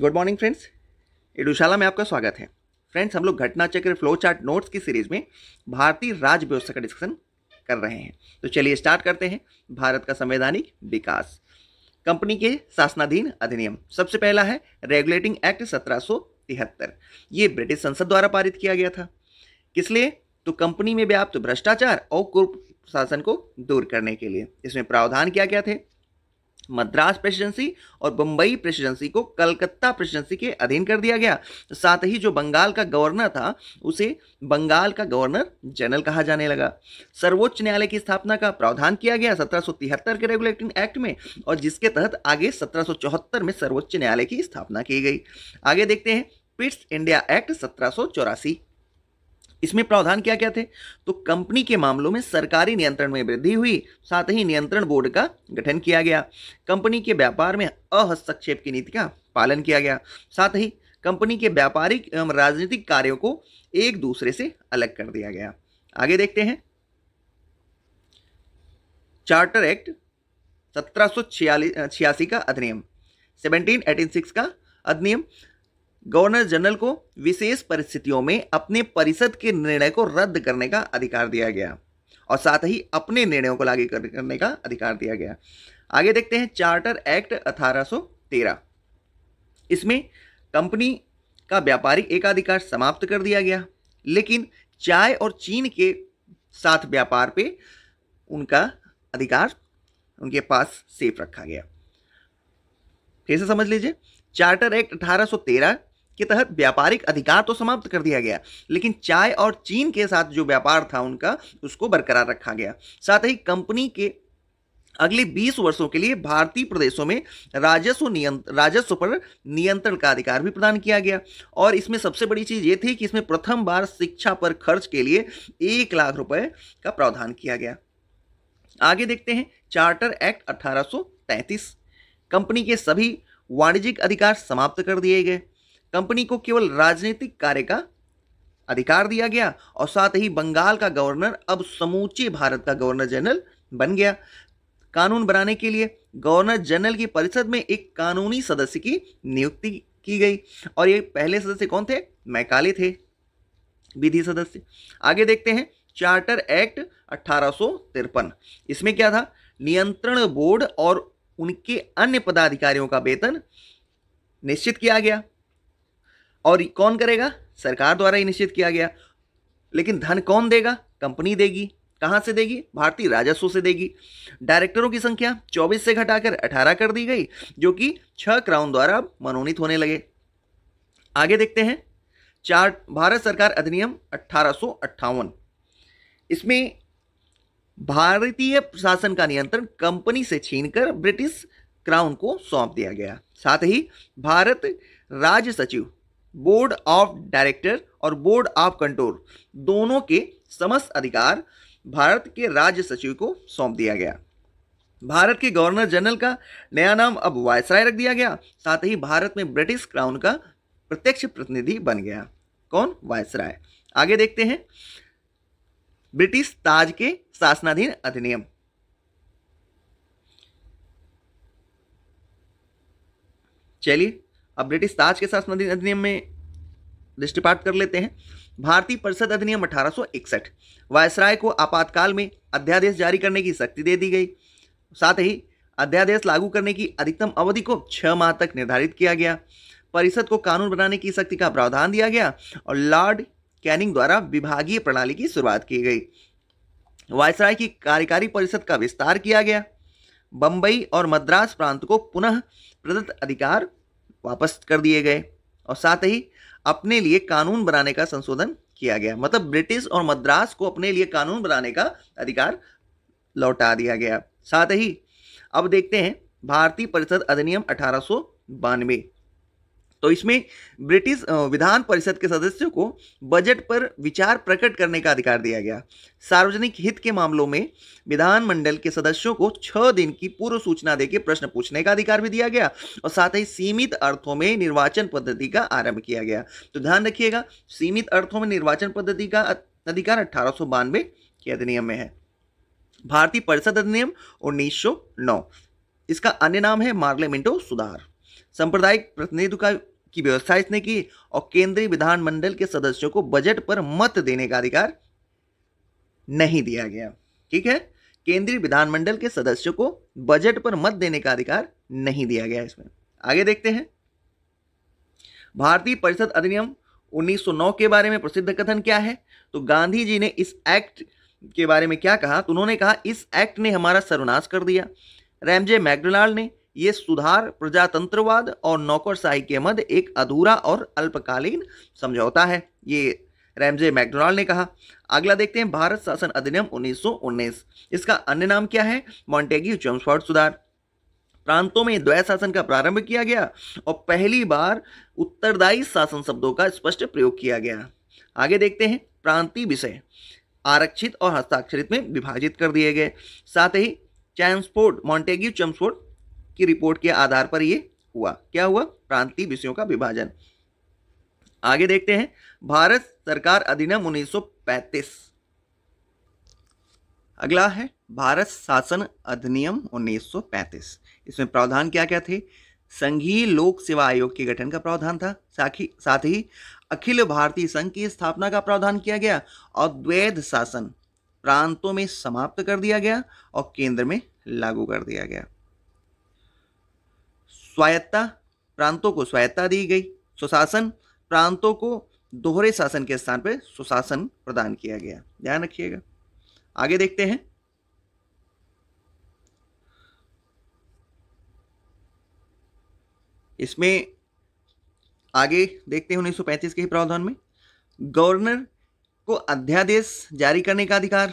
good morning friends इडुशाला में आपका स्वागत है फ्रेंड्स हम लोग Ghatna Chakra flow chart notes की सीरीज में भारतीय राज्य व्यवस्था का डिस्कशन कर रहे हैं तो चलिए स्टार्ट करते हैं भारत का संवैधानिक विकास कंपनी के शासनाधीन अधिनियम सबसे पहला है रेगुलेटिंग एक्ट सत्रह ये ब्रिटिश संसद द्वारा पारित किया गया था किस लिए तो कंपनी में व्याप्त भ्रष्टाचार और कुर्प शासन को दूर करने के लिए इसमें प्रावधान किया गया थे मद्रास प्रेसिडेंसी और बम्बई प्रेसिडेंसी को कलकत्ता प्रेसिडेंसी के अधीन कर दिया गया साथ ही जो बंगाल का गवर्नर था उसे बंगाल का गवर्नर जनरल कहा जाने लगा सर्वोच्च न्यायालय की स्थापना का प्रावधान किया गया सत्रह के रेगुलेटिंग एक्ट में और जिसके तहत आगे सत्रह में सर्वोच्च न्यायालय की स्थापना की गई आगे देखते हैं पिट्स इंडिया एक्ट सत्रह इसमें प्रावधान क्या क्या थे तो कंपनी के मामलों में सरकारी नियंत्रण में वृद्धि हुई साथ ही नियंत्रण बोर्ड का गठन किया गया कंपनी के व्यापार में अहस्तक्षेप की नीति का पालन किया गया साथ ही कंपनी के व्यापारिक एवं राजनीतिक कार्यों को एक दूसरे से अलग कर दिया गया आगे देखते हैं चार्टर एक्ट सत्रह का अधिनियम सेवनटीन का अधिनियम गवर्नर जनरल को विशेष परिस्थितियों में अपने परिषद के निर्णय को रद्द करने का अधिकार दिया गया और साथ ही अपने निर्णयों को लागू करने का अधिकार दिया गया आगे देखते हैं चार्टर एक्ट अठारह इसमें कंपनी का व्यापारिक एकाधिकार समाप्त कर दिया गया लेकिन चाय और चीन के साथ व्यापार पे उनका अधिकार उनके पास सेफ रखा गया फिर से समझ लीजिए चार्टर एक्ट के तहत व्यापारिक अधिकार तो समाप्त कर दिया गया लेकिन चाय और चीन के साथ जो व्यापार था उनका उसको बरकरार रखा गया साथ ही कंपनी के अगले 20 वर्षों के लिए भारतीय प्रदेशों में राजस्व राजस्व पर नियंत्रण का अधिकार भी प्रदान किया गया और इसमें सबसे बड़ी चीज़ ये थी कि इसमें प्रथम बार शिक्षा पर खर्च के लिए एक लाख रुपए का प्रावधान किया गया आगे देखते हैं चार्टर एक्ट 1833 कंपनी के सभी वाणिज्यिक अधिकार समाप्त कर दिए गए कंपनी को केवल राजनीतिक कार्य का अधिकार दिया गया और साथ ही बंगाल का गवर्नर अब समूचे भारत का गवर्नर जनरल बन गया कानून बनाने के लिए गवर्नर जनरल की परिषद में एक कानूनी सदस्य की नियुक्ति की गई और ये पहले सदस्य कौन थे मैकाले थे विधि सदस्य आगे देखते हैं चार्टर एक्ट अठारह इसमें क्या था नियंत्रण बोर्ड और उनके अन्य पदाधिकारियों का वेतन निश्चित किया गया और कौन करेगा सरकार द्वारा ही निश्चित किया गया लेकिन धन कौन देगा कंपनी देगी कहाँ से देगी भारतीय राजस्व से देगी डायरेक्टरों की संख्या 24 से घटाकर 18 कर दी गई जो कि छह क्राउन द्वारा मनोनीत होने लगे आगे देखते हैं चार भारत सरकार अधिनियम अठारह इसमें भारतीय शासन का नियंत्रण कंपनी से छीनकर ब्रिटिश क्राउन को सौंप दिया गया साथ ही भारत राज्य सचिव बोर्ड ऑफ डायरेक्टर और बोर्ड ऑफ कंट्रोल दोनों के समस्त अधिकार भारत के राज्य सचिव को सौंप दिया गया भारत के गवर्नर जनरल का नया नाम अब वायसराय रख दिया गया साथ ही भारत में ब्रिटिश क्राउन का प्रत्यक्ष प्रतिनिधि बन गया कौन वायसराय आगे देखते हैं ब्रिटिश ताज के शासनाधीन अधिनियम चलिए अब ब्रिटिश ताज के साथ संबंधित अधिनियम में दृष्टिपात कर लेते हैं भारतीय परिषद अधिनियम अठारह वायसराय को आपातकाल में अध्यादेश जारी करने की शक्ति दे दी गई साथ ही अध्यादेश लागू करने की अधिकतम अवधि को छः माह तक निर्धारित किया गया परिषद को कानून बनाने की शक्ति का प्रावधान दिया गया और लॉर्ड कैनिंग द्वारा विभागीय प्रणाली की शुरुआत की गई वायसराय की कार्यकारी परिषद का विस्तार किया गया बम्बई और मद्रास प्रांत को पुनः प्रदत्त अधिकार वापस कर दिए गए और साथ ही अपने लिए कानून बनाने का संशोधन किया गया मतलब ब्रिटिश और मद्रास को अपने लिए कानून बनाने का अधिकार लौटा दिया गया साथ ही अब देखते हैं भारतीय परिषद अधिनियम अठारह तो इसमें ब्रिटिश विधान परिषद के सदस्यों को बजट पर विचार प्रकट करने का अधिकार दिया गया सार्वजनिक हित के मामलों में विधानमंडल के सदस्यों को छह दिन की पूर्व सूचना देकर प्रश्न पूछने का अधिकार भी दिया गया और साथ ही सीमित अर्थों में निर्वाचन पद्धति का आरंभ किया गया तो ध्यान रखिएगा सीमित अर्थों में निर्वाचन पद्धति का अधिकार अठारह के अधिनियम में है भारतीय परिषद अधिनियम उन्नीस इसका अन्य नाम है मार्लियामेंटो सुधार सांप्रदायिक प्रतिनिधित्व का की व्यवस्था इसने की और केंद्रीय विधानमंडल के सदस्यों को बजट पर मत देने का अधिकार नहीं दिया गया ठीक है केंद्रीय विधानमंडल के सदस्यों को बजट पर मत देने का अधिकार नहीं दिया गया इसमें आगे देखते हैं भारतीय परिषद अधिनियम 1909 के बारे में प्रसिद्ध कथन क्या है तो गांधी जी ने इस एक्ट के बारे में क्या कहा तो उन्होंने कहा इस एक्ट ने हमारा सर्वनाश कर दिया रैमजे मैकडोनाल्ड ने ये सुधार प्रजातंत्रवाद और नौकरशाही के मध्य एक अधूरा और अल्पकालीन समझौता है ये रैमजे मैकडोनाल्ड ने कहा अगला देखते हैं भारत शासन अधिनियम 1919 इसका अन्य नाम क्या है मॉन्टेग्यू चम्सफोर्ड सुधार प्रांतों में द्वै शासन का प्रारंभ किया गया और पहली बार उत्तरदायी शासन शब्दों का स्पष्ट प्रयोग किया गया आगे देखते हैं प्रांतीय विषय आरक्षित और हस्ताक्षरित में विभाजित कर दिए गए साथ ही चैंसफोर्ड मॉन्टेग्यू चम्सफोर्ड की रिपोर्ट के आधार पर ये हुआ क्या हुआ प्रांतीय विषयों का विभाजन आगे देखते हैं भारत सरकार अधिनियम 1935 अगला है भारत शासन अधिनियम 1935 इसमें प्रावधान क्या क्या थे संघीय लोक सेवा आयोग के गठन का प्रावधान था साथ ही अखिल भारतीय संघ की स्थापना का प्रावधान किया गया और द्वैध शासन प्रांतों में समाप्त कर दिया गया और केंद्र में लागू कर दिया गया स्वायत्ता प्रांतों को स्वायत्ता दी गई सुशासन प्रांतों को दोहरे शासन के स्थान पर सुशासन प्रदान किया गया ध्यान रखिएगा आगे देखते हैं इसमें आगे देखते हैं 1935 के ही प्रावधान में गवर्नर को अध्यादेश जारी करने का अधिकार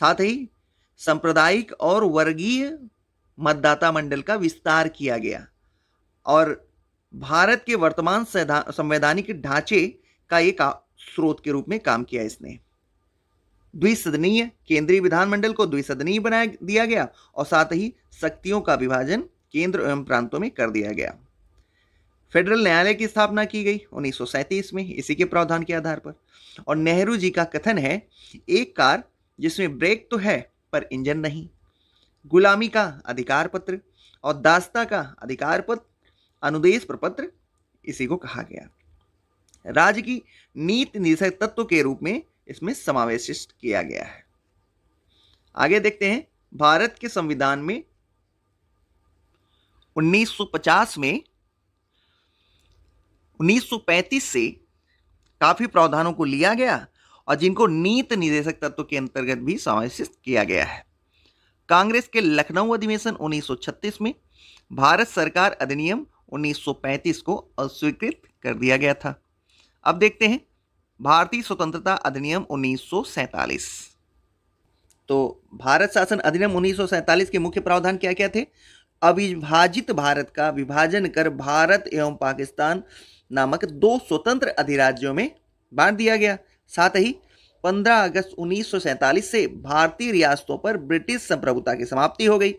साथ ही सांप्रदायिक और वर्गीय मतदाता मंडल का विस्तार किया गया और भारत के वर्तमान संवैधानिक ढांचे का एक स्रोत के रूप में काम किया इसने द्विसदनीय केंद्रीय विधानमंडल को द्विसदनीय बना दिया गया और साथ ही शक्तियों का विभाजन केंद्र एवं प्रांतों में कर दिया गया फेडरल न्यायालय की स्थापना की गई उन्नीस में इसी के प्रावधान के आधार पर और नेहरू जी का कथन है एक कार जिसमें ब्रेक तो है पर इंजन नहीं गुलामी का अधिकार पत्र और दास्ता का अधिकार पत्र अनुदेश प्रपत्र इसी को कहा गया राज्य की नीति निषेध तत्व के रूप में इसमें समावेश किया गया है आगे देखते हैं भारत के संविधान में 1950 में 1935 से काफी प्रावधानों को लिया गया और जिनको नीति निदेशक तत्व के अंतर्गत भी समावेश किया गया है कांग्रेस के लखनऊ अधिवेशन 1936 में भारत सरकार अधिनियम 1935 को अस्वीकृत कर दिया गया था अब देखते हैं भारतीय स्वतंत्रता अधिनियम 1947 तो भारत शासन अधिनियम 1947 के मुख्य प्रावधान क्या क्या थे अविभाजित भारत का विभाजन कर भारत एवं पाकिस्तान नामक दो स्वतंत्र अधिराज्यों में बांट दिया गया साथ ही 15 अगस्त 1947 से भारतीय रियासतों पर ब्रिटिश संप्रभुता की समाप्ति हो गई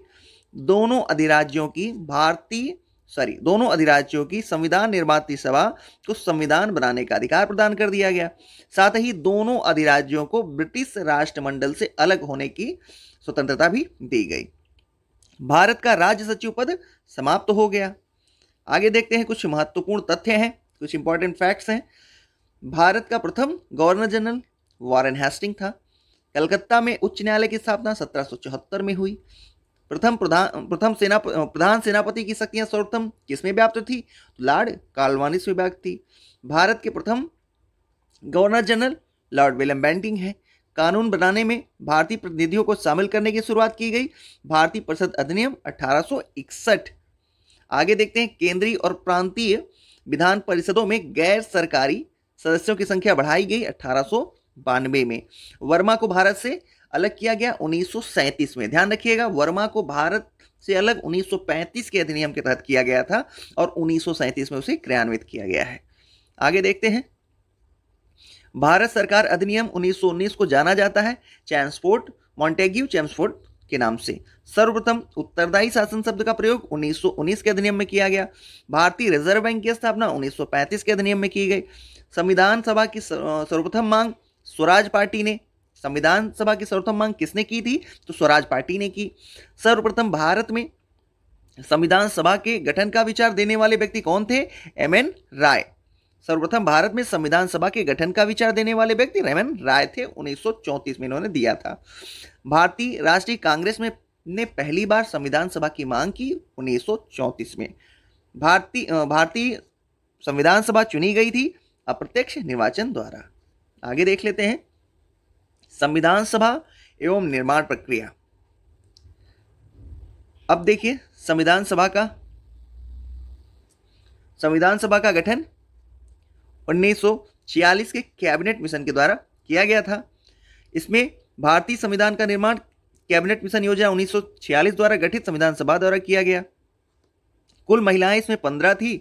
दोनों अधिराज्यों की भारतीय सॉरी दोनों अधिराज्यों की संविधान निर्माती सभा को संविधान बनाने का अधिकार प्रदान कर दिया गया साथ ही दोनों अधिराज्यों को ब्रिटिश राष्ट्रमंडल से अलग होने की स्वतंत्रता भी दी गई भारत का राज्य सचिव पद समाप्त तो हो गया आगे देखते हैं कुछ महत्वपूर्ण तथ्य हैं कुछ इंपॉर्टेंट फैक्ट्स हैं भारत का प्रथम गवर्नर जनरल वारेन हेस्टिंग था कलकत्ता में उच्च न्यायालय की स्थापना सत्रह में हुई प्रथम प्रधान प्रथम सेना प्रधान सेनापति की शक्तियां सर्वप्रथम किसमें व्याप्त थी तो लॉर्ड कार्लवानिस में व्याप्त थी भारत के प्रथम governor general lord William Bentinck है कानून बनाने में भारतीय प्रतिनिधियों को शामिल करने की शुरुआत की गई भारतीय परिषद अधिनियम 1861 आगे देखते हैं केंद्रीय और प्रांतीय विधान परिषदों में गैर सरकारी सदस्यों की संख्या बढ़ाई गई अठारह बानवे में वर्मा को भारत से अलग किया गया 1937 में ध्यान रखिएगा वर्मा को भारत से अलग 1935 के अधिनियम के तहत किया गया था और 1937 में उसे क्रियान्वित किया गया है आगे देखते हैं भारत सरकार अधिनियम 1919 को जाना जाता है चैम्सफोर्ड मॉन्टेग्यू चैम्सफोर्ड के नाम से सर्वप्रथम उत्तरदायी शासन शब्द का प्रयोग 1919 के अधिनियम में किया गया भारतीय रिजर्व बैंक की स्थापना 1935 के अधिनियम में की गई संविधान सभा की सर्वप्रथम मांग स्वराज पार्टी ने संविधान सभा की सर्वप्रथम मांग किसने की थी तो स्वराज पार्टी ने की सर्वप्रथम भारत में संविधान सभा के गठन का विचार देने वाले व्यक्ति कौन थे एम एन राय सर्वप्रथम भारत में संविधान सभा के गठन का विचार देने वाले व्यक्ति एम एन राय थे उन्नीस में इन्होंने दिया था भारतीय राष्ट्रीय कांग्रेस में ने पहली बार संविधान सभा की मांग की उन्नीस में भारतीय भारतीय संविधान सभा चुनी गई थी अप्रत्यक्ष निर्वाचन द्वारा आगे देख लेते हैं संविधान सभा एवं निर्माण प्रक्रिया अब देखिए संविधान सभा का संविधान सभा का गठन 1946 के कैबिनेट मिशन के द्वारा किया गया था इसमें भारतीय संविधान का निर्माण कैबिनेट मिशन योजना 1946 द्वारा गठित संविधान सभा द्वारा किया गया कुल महिलाएं इसमें पंद्रह थी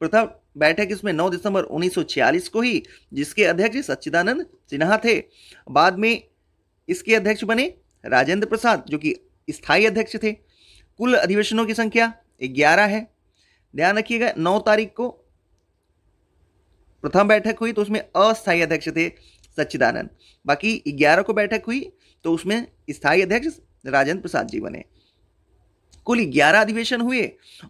प्रथम बैठक इसमें 9 दिसंबर 1946 को ही जिसके अध्यक्ष सच्चिदानंद सिन्हा थे बाद में इसके अध्यक्ष बने राजेंद्र प्रसाद जो कि स्थायी अध्यक्ष थे कुल अधिवेशनों की संख्या ग्यारह है ध्यान रखिएगा नौ तारीख को प्रथम बैठक हुई तो उसमें अस्थायी अध्यक्ष थे सच्चिदानंद बाकी ग्यारह को बैठक हुई तो उसमें स्थायी अध्यक्ष राजेंद्र प्रसाद जी बने कुल ग्यारह अधिवेशन हुए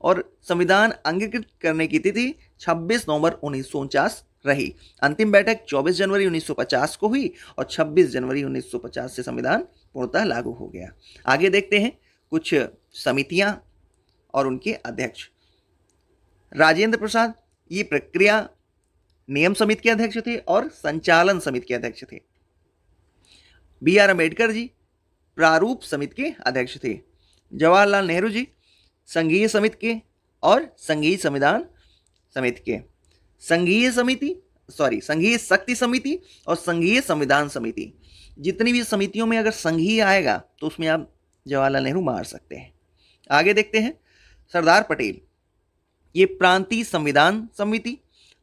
और संविधान अंगीकृत करने की तिथि 26 नवंबर उन्नीस रही अंतिम बैठक 24 जनवरी 1950 को हुई और 26 जनवरी 1950 से संविधान पूर्णतः लागू हो गया आगे देखते हैं कुछ समितियां और उनके अध्यक्ष राजेंद्र प्रसाद ये प्रक्रिया नियम समिति के अध्यक्ष थे और संचालन समिति के अध्यक्ष थे बी आर अम्बेडकर जी प्रारूप समिति के अध्यक्ष थे जवाहरलाल नेहरू जी संघीय समिति के और संघीय संविधान समिति के संघीय समिति सॉरी संघीय शक्ति समिति और संघीय संविधान समिति जितनी भी समितियों में अगर संघीय आएगा तो उसमें आप जवाहरलाल नेहरू मार सकते हैं आगे देखते हैं सरदार पटेल ये प्रांतीय संविधान समिति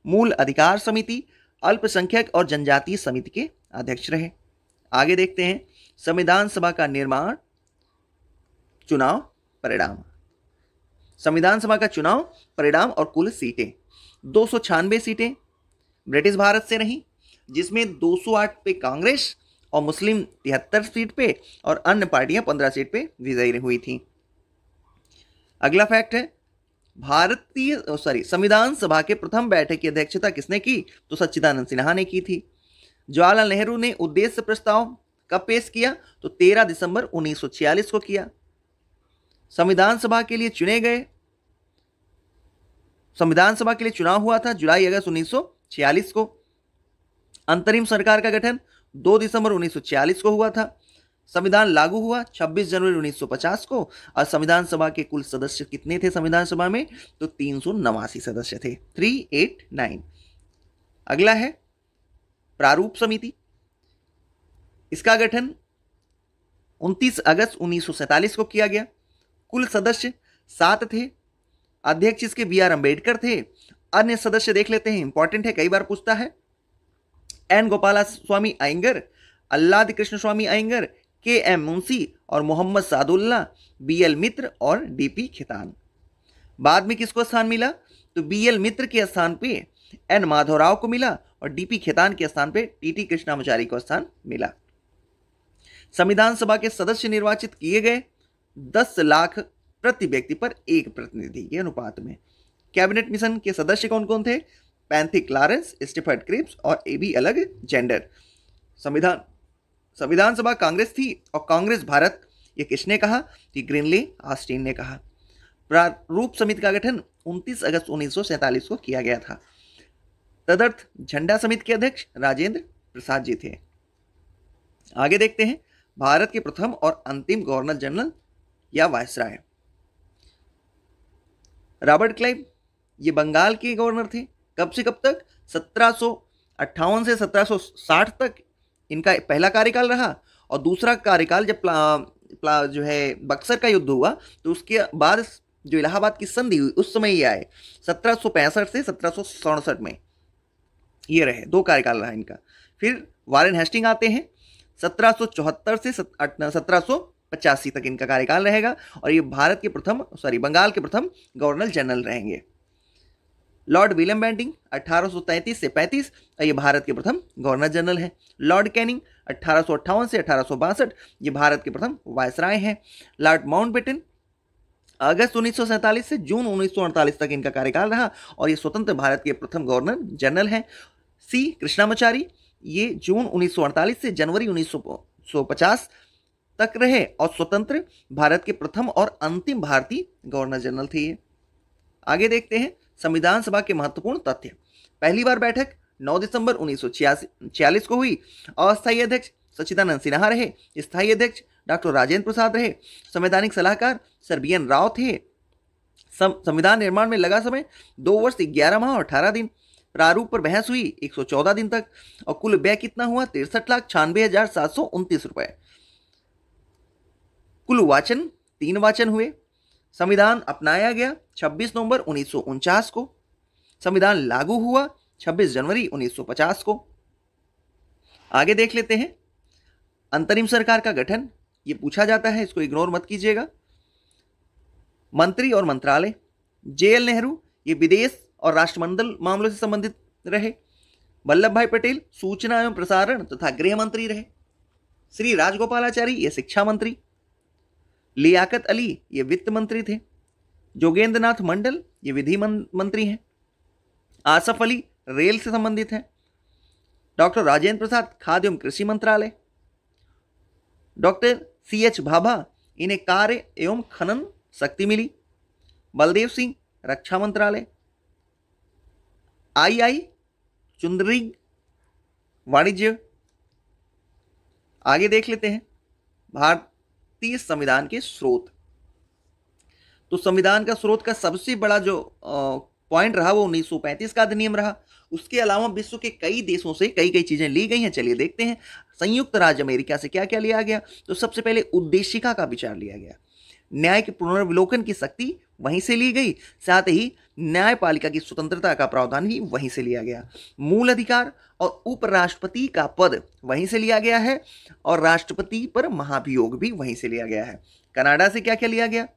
मूल अधिकार समिति अल्पसंख्यक और जनजातीय समिति के अध्यक्ष रहे आगे देखते हैं संविधान सभा का निर्माण चुनाव परिणाम संविधान सभा का चुनाव परिणाम और कुल सीटें दो सीटें ब्रिटिश भारत से रहीं जिसमें 208 पे कांग्रेस और मुस्लिम तिहत्तर सीट पे और अन्य पार्टियां 15 सीट पे विजयी हुई थी अगला फैक्ट है भारतीय सॉरी संविधान सभा के प्रथम बैठक की अध्यक्षता किसने की तो सच्चिदानंद सिन्हा ने की थी जवाहरलाल नेहरू ने उद्देश्य प्रस्ताव कब पेश किया तो 13 दिसंबर 1946 को किया संविधान सभा के लिए चुने गए संविधान सभा के लिए चुनाव हुआ था जुलाई अगस्त उन्नीस को अंतरिम सरकार का गठन 2 दिसंबर उन्नीस को हुआ था संविधान लागू हुआ 26 जनवरी 1950 को और संविधान सभा के कुल सदस्य कितने थे संविधान सभा में तो तीन सदस्य थे 389 अगला है प्रारूप समिति इसका गठन 29 अगस्त उन्नीस को किया गया कुल सदस्य सात थे अध्यक्ष इसके बी आर अम्बेडकर थे अन्य सदस्य देख लेते हैं इंपॉर्टेंट है कई बार पूछता है N Gopala Swami Ayyangar Alladi Krishna Swami Ayyangar K M Munshi और मोहम्मद सादुल्ला बी एल मित्र और डी पी खितान बाद में किसको स्थान मिला तो बी एल मित्र के स्थान पे एन माधवराव को मिला और डी पी खेतान के स्थान पे टी कृष्णाचारी को स्थान मिला संविधान सभा के सदस्य निर्वाचित किए गए दस लाख प्रति व्यक्ति पर एक प्रतिनिधि के अनुपात में कैबिनेट मिशन के सदस्य कौन कौन थे पैंथी क्लारेंस स्टीफर्ड क्रिप्स और ए भी अलग जेंडर संविधान संविधान सभा कांग्रेस थी और कांग्रेस भारत ये किसने कहा कि ग्रीनली आस्टीन ने कहा प्रारूप समिति का गठन 29 अगस्त 1947 को किया गया था तदर्थ झंडा समिति के अध्यक्ष राजेंद्र प्रसाद जी थे आगे देखते हैं भारत के प्रथम और अंतिम गवर्नर जनरल या वायसराय रॉबर्ट क्लाइव ये बंगाल के गवर्नर थे कब से कब तक सत्रह से 1760 तक इनका पहला कार्यकाल रहा और दूसरा कार्यकाल जब प्ला, प्ला जो है बक्सर का युद्ध हुआ तो उसके बाद जो इलाहाबाद की संधि हुई उस समय ये आए सत्रह से सत्रह में ये रहे दो कार्यकाल रहा इनका फिर वारेन हेस्टिंग आते हैं सत्रह से सत्रह पचासी तक इनका कार्यकाल रहेगा और ये भारत के प्रथम सॉरी बंगाल के प्रथम गवर्नर जनरल रहेंगे लॉर्ड विलियम बैंटिंग 1833 से 35 ये भारत के प्रथम गवर्नर जनरल हैं लॉर्ड कैनिंग अट्ठारह से अठारह ये भारत के प्रथम वायसराय हैं लॉर्ड माउंट अगस्त उन्नीस से जून उन्नीस तक इनका कार्यकाल रहा और ये स्वतंत्र भारत के प्रथम गवर्नर जनरल हैं सी कृष्णामाचारी ये जून उन्नीस से जनवरी उन्नीस तक रहे और स्वतंत्र भारत के प्रथम और अंतिम भारतीय गवर्नर जनरल थे ये आगे देखते हैं संविधान सभा के महत्वपूर्ण तथ्य पहली बार बैठक 9 दिसंबर उन्नीस को हुई अस्थायी अध्यक्ष सचिदानंद सिन्हा रहे स्थायी अध्यक्ष डॉक्टर राजेंद्र प्रसाद रहे संवैधानिक सलाहकार सर बी एन राव थे संविधान निर्माण में लगा समय दो वर्ष ग्यारह माह और अठारह दिन प्रारूप पर बहस हुई 114 दिन तक और कुल व्यय कितना हुआ तिरसठ लाख छियानवे हजार सात सौ उनतीस रुपये कुल वाचन तीन वाचन हुए संविधान अपनाया गया 26 नवंबर उन्नीस को संविधान लागू हुआ 26 जनवरी 1950 को आगे देख लेते हैं अंतरिम सरकार का गठन ये पूछा जाता है इसको इग्नोर मत कीजिएगा मंत्री और मंत्रालय जे एल नेहरू ये विदेश और राष्ट्रमंडल मामलों से संबंधित रहे वल्लभ भाई पटेल सूचना एवं प्रसारण तथा गृह मंत्री रहे श्री राजगोपालाचारी ये शिक्षा मंत्री लियाकत अली ये वित्त मंत्री थे जोगेंद्रनाथ मंडल ये विधि मंत्री हैं आसफ अली रेल से संबंधित हैं डॉक्टर राजेंद्र प्रसाद खाद्य एवं कृषि मंत्रालय डॉक्टर सी एच भाभा इन्हें कार्य एवं खनन शक्ति मिली बलदेव सिंह रक्षा मंत्रालय आई आई चुंदरी वाणिज्य आगे देख लेते हैं भारत तीस संविधान के स्रोत तो संविधान का स्रोत का सबसे बड़ा जो पॉइंट रहा वो 1935 का अधिनियम रहा उसके अलावा विश्व के कई देशों से कई कई चीजें ली गई हैं चलिए देखते हैं संयुक्त राज्य अमेरिका से क्या क्या लिया गया तो सबसे पहले उद्देशिका का विचार लिया गया न्याय के पुनर्विलोकन की शक्ति वहीं से ली गई साथ ही न्यायपालिका की स्वतंत्रता का प्रावधान ही वहीं से लिया गया मूल अधिकार और उपराष्ट्रपति का पद वहीं से लिया गया है और राष्ट्रपति पर महाभियोग भी वहीं से लिया गया है कनाडा से क्या क्या लिया गया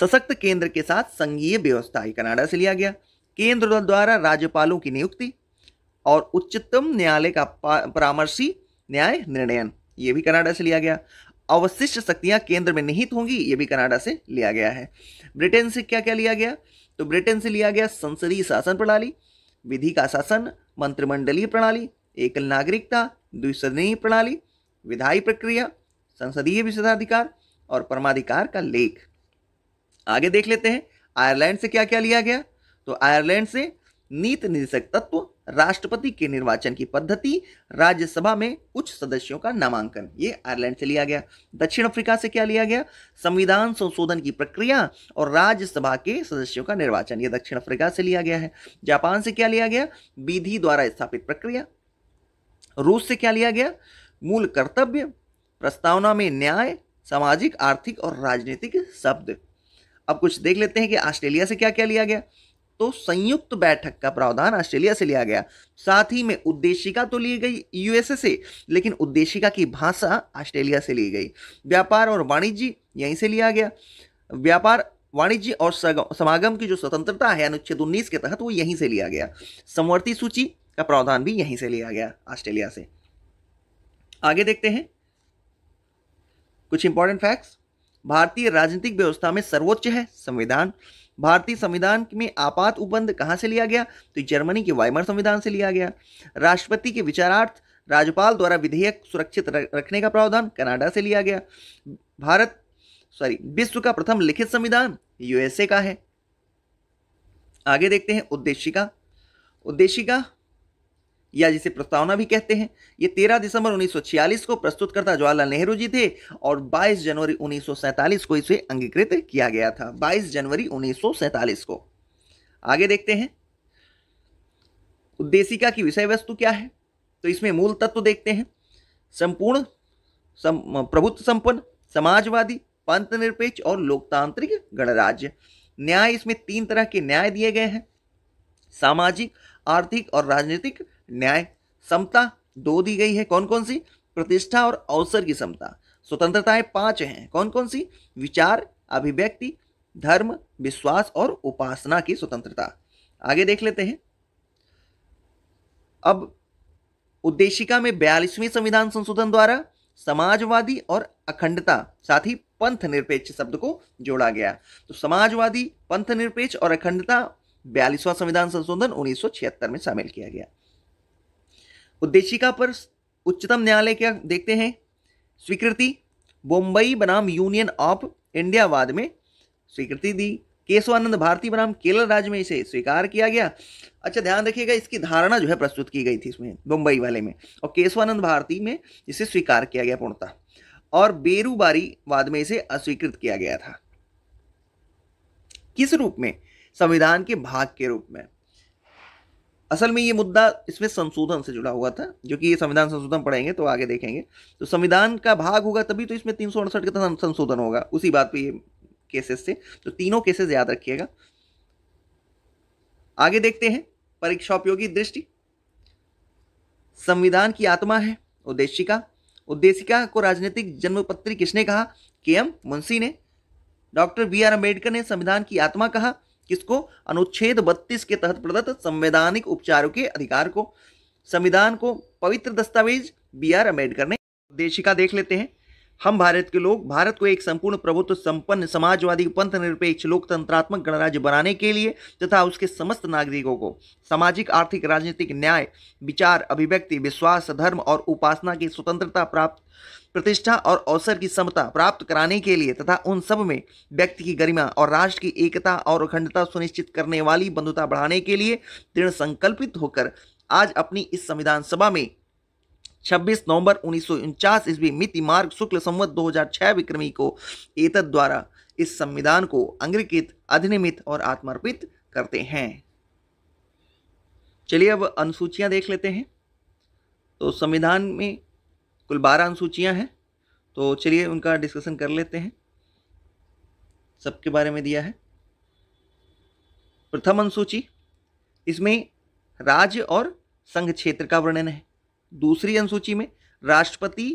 सशक्त केंद्र के साथ संघीय व्यवस्था कनाडा से लिया गया केंद्र द्वारा राज्यपालों की नियुक्ति और उच्चतम न्यायालय का परामर्शी न्याय निर्णयन ये भी कनाडा से लिया गया अवशिष्ट शक्तियां केंद्र में निहित होंगी ये भी कनाडा से लिया गया है ब्रिटेन से क्या क्या लिया गया तो ब्रिटेन से लिया गया संसदीय शासन प्रणाली विधि का शासन मंत्रिमंडलीय प्रणाली एकल नागरिकता द्विसदनीय प्रणाली विधायी प्रक्रिया संसदीय विशेषाधिकार और परमाधिकार का लेख आगे देख लेते हैं आयरलैंड से क्या क्या लिया गया तो आयरलैंड से नीति निदेशक तत्व राष्ट्रपति के निर्वाचन की पद्धति राज्यसभा में उच्च सदस्यों का नामांकन ये आयरलैंड से लिया गया दक्षिण अफ्रीका से क्या लिया गया संविधान संशोधन की प्रक्रिया और राज्यसभा के सदस्यों का निर्वाचन ये दक्षिण अफ्रीका से लिया गया है जापान से क्या लिया गया विधि द्वारा स्थापित प्रक्रिया रूस से क्या लिया गया मूल कर्तव्य प्रस्तावना में न्याय सामाजिक आर्थिक और राजनीतिक शब्द अब कुछ देख लेते हैं कि ऑस्ट्रेलिया से क्या क्या लिया गया तो संयुक्त बैठक का प्रावधान ऑस्ट्रेलिया से लिया गया साथ ही में उद्देशिका तो ली गई यूएसए से लेकिन उद्देशिका की भाषा ऑस्ट्रेलिया से ली गई व्यापार और वाणिज्य यहीं से लिया गया व्यापार वाणिज्य और समागम की जो स्वतंत्रता है अनुच्छेद उन्नीस के तहत वो यहीं से लिया गया समवर्ती सूची का प्रावधान भी यहीं से लिया गया ऑस्ट्रेलिया से आगे देखते हैं कुछ इंपॉर्टेंट फैक्ट्स भारतीय राजनीतिक व्यवस्था में सर्वोच्च है संविधान भारतीय संविधान में आपात उपबंध कहाँ से लिया गया तो जर्मनी के वाइमर संविधान से लिया गया राष्ट्रपति के विचारार्थ राज्यपाल द्वारा विधेयक सुरक्षित रखने का प्रावधान कनाडा से लिया गया भारत सॉरी विश्व का प्रथम लिखित संविधान यूएसए का है आगे देखते हैं उद्देशिका उद्देशिका या जिसे प्रस्तावना भी कहते हैं ये तेरह दिसंबर 1946 को प्रस्तुतकर्ता जवाहरलाल नेहरू जी थे और 22 जनवरी 1947 को इसे अंगीकृत किया गया था 22 जनवरी 1947 को आगे देखते हैं उद्देशिका की विषय वस्तु क्या है तो इसमें मूल तत्व देखते हैं संपूर्ण सम, प्रभुत्व संपन्न समाजवादी पंथ निरपेक्ष और लोकतांत्रिक गणराज्य न्याय इसमें तीन तरह के न्याय दिए गए हैं सामाजिक आर्थिक और राजनीतिक न्याय समता दो दी गई है कौन कौन सी प्रतिष्ठा और अवसर की समता स्वतंत्रताएं पांच हैं कौन कौन सी विचार अभिव्यक्ति धर्म विश्वास और उपासना की स्वतंत्रता आगे देख लेते हैं अब उद्देशिका में बयालीसवीं संविधान संशोधन द्वारा समाजवादी और अखंडता साथ ही पंथ निरपेक्ष शब्द को जोड़ा गया तो समाजवादी पंथ निरपेक्ष और अखंडता बयालीसवां संविधान संशोधन 1976 में शामिल किया गया उद्देशिका पर उच्चतम न्यायालय क्या देखते हैं स्वीकृति बोम्बई बनाम यूनियन ऑफ इंडियावाद में स्वीकृति दी केशवानंद भारती बनाम केरल राज्य में इसे स्वीकार किया गया अच्छा ध्यान रखिएगा इसकी धारणा जो है प्रस्तुत की गई थी इसमें बम्बई वाले में और केशवानंद भारती में इसे स्वीकार किया गया पूर्णता और बेरूबारी वाद में इसे अस्वीकृत किया गया था किस रूप में संविधान के भाग के रूप में असल में ये मुद्दा इसमें संशोधन से जुड़ा हुआ था जो कि ये संविधान संशोधन पढ़ेंगे तो आगे देखेंगे तो संविधान का भाग होगा तभी तो इसमें तीन सौ अड़सठ का संशोधन होगा उसी बात पे ये केसेस से तो तीनों केसेस याद रखिएगा आगे देखते हैं परीक्षापयोगी दृष्टि संविधान की आत्मा है उद्देशिका उद्देशिका को राजनीतिक जन्मपत्री किसने कहा के एम मुंशी ने डॉक्टर बी आर अम्बेडकर ने संविधान की आत्मा कहा किसको अनुच्छेद 32 के तहत प्रदत्त संवैधानिक उपचारों के अधिकार को संविधान को पवित्र दस्तावेज बी आर अम्बेडकर ने देशिका देख लेते हैं हम भारत के लोग भारत को एक संपूर्ण प्रभुत्व संपन्न समाजवादी पंथ निरपेक्ष लोकतंत्रात्मक गणराज्य बनाने के लिए तथा उसके समस्त नागरिकों को सामाजिक आर्थिक राजनीतिक न्याय विचार अभिव्यक्ति विश्वास धर्म और उपासना की स्वतंत्रता प्राप्त प्रतिष्ठा और अवसर की समता प्राप्त कराने के लिए तथा उन सब में व्यक्ति की गरिमा और राष्ट्र की एकता और अखंडता सुनिश्चित करने वाली बंधुता बढ़ाने के लिए दृढ़ संकल्पित होकर आज अपनी इस संविधान सभा में 26 नवंबर उन्नीस ईस्वी मिति मार्ग शुक्ल संवत 2006 विक्रमी को एतद द्वारा इस संविधान को अंग्रीकृत अधिनियमित और आत्मर्पित करते हैं चलिए अब अनुसूचियां देख लेते हैं तो संविधान में कुल बारह अनुसूचियां हैं तो चलिए उनका डिस्कशन कर लेते हैं सबके बारे में दिया है प्रथम अनुसूची इसमें राज्य और संघ क्षेत्र का वर्णन है दूसरी अनुसूची में राष्ट्रपति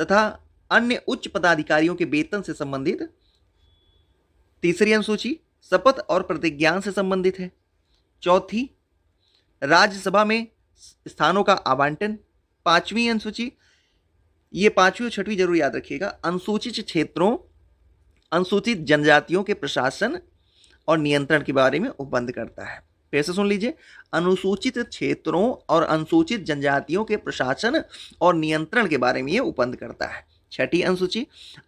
तथा अन्य उच्च पदाधिकारियों के वेतन से संबंधित तीसरी अनुसूची शपथ और प्रतिज्ञान से संबंधित है चौथी राज्यसभा में स्थानों का आवंटन पांचवी अनुसूची ये पांचवी और छठवीं जरूर याद रखिएगा अनुसूचित क्षेत्रों अनुसूचित जनजातियों के प्रशासन और नियंत्रण के बारे में उपबंध करता है फिर से सुन लीजिए अनुसूचित क्षेत्रों और अनुसूचित जनजातियों के प्रशासन और नियंत्रण के बारे में ये उपबंध करता है छठी अनुसूची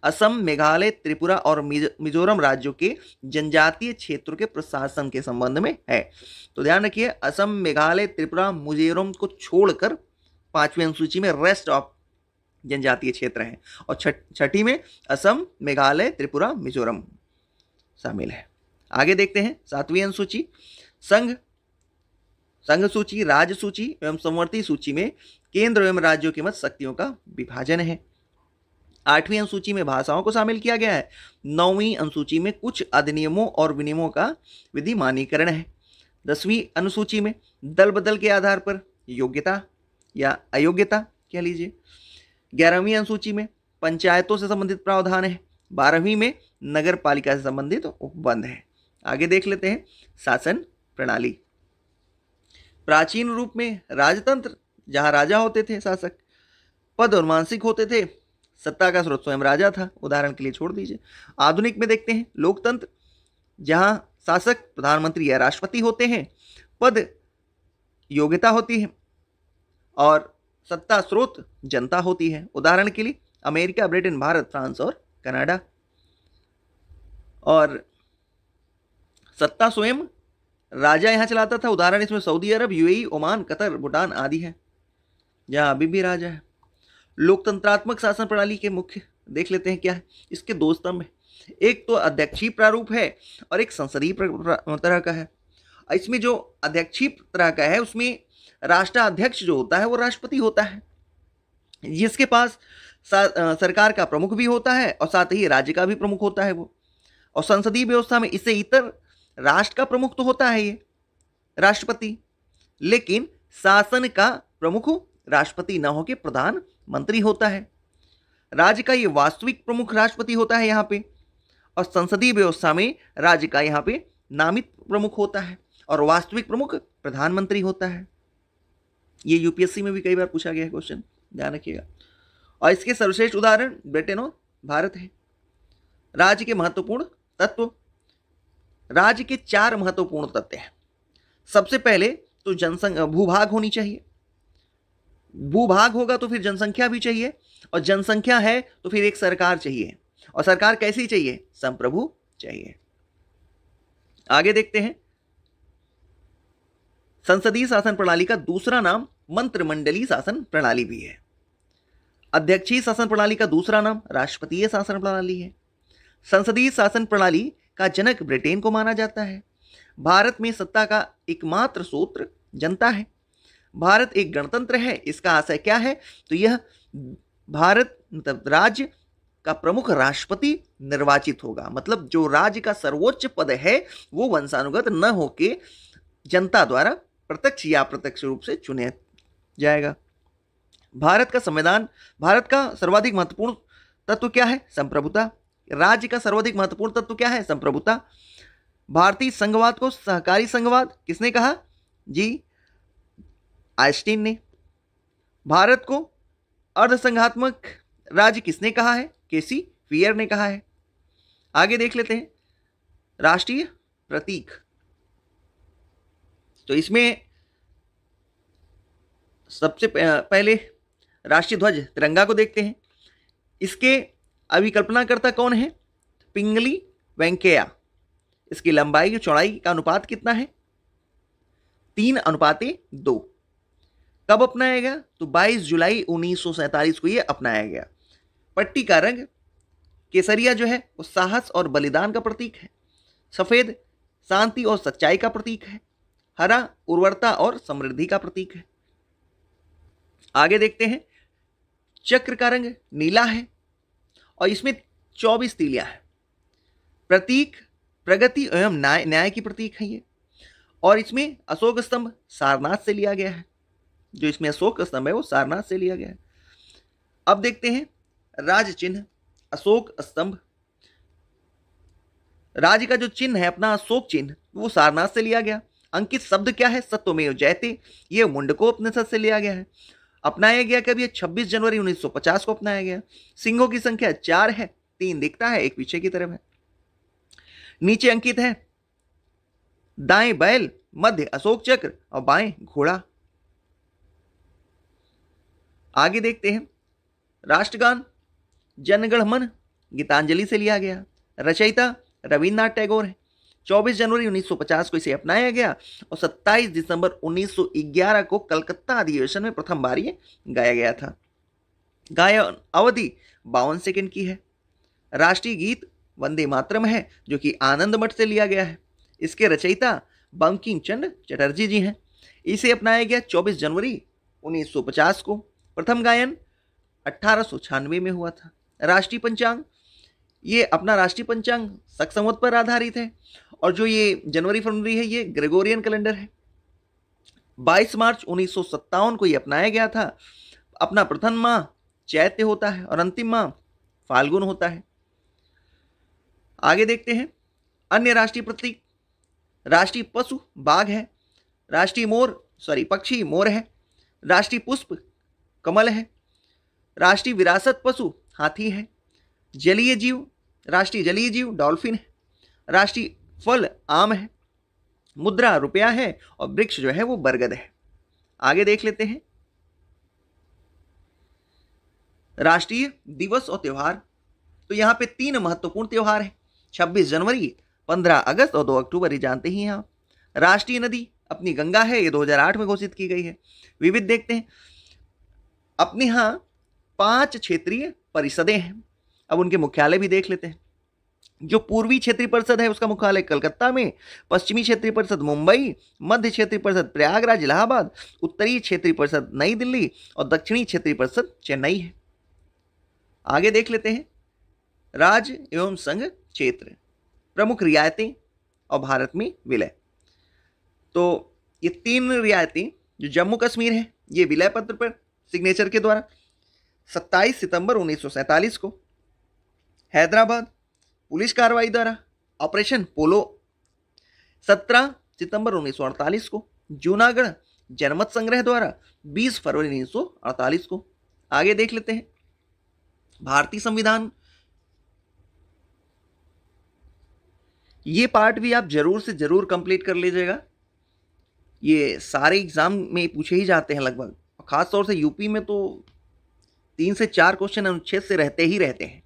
असम मेघालय त्रिपुरा और मिजोरम राज्यों के जनजातीय क्षेत्रों के प्रशासन के संबंध में है तो ध्यान रखिए असम मेघालय त्रिपुरा मिजोरम को छोड़कर पांचवी अनुसूची में रेस्ट ऑफ जनजातीय क्षेत्र हैं और छठी में असम मेघालय त्रिपुरा मिजोरम शामिल है आगे देखते हैं सातवीं अनुसूची संघ संघ सूची राज्य सूची एवं संवर्ती सूची में केंद्र एवं राज्यों के मत शक्तियों का विभाजन है आठवीं अनुसूची में भाषाओं को शामिल किया गया है नौवीं अनुसूची में कुछ अधिनियमों और विनियमों का विधि मानीकरण है दसवीं अनुसूची में दल बदल के आधार पर योग्यता या अयोग्यता कह लीजिए ग्यारहवीं अनुसूची में पंचायतों से संबंधित प्रावधान है बारहवीं में नगर पालिका से संबंधित उपबंध है आगे देख लेते हैं शासन प्रणाली प्राचीन रूप में राजतंत्र जहां राजा होते थे शासक पद और मानसिक होते थे सत्ता का स्रोत स्वयं राजा था उदाहरण के लिए छोड़ दीजिए आधुनिक में देखते हैं लोकतंत्र जहां शासक प्रधानमंत्री या राष्ट्रपति होते हैं पद योग्यता होती है और सत्ता स्रोत जनता होती है उदाहरण के लिए अमेरिका ब्रिटेन भारत फ्रांस और कनाडा और सत्ता स्वयं राजा यहाँ चलाता था उदाहरण इसमें Saudi Arabia UAE, Oman Qatar Bhutan आदि है यहाँ अभी भी राजा है लोकतंत्रात्मक शासन प्रणाली के मुख्य देख लेते हैं क्या है इसके दो स्तंभ हैं एक तो अध्यक्षीय प्रारूप है और एक संसदीय तरह का है इसमें जो अध्यक्षीय तरह का है उसमें राष्ट्राध्यक्ष जो होता है वो राष्ट्रपति होता है जिसके पास सरकार का प्रमुख भी होता है और साथ ही राज्य का भी प्रमुख होता है वो और संसदीय व्यवस्था में इससे इतर राष्ट्र का प्रमुख तो होता है ये राष्ट्रपति लेकिन शासन का प्रमुख राष्ट्रपति न होकर प्रधानमंत्री होता है राज्य का ये वास्तविक प्रमुख राष्ट्रपति होता है यहाँ पे और संसदीय व्यवस्था में राज्य का यहाँ पे नामित प्रमुख होता है और वास्तविक प्रमुख प्रधानमंत्री होता है ये यूपीएससी में भी कई बार पूछा गया है क्वेश्चन ध्यान रखिएगा और इसके सर्वश्रेष्ठ उदाहरण ब्रिटेन और भारत है राज्य के महत्वपूर्ण तत्व राज्य के चार महत्वपूर्ण तथ्य हैं सबसे पहले तो जनसंख्या भूभाग होनी चाहिए भूभाग होगा तो फिर जनसंख्या भी चाहिए और जनसंख्या है तो फिर एक सरकार चाहिए और सरकार कैसी चाहिए संप्रभु चाहिए आगे देखते हैं संसदीय शासन प्रणाली का दूसरा नाम मंत्रिमंडलीय शासन प्रणाली भी है अध्यक्षीय शासन प्रणाली का दूसरा नाम राष्ट्रपतीय शासन प्रणाली है संसदीय शासन प्रणाली का जनक ब्रिटेन को माना जाता है भारत में सत्ता का एकमात्र सूत्र जनता है भारत एक गणतंत्र है इसका आशय क्या है तो यह भारत मतलब राज्य का प्रमुख राष्ट्रपति निर्वाचित होगा मतलब जो राज्य का सर्वोच्च पद है वो वंशानुगत न होके जनता द्वारा प्रत्यक्ष या प्रत्यक्ष रूप से चुने जाएगा भारत का संविधान भारत का सर्वाधिक महत्वपूर्ण तत्व क्या है संप्रभुता राज्य का सर्वाधिक महत्वपूर्ण तत्व क्या है संप्रभुता भारतीय संघवाद को सहकारी संघवाद किसने कहा जी आइस्टीन ने भारत को अर्धसंघात्मक राज्य किसने कहा है केसी फियर ने कहा है आगे देख लेते हैं राष्ट्रीय प्रतीक तो इसमें सबसे पहले राष्ट्रीय ध्वज तिरंगा को देखते हैं इसके अभी कल्पनाकर्ता कौन है पिंगली वेंकैया इसकी लंबाई और चौड़ाई का अनुपात कितना है तीन अनुपाते दो कब अपनाया गया तो 22 जुलाई उन्नीस को यह अपनाया गया पट्टी का रंग केसरिया जो है वो साहस और बलिदान का प्रतीक है सफ़ेद शांति और सच्चाई का प्रतीक है हरा उर्वरता और समृद्धि का प्रतीक है आगे देखते हैं चक्र का रंग नीला है और इसमें चौबीस तीलियां हैं प्रतीक प्रगति एवं न्याय न्याय की प्रतीक है ये और इसमें अशोक स्तंभ सारनाथ से लिया गया है जो इसमें अशोक स्तंभ है वो सारनाथ से लिया गया है अब देखते हैं राज चिन्ह अशोक स्तंभ राज्य का जो चिन्ह है अपना अशोक चिन्ह वो सारनाथ से लिया गया अंकित शब्द क्या है सत्वमेव जयते ये मुंडकोपनिषद से लिया गया है अपनाया गया कब यह 26 जनवरी 1950 को अपनाया गया सिंहों की संख्या चार है तीन दिखता है एक पीछे की तरफ है नीचे अंकित है दाएं बैल मध्य अशोक चक्र और बाएं घोड़ा आगे देखते हैं राष्ट्रगान जनगणमन गीतांजलि से लिया गया रचयिता रविन्द्रनाथ टैगोर है 24 जनवरी 1950 को इसे अपनाया गया और 27 दिसंबर 1911 को कलकत्ता अधिवेशन में प्रथम बार ये गाया गया था गायन अवधि बावन सेकेंड की है राष्ट्रीय गीत वंदे मातरम है जो कि आनंद मठ से लिया गया है इसके रचयिता बंकिम चंद चटर्जी जी हैं इसे अपनाया गया 24 जनवरी 1950 को प्रथम गायन अट्ठारह में हुआ था राष्ट्रीय पंचांग ये अपना राष्ट्रीय पंचांग सक्षमवत पर आधारित है और जो ये जनवरी फरवरी है ये ग्रेगोरियन कैलेंडर है 22 मार्च उन्नीस को ये अपनाया गया था अपना प्रथम माह चैत्य होता है और अंतिम माह फाल्गुन होता है आगे देखते हैं अन्य राष्ट्रीय प्रतीक राष्ट्रीय पशु बाघ है राष्ट्रीय मोर सॉरी पक्षी मोर है राष्ट्रीय पुष्प कमल है राष्ट्रीय विरासत पशु हाथी है जलीय जीव राष्ट्रीय जलीय जीव डॉल्फिन है राष्ट्रीय फल आम है मुद्रा रुपया है और वृक्ष जो है वो बरगद है आगे देख लेते हैं राष्ट्रीय दिवस और त्यौहार तो यहाँ पे तीन महत्वपूर्ण त्यौहार हैं 26 जनवरी 15 अगस्त और 2 अक्टूबर ये जानते ही हैं राष्ट्रीय नदी अपनी गंगा है ये 2008 में घोषित की गई है विविध देखते हैं अपने यहाँ पांच क्षेत्रीय परिषदें हैं अब उनके मुख्यालय भी देख लेते हैं जो पूर्वी क्षेत्रीय परिषद है उसका मुख्यालय कलकत्ता में पश्चिमी क्षेत्रीय परिषद मुंबई मध्य क्षेत्रीय परिषद प्रयागराज इलाहाबाद उत्तरी क्षेत्रीय परिषद नई दिल्ली और दक्षिणी क्षेत्रीय परिषद चेन्नई है आगे देख लेते हैं राज्य एवं संघ क्षेत्र प्रमुख रियायतें और भारत में विलय तो ये तीन रियायतें जो जम्मू कश्मीर है ये विलय पत्र पर सिग्नेचर के द्वारा 27 सितंबर उन्नीस को हैदराबाद पुलिस कार्रवाई द्वारा ऑपरेशन पोलो 17 सितंबर 1948 को जूनागढ़ जनमत संग्रह द्वारा 20 फरवरी 1948 को आगे देख लेते हैं भारतीय संविधान ये पार्ट भी आप जरूर से जरूर कंप्लीट कर लीजिएगा ये सारे एग्जाम में पूछे ही जाते हैं लगभग खासतौर से यूपी में तो तीन से चार क्वेश्चन अनुच्छेद से रहते ही रहते हैं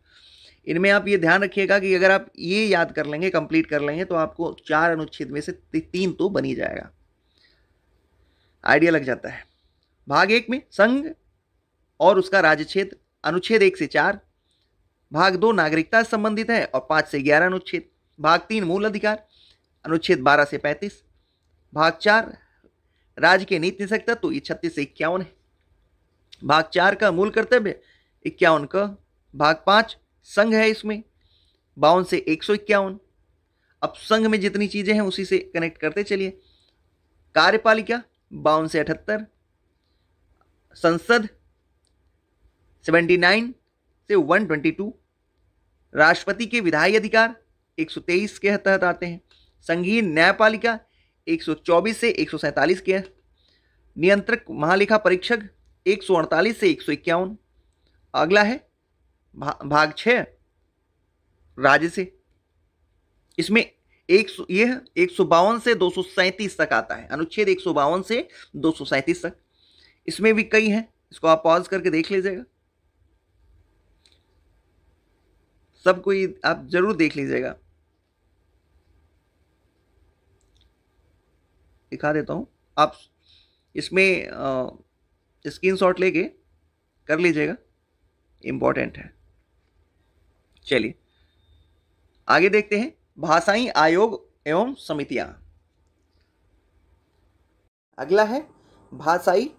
इनमें आप ये ध्यान रखिएगा कि अगर आप ये याद कर लेंगे कंप्लीट कर लेंगे तो आपको चार अनुच्छेद में से तीन तो बनी जाएगा आइडिया लग जाता है भाग एक में संघ और उसका राजच्छेद अनुच्छेद एक से चार भाग दो नागरिकता संबंधित है और पाँच से ग्यारह अनुच्छेद भाग तीन मूल अधिकार अनुच्छेद बारह से पैंतीस भाग चार राज्य के नीति सकता तत्व तो ये छत्तीस से इक्यावन है भाग चार का मूल कर्तव्य इक्यावन का भाग पाँच संघ है इसमें बावन से एक सौ इक्यावन अब संघ में जितनी चीज़ें हैं उसी से कनेक्ट करते चलिए कार्यपालिका बावन से अठहत्तर संसद सेवेंटी नाइन से वन ट्वेंटी टू राष्ट्रपति के विधायी अधिकार एक सौ तेईस के तहत आते हैं संघीय न्यायपालिका एक सौ चौबीस से एक सौ सैंतालीस के नियंत्रक महालेखा परीक्षक एक सौ अड़तालीस से एक सौ इक्यावन अगला है भा, भाग छ राजसी इसमें एक सौ यह एक सौ बावन से दो सौ सैंतीस तक आता है अनुच्छेद एक सौ बावन से दो सौ सैंतीस तक इसमें भी कई हैं इसको आप पॉज करके देख लीजिएगा सब कोई आप जरूर देख लीजिएगा दिखा देता हूँ आप इसमें स्क्रीन शॉट लेके कर लीजिएगा इंपॉर्टेंट है चलिए आगे देखते हैं भाषाई आयोग एवं समितियां अगला है भाषाई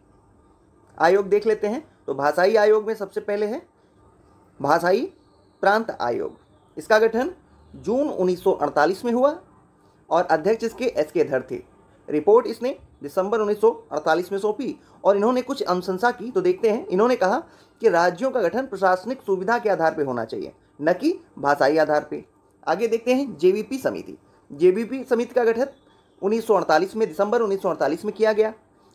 आयोग देख लेते हैं तो भाषाई आयोग में सबसे पहले है भाषाई प्रांत आयोग इसका गठन जून 1948 में हुआ और अध्यक्ष इसके एस के धर थे रिपोर्ट इसने दिसंबर 1948 में सौंपी और इन्होंने कुछ अनुशंसा की तो देखते हैं इन्होंने कहा कि राज्यों का गठन प्रशासनिक सुविधा के आधार पर होना चाहिए न कि भाषाई आधार पर आगे देखते हैं जेवीपी समिति जेवीपी समिति का गठन उन्नीस में दिसंबर उन्नीस में किया गया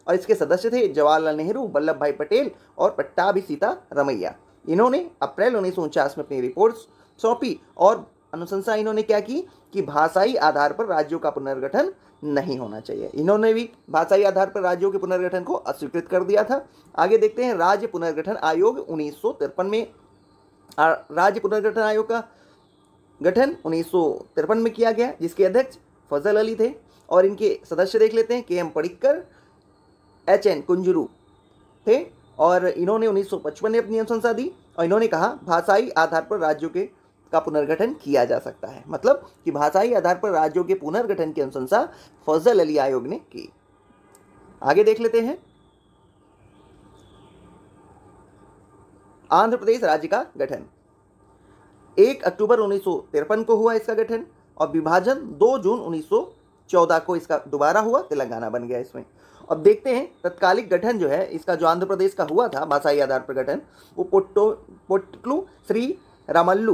और इसके सदस्य थे जवाहरलाल नेहरू वल्लभ भाई पटेल और पट्टाभी सीता रमैया इन्होंने अप्रैल उन्नीस में अपनी रिपोर्ट्स सौंपी और अनुशंसा इन्होंने क्या की कि भाषाई आधार पर राज्यों का पुनर्गठन नहीं होना चाहिए इन्होंने भी भाषाई आधार पर राज्यों के पुनर्गठन को अस्वीकृत कर दिया था आगे देखते हैं राज्य पुनर्गठन आयोग उन्नीस में राज्य पुनर्गठन आयोग का गठन उन्नीस में किया गया जिसके अध्यक्ष फजल अली थे और इनके सदस्य देख लेते हैं K M Panikkar H N Kunzru थे और इन्होंने 1955 में अपनी अनुशंसा दी और इन्होंने कहा भाषाई आधार पर राज्यों के का पुनर्गठन किया जा सकता है मतलब कि भाषाई आधार पर राज्यों के पुनर्गठन की अनुशंसा फजल अली आयोग ने की आगे देख लेते हैं आंध्र प्रदेश राज्य का गठन एक अक्टूबर उन्नीस को हुआ इसका गठन और विभाजन दो जून 1914 को इसका दोबारा हुआ तेलंगाना बन गया इसमें अब देखते हैं तत्कालिक गठन जो है इसका जो आंध्र प्रदेश का हुआ था भाषाई आधार पर गठन वो पोटो पोटलू श्री रामल्लू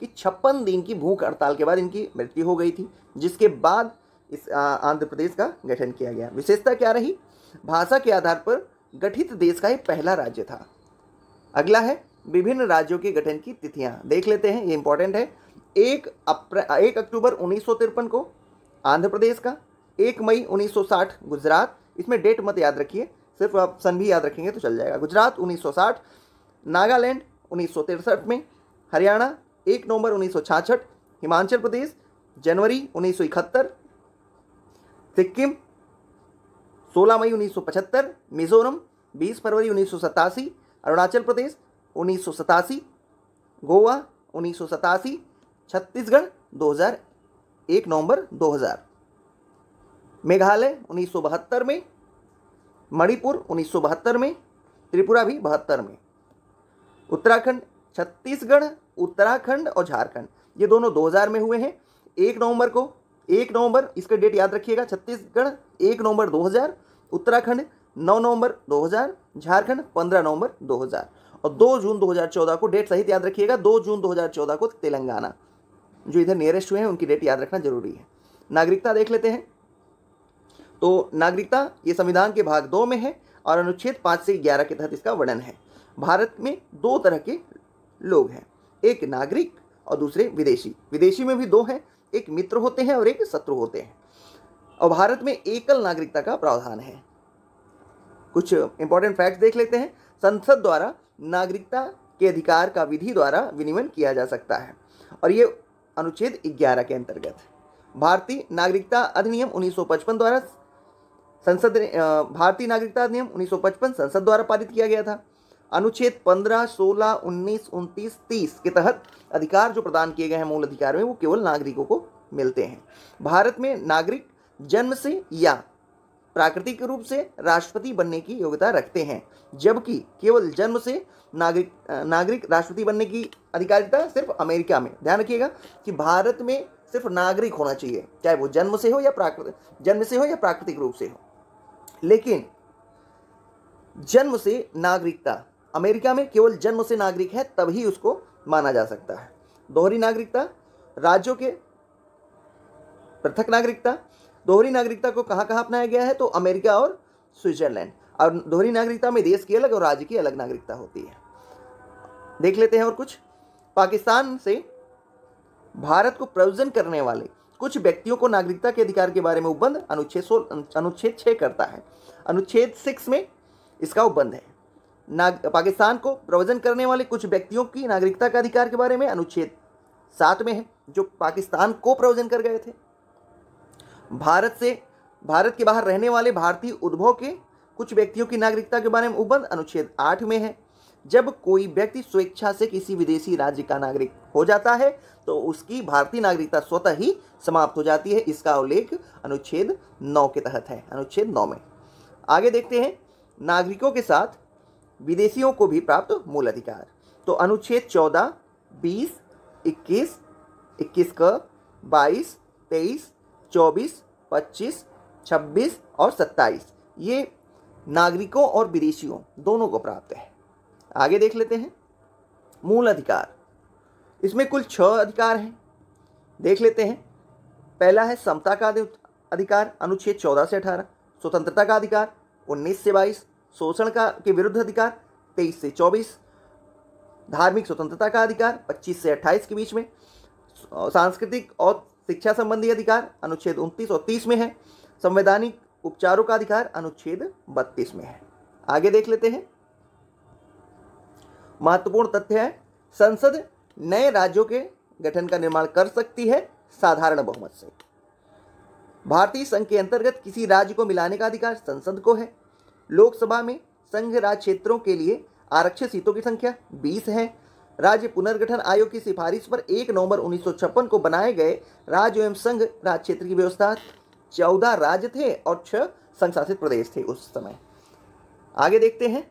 की छप्पन दिन की भूख हड़ताल के बाद इनकी मृत्यु हो गई थी जिसके बाद इस आंध्र प्रदेश का गठन किया गया विशेषता क्या रही भाषा के आधार पर गठित देश का ये पहला राज्य था अगला है विभिन्न राज्यों के गठन की तिथियां देख लेते हैं ये इंपॉर्टेंट है एक अप्रैल एक अक्टूबर उन्नीस को आंध्र प्रदेश का एक मई 1960 गुजरात इसमें डेट मत याद रखिए सिर्फ आप सन भी याद रखेंगे तो चल जाएगा गुजरात 1960 नागालैंड उन्नीस में हरियाणा एक नवंबर उन्नीस हिमाचल प्रदेश जनवरी उन्नीस सिक्किम सोलह मई उन्नीस मिजोरम 20 फरवरी उन्नीस अरुणाचल प्रदेश उन्नीस गोवा उन्नीस छत्तीसगढ़ 2001 नवंबर 2000 मेघालय उन्नीस में मणिपुर उन्नीस में त्रिपुरा भी बहत्तर में उत्तराखंड छत्तीसगढ़ उत्तराखंड और झारखंड ये दोनों 2000 में हुए हैं एक नवंबर को एक नवंबर इसका डेट याद रखिएगा छत्तीसगढ़ एक नवंबर 2000 उत्तराखंड नौ नवंबर 2000 झारखंड 15 नवंबर 2000 और 2 जून 2014 को डेट सहित याद रखिएगा 2 जून 2014 को तेलंगाना जो इधर नियरेस्ट हुए हैं उनकी डेट याद रखना जरूरी है नागरिकता देख लेते हैं तो नागरिकता ये संविधान के भाग दो में है और अनुच्छेद पाँच से ग्यारह के तहत इसका वर्णन है भारत में दो तरह के लोग हैं एक नागरिक और दूसरे विदेशी विदेशी में भी दो हैं एक मित्र होते हैं और एक शत्रु होते हैं और भारत में एकल नागरिकता का प्रावधान है कुछ इंपॉर्टेंट फैक्ट्स देख लेते हैं संसद द्वारा नागरिकता के अधिकार का विधि द्वारा विनिमय किया जा सकता है और ये अनुच्छेद 11 के अंतर्गत भारतीय नागरिकता अधिनियम 1955 द्वारा संसद ने भारतीय नागरिकता अधिनियम 1955 संसद द्वारा पारित किया गया था अनुच्छेद 15, 16, 19, 29, 30 के तहत अधिकार जो प्रदान किए गए हैं मूल अधिकार में वो केवल नागरिकों को मिलते हैं भारत में नागरिक जन्म से या प्राकृतिक रूप से राष्ट्रपति बनने की योग्यता रखते हैं जबकि केवल जन्म से नागरिक नागरिक राष्ट्रपति बनने की अधिकारिता सिर्फ अमेरिका में ध्यान रखिएगा कि भारत में सिर्फ नागरिक होना चाहिए चाहे वो जन्म से हो या प्राकृतिक जन्म से हो या प्राकृतिक रूप से हो लेकिन जन्म से नागरिकता अमेरिका में केवल जन्म से नागरिक है तभी उसको माना जा सकता है दोहरी नागरिकता राज्यों के पृथक नागरिकता दोहरी नागरिकता को कहाँ कहाँ अपनाया गया है तो अमेरिका और स्विट्जरलैंड और दोहरी नागरिकता में देश की अलग और राज्य की अलग नागरिकता होती है देख लेते हैं और कुछ पाकिस्तान से भारत को प्रयोजन करने वाले कुछ व्यक्तियों को नागरिकता के अधिकार के बारे में उपबंध अनुच्छेद सो अनुच्छेद छः करता है अनुच्छेद सिक्स में इसका उपबंध है नाग पाकिस्तान को प्रवचन करने वाले कुछ व्यक्तियों की नागरिकता का अधिकार के बारे में अनुच्छेद सात में है जो पाकिस्तान को प्रवचन कर गए थे भारत से भारत के बाहर रहने वाले भारतीय उद्भव के कुछ व्यक्तियों की नागरिकता के बारे में उपबंध अनुच्छेद आठ में है जब कोई व्यक्ति स्वेच्छा से किसी विदेशी राज्य का नागरिक हो जाता है तो उसकी भारतीय नागरिकता स्वतः ही समाप्त हो जाती है इसका उल्लेख अनुच्छेद नौ के तहत है अनुच्छेद नौ में आगे देखते हैं नागरिकों के साथ विदेशियों को भी प्राप्त मूल अधिकार तो अनुच्छेद चौदह बीस इक्कीस इक्कीस क बाईस तेईस चौबीस पच्चीस छब्बीस और सत्ताईस ये नागरिकों और विदेशियों दोनों को प्राप्त है आगे देख लेते हैं मूल अधिकार इसमें कुल छः अधिकार हैं देख लेते हैं पहला है समता का अधिकार अनुच्छेद चौदह से अठारह स्वतंत्रता का अधिकार उन्नीस से बाईस शोषण का के विरुद्ध अधिकार तेईस से चौबीस धार्मिक स्वतंत्रता का अधिकार पच्चीस से अट्ठाईस के बीच में सांस्कृतिक और शिक्षा संबंधी अधिकार अनुच्छेद उनतीस और तीस में है संवैधानिक उपचारों का अधिकार अनुच्छेद बत्तीस में है आगे देख लेते हैं महत्वपूर्ण तथ्य है संसद नए राज्यों के गठन का निर्माण कर सकती है साधारण बहुमत से भारतीय संघ के अंतर्गत किसी राज्य को मिलाने का अधिकार संसद को है लोकसभा में संघ राज्य क्षेत्रों के लिए आरक्षित सीटों की संख्या 20 है राज्य पुनर्गठन आयोग की सिफारिश पर 1 नवंबर उन्नीस को बनाए गए राज्य एवं संघ राज क्षेत्र की व्यवस्था चौदह राज्य थे और छः संशासित प्रदेश थे उस समय आगे देखते हैं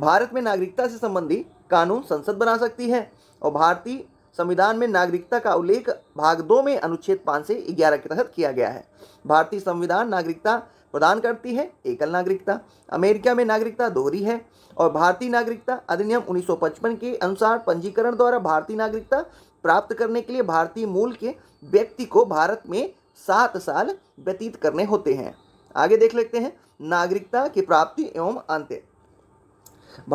भारत में नागरिकता से संबंधी कानून संसद बना सकती है और भारतीय संविधान में नागरिकता का उल्लेख भाग दो में अनुच्छेद पाँच से ग्यारह के तहत किया गया है भारतीय संविधान नागरिकता प्रदान करती है एकल नागरिकता अमेरिका में नागरिकता दोहरी है और भारतीय नागरिकता अधिनियम 1955 के अनुसार पंजीकरण द्वारा भारतीय नागरिकता प्राप्त करने के लिए भारतीय मूल के व्यक्ति को भारत में सात साल व्यतीत करने होते हैं आगे देख लेते हैं नागरिकता की प्राप्ति एवं अंत्य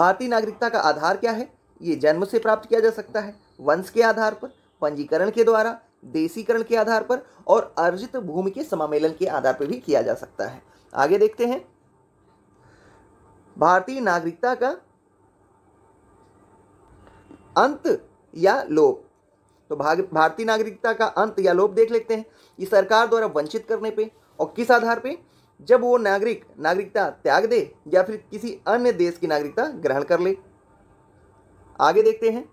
भारतीय नागरिकता का आधार क्या है ये जन्म से प्राप्त किया जा सकता है वंश के आधार पर पंजीकरण के द्वारा देसीकरण के आधार पर और अर्जित भूमि के समामेलन के आधार पर भी किया जा सकता है आगे देखते हैं भारतीय नागरिकता का अंत या लोप तो भारतीय नागरिकता का अंत या लोप देख लेते हैं ये सरकार द्वारा वंचित करने पे और किस आधार पे जब वो नागरिक नागरिकता त्याग दे या फिर किसी अन्य देश की नागरिकता ग्रहण कर ले आगे देखते हैं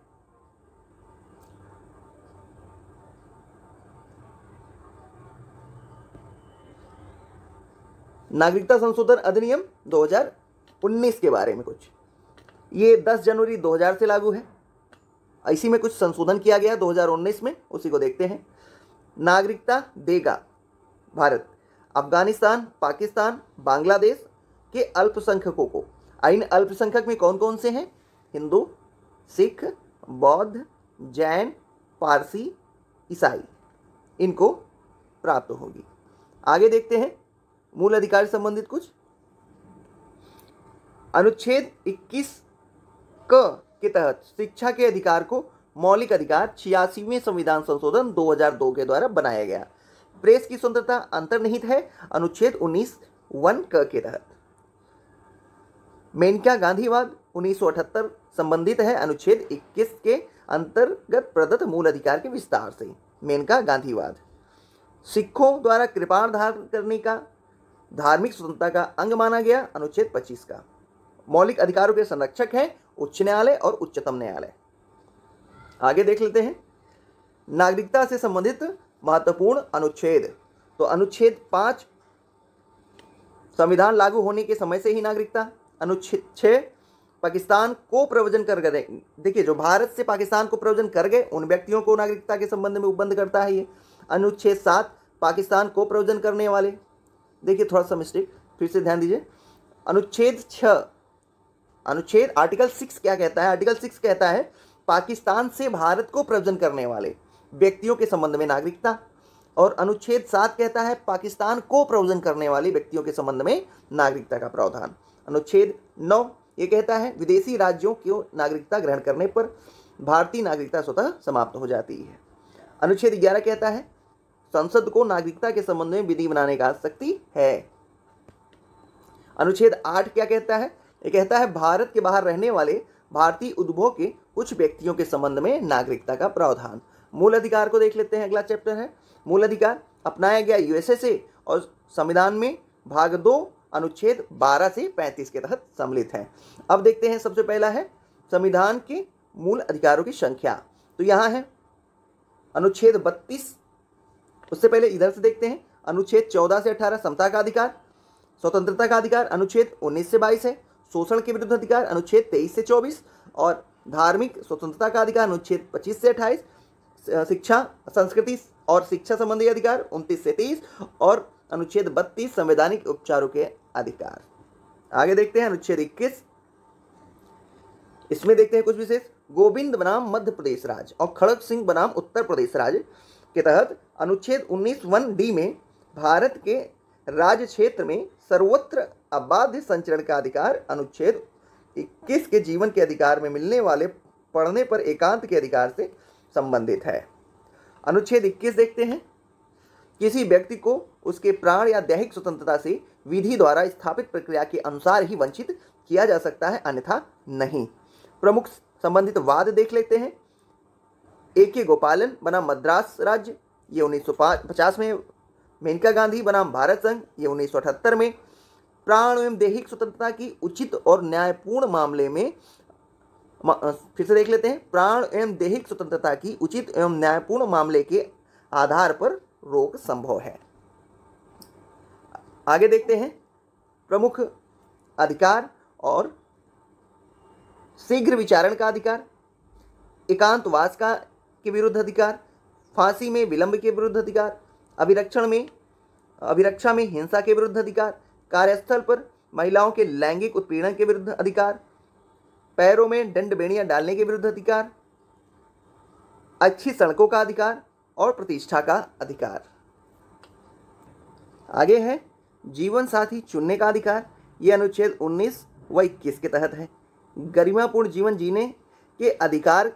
नागरिकता संशोधन अधिनियम 2019 के बारे में कुछ ये 10 जनवरी 2000 से लागू है इसी में कुछ संशोधन किया गया 2019 में उसी को देखते हैं नागरिकता देगा भारत अफगानिस्तान पाकिस्तान बांग्लादेश के अल्पसंख्यकों को इन अल्पसंख्यक में कौन कौन से हैं हिंदू सिख बौद्ध जैन पारसी ईसाई इनको प्राप्त होगी आगे देखते हैं मूल अधिकार संबंधित कुछ अनुच्छेद 21 क के तहत शिक्षा के अधिकार को मौलिक अधिकार छियासीवें संविधान संशोधन 2002 के द्वारा बनाया गया प्रेस की स्वतंत्रता अंतर्निहित है अनुच्छेद 19 वन क के तहत मेनका गांधीवाद 1978 संबंधित है अनुच्छेद 21 के अंतर्गत प्रदत्त मूल अधिकार के विस्तार से मेनका गांधीवाद सिखों द्वारा कृपाण धारण करने का धार्मिक स्वतंत्रता का अंग माना गया अनुच्छेद 25 का मौलिक अधिकारों के संरक्षक हैं उच्च न्यायालय और उच्चतम न्यायालय आगे देख लेते हैं नागरिकता से संबंधित महत्वपूर्ण अनुच्छेद तो अनुच्छेद पाँच संविधान लागू होने के समय से ही नागरिकता अनुच्छेद छः पाकिस्तान को प्रवचन कर गए देखिए जो भारत से पाकिस्तान को प्रवचन कर गए उन व्यक्तियों को नागरिकता के संबंध में उपबंध करता है ये अनुच्छेद सात पाकिस्तान को प्रवचन करने वाले देखिए थोड़ा सा मिस्टेक फिर से ध्यान दीजिए अनुच्छेद छ अनुच्छेद आर्टिकल सिक्स क्या कहता है आर्टिकल सिक्स कहता है पाकिस्तान से भारत को प्रवजन करने वाले व्यक्तियों के संबंध में नागरिकता और अनुच्छेद सात कहता है पाकिस्तान को प्रवजन करने वाले व्यक्तियों के संबंध में नागरिकता का प्रावधान अनुच्छेद नौ ये कहता है विदेशी राज्यों की नागरिकता ग्रहण करने पर भारतीय नागरिकता स्वतः समाप्त हो जाती है अनुच्छेद ग्यारह कहता है संसद को नागरिकता के संबंध में विधि बनाने का शक्ति है अनुच्छेद आठ क्या कहता है ये कहता है भारत के बाहर रहने वाले भारतीय उद्भव के कुछ व्यक्तियों के संबंध में नागरिकता का प्रावधान मूल अधिकार को देख लेते हैं अगला चैप्टर है मूल अधिकार अपनाया गया यूएसए से और संविधान में भाग दो अनुच्छेद 12 से 35 के तहत सम्मिलित हैं अब देखते हैं सबसे पहला है संविधान के मूल अधिकारों की संख्या तो यहाँ है अनुच्छेद बत्तीस उससे पहले इधर से देखते हैं अनुच्छेद चौदह से अठारह समता का अधिकार स्वतंत्रता का अधिकार अनुच्छेद उन्नीस से बाईस है शोषण के विरुद्ध अधिकार अनुच्छेद तेईस से चौबीस और धार्मिक स्वतंत्रता का अधिकार अनुच्छेद पच्चीस से अट्ठाईस शिक्षा संस्कृति और शिक्षा संबंधी अधिकार उनतीस से तीस और अनुच्छेद बत्तीस संवैधानिक उपचारों के अधिकार आगे देखते हैं अनुच्छेद इक्कीस इसमें देखते हैं कुछ विशेष गोविंद बनाम मध्य प्रदेश राज्य और खड़ग सिंह बनाम उत्तर प्रदेश राज्य के तहत अनुच्छेद उन्नीस वन डी में भारत के राज्य क्षेत्र में सर्वत्र अबाध्य संचरण का अधिकार अनुच्छेद इक्कीस के जीवन के अधिकार में मिलने वाले पढ़ने पर एकांत के अधिकार से संबंधित है अनुच्छेद 21 देखते हैं किसी व्यक्ति को उसके प्राण या दैहिक स्वतंत्रता से विधि द्वारा स्थापित प्रक्रिया के अनुसार ही वंचित किया जा सकता है अन्यथा नहीं प्रमुख संबंधित वाद देख लेते हैं ए के गोपालन बनाम मद्रास राज्य ये उन्नीस सौ पचास में मेनका गांधी बनाम भारत संघ ये उन्नीस सौ अठहत्तर में प्राण एवं दैहिक स्वतंत्रता की उचित और न्यायपूर्ण मामले में फिर से देख लेते हैं प्राण एवं दैहिक स्वतंत्रता की उचित एवं न्यायपूर्ण मामले के आधार पर रोक संभव है आगे देखते हैं प्रमुख अधिकार और शीघ्र विचारण का अधिकार एकांतवास का के विरुद्ध अधिकार फांसी में विलंब के विरुद्ध अधिकार अभिरक्षण में अभिरक्षा में हिंसा के विरुद्ध अधिकार कार्यस्थल पर महिलाओं के लैंगिक उत्पीड़न के विरुद्ध अधिकार पैरों में दंड बेड़ियाँ डालने के विरुद्ध अधिकार अच्छी सड़कों का अधिकार और प्रतिष्ठा का अधिकार आगे है जीवन साथी चुनने का अधिकार ये अनुच्छेद 19 व 21 के तहत है गरिमापूर्ण जीवन जीने के अधिकार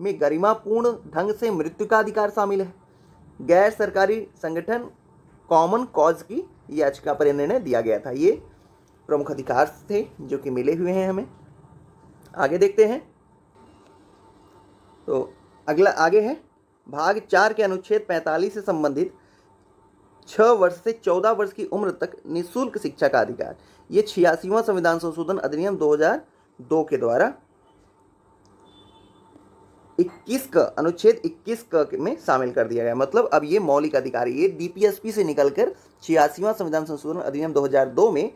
में गरिमापूर्ण ढंग से मृत्यु का अधिकार शामिल है गैर सरकारी संगठन कॉमन कॉज की याचिका पर निर्णय दिया गया था ये प्रमुख अधिकार थे जो कि मिले हुए हैं हमें आगे देखते हैं तो अगला आगे है भाग चार के अनुच्छेद 45 से संबंधित छः वर्ष से चौदह वर्ष की उम्र तक निःशुल्क शिक्षा का अधिकार ये छियासीवा संविधान संशोधन अधिनियम 2002 के द्वारा इक्कीस क अनुच्छेद इक्कीस क में शामिल कर दिया गया मतलब अब ये मौलिक अधिकार ये डीपीएसपी से निकलकर छियासीवां संविधान संशोधन अधिनियम 2002 में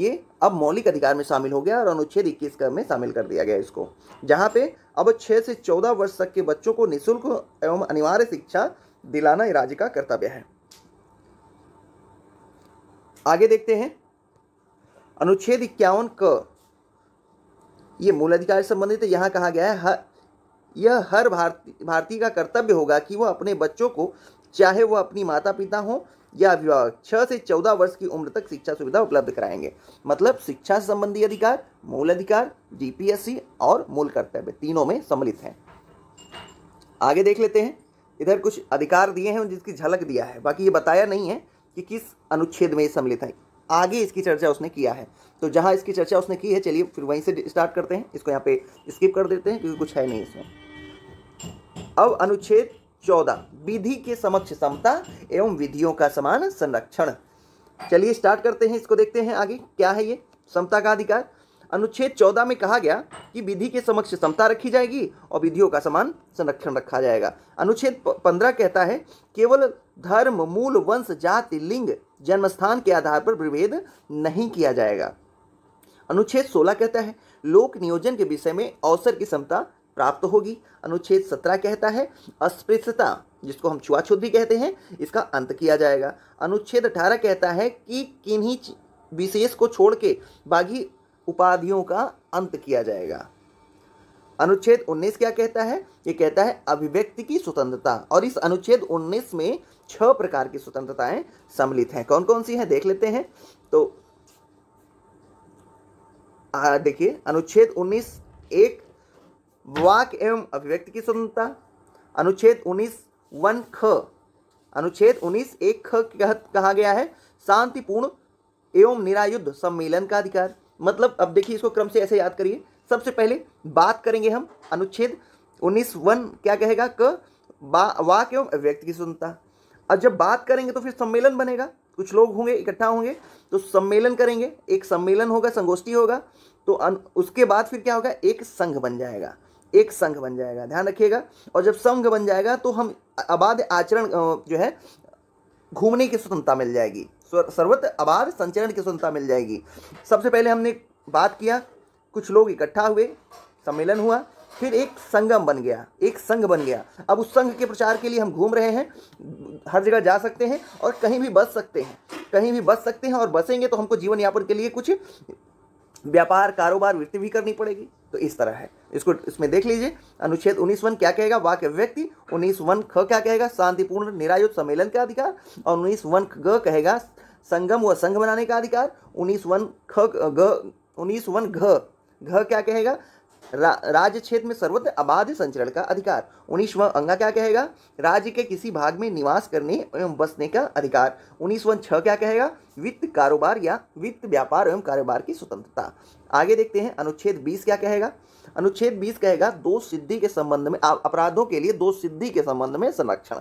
ये अब मौलिक अधिकार में शामिल हो गया और अनुच्छेद इक्कीस क में शामिल कर दिया गया इसको जहाँ पे अब छः से चौदह वर्ष तक के बच्चों को निःशुल्क एवं अनिवार्य शिक्षा दिलाना राज्य का कर्तव्य है आगे देखते हैं अनुच्छेद इक्यावन क ये मूल अधिकार से संबंधित यहाँ कहा गया है यह हर भारती भारतीय का कर्तव्य होगा कि वह अपने बच्चों को चाहे वह अपनी माता पिता हों या अभिभावक छः से चौदह वर्ष की उम्र तक शिक्षा सुविधा उपलब्ध कराएंगे मतलब शिक्षा से संबंधी अधिकार मूल अधिकार जीपीएससी और मूल कर्तव्य तीनों में सम्मिलित हैं आगे देख लेते हैं इधर कुछ अधिकार दिए हैं जिसकी झलक दिया है बाकी ये बताया नहीं है कि किस अनुच्छेद में सम्मिलित है आगे इसकी चर्चा उसने किया है तो जहाँ इसकी चर्चा उसने की है चलिए फिर वहीं से स्टार्ट करते हैं इसको यहाँ पे स्किप कर देते हैं क्योंकि कुछ है नहीं इसमें अब अनुच्छेद चौदह विधि के समक्ष समता एवं विधियों का समान संरक्षण चलिए स्टार्ट करते हैं इसको देखते हैं आगे क्या है ये समता का अधिकार अनुच्छेद चौदह में कहा गया कि विधि के समक्ष समता रखी जाएगी और विधियों का समान संरक्षण रखा जाएगा अनुच्छेद पंद्रह कहता है केवल धर्म मूल वंश जाति लिंग जन्मस्थान के आधार पर विभेद नहीं किया जाएगा अनुच्छेद सोलह कहता है लोक नियोजन के विषय में अवसर की समता प्राप्त होगी अनुच्छेद सत्रह कहता है अस्पृश्यता जिसको हम छुआछूत भी कहते हैं इसका अंत किया जाएगा अनुच्छेद अठारह कहता है कि किन्हीं विशेष को छोड़ के बाकी उपाधियों का अंत किया जाएगा अनुच्छेद 19 क्या कहता है ये कहता है अभिव्यक्ति की स्वतंत्रता और इस अनुच्छेद 19 में छह प्रकार की स्वतंत्रताएं सम्मिलित हैं कौन कौन सी हैं देख लेते हैं तो देखिए अनुच्छेद 19 एक वाक एवं अभिव्यक्ति की स्वतंत्रता अनुच्छेद उन्नीस वन ख अनुच्छेद उन्नीस एक ख के तहत कहा गया है शांतिपूर्ण एवं निरायुद्ध सम्मेलन का अधिकार मतलब अब देखिए इसको क्रम से ऐसे याद करिए सबसे पहले बात करेंगे हम अनुच्छेद उन्नीस वन क्या कहेगा क वाक एवं अभिव्यक्ति की स्वतंत्रता और जब बात करेंगे तो फिर सम्मेलन बनेगा कुछ लोग होंगे इकट्ठा होंगे तो सम्मेलन करेंगे एक सम्मेलन होगा संगोष्ठी होगा तो उसके बाद फिर क्या होगा एक संघ बन जाएगा एक संघ बन जाएगा ध्यान रखिएगा और जब संघ बन जाएगा तो हम अबाध आचरण जो है घूमने की स्वतंत्रता मिल जाएगी सर्वत्र अबाध संचरण की स्वतंत्रता मिल जाएगी सबसे पहले हमने बात किया कुछ लोग इकट्ठा हुए सम्मेलन हुआ फिर एक संगम बन गया एक संघ बन गया अब उस संघ के प्रचार के लिए हम घूम रहे हैं हर जगह जा सकते हैं और कहीं भी बस सकते हैं कहीं भी बस सकते हैं और बसेंगे तो हमको जीवन यापन के लिए कुछ व्यापार कारोबार वृत्ति भी करनी पड़ेगी तो इस तरह है इसको इसमें देख लीजिए अनुच्छेद उन्नीस वन क्या कहेगा वाक्य व्यक्ति उन्नीस वन ख क्या कहेगा शांतिपूर्ण निरायुक्त सम्मेलन का अधिकार और उन्नीस वन ग कहेगा संगम व संघ बनाने का अधिकार उन्नीस वन ख ग उन्नीस वन घ घ क्या कहेगा रा, राज्य क्षेत्र में सर्वत्र अबाध संचरण का अधिकार उन्नीसवा अंगा क्या कहेगा राज्य के किसी भाग में निवास करने एवं बसने का अधिकार उन्नीसवा छ क्या कहेगा वित्त कारोबार या वित्त व्यापार एवं कारोबार की स्वतंत्रता आगे देखते हैं अनुच्छेद बीस क्या कहेगा अनुच्छेद बीस कहेगा दो सिद्धि के संबंध में अपराधों के लिए दो सिद्धि के संबंध में संरक्षण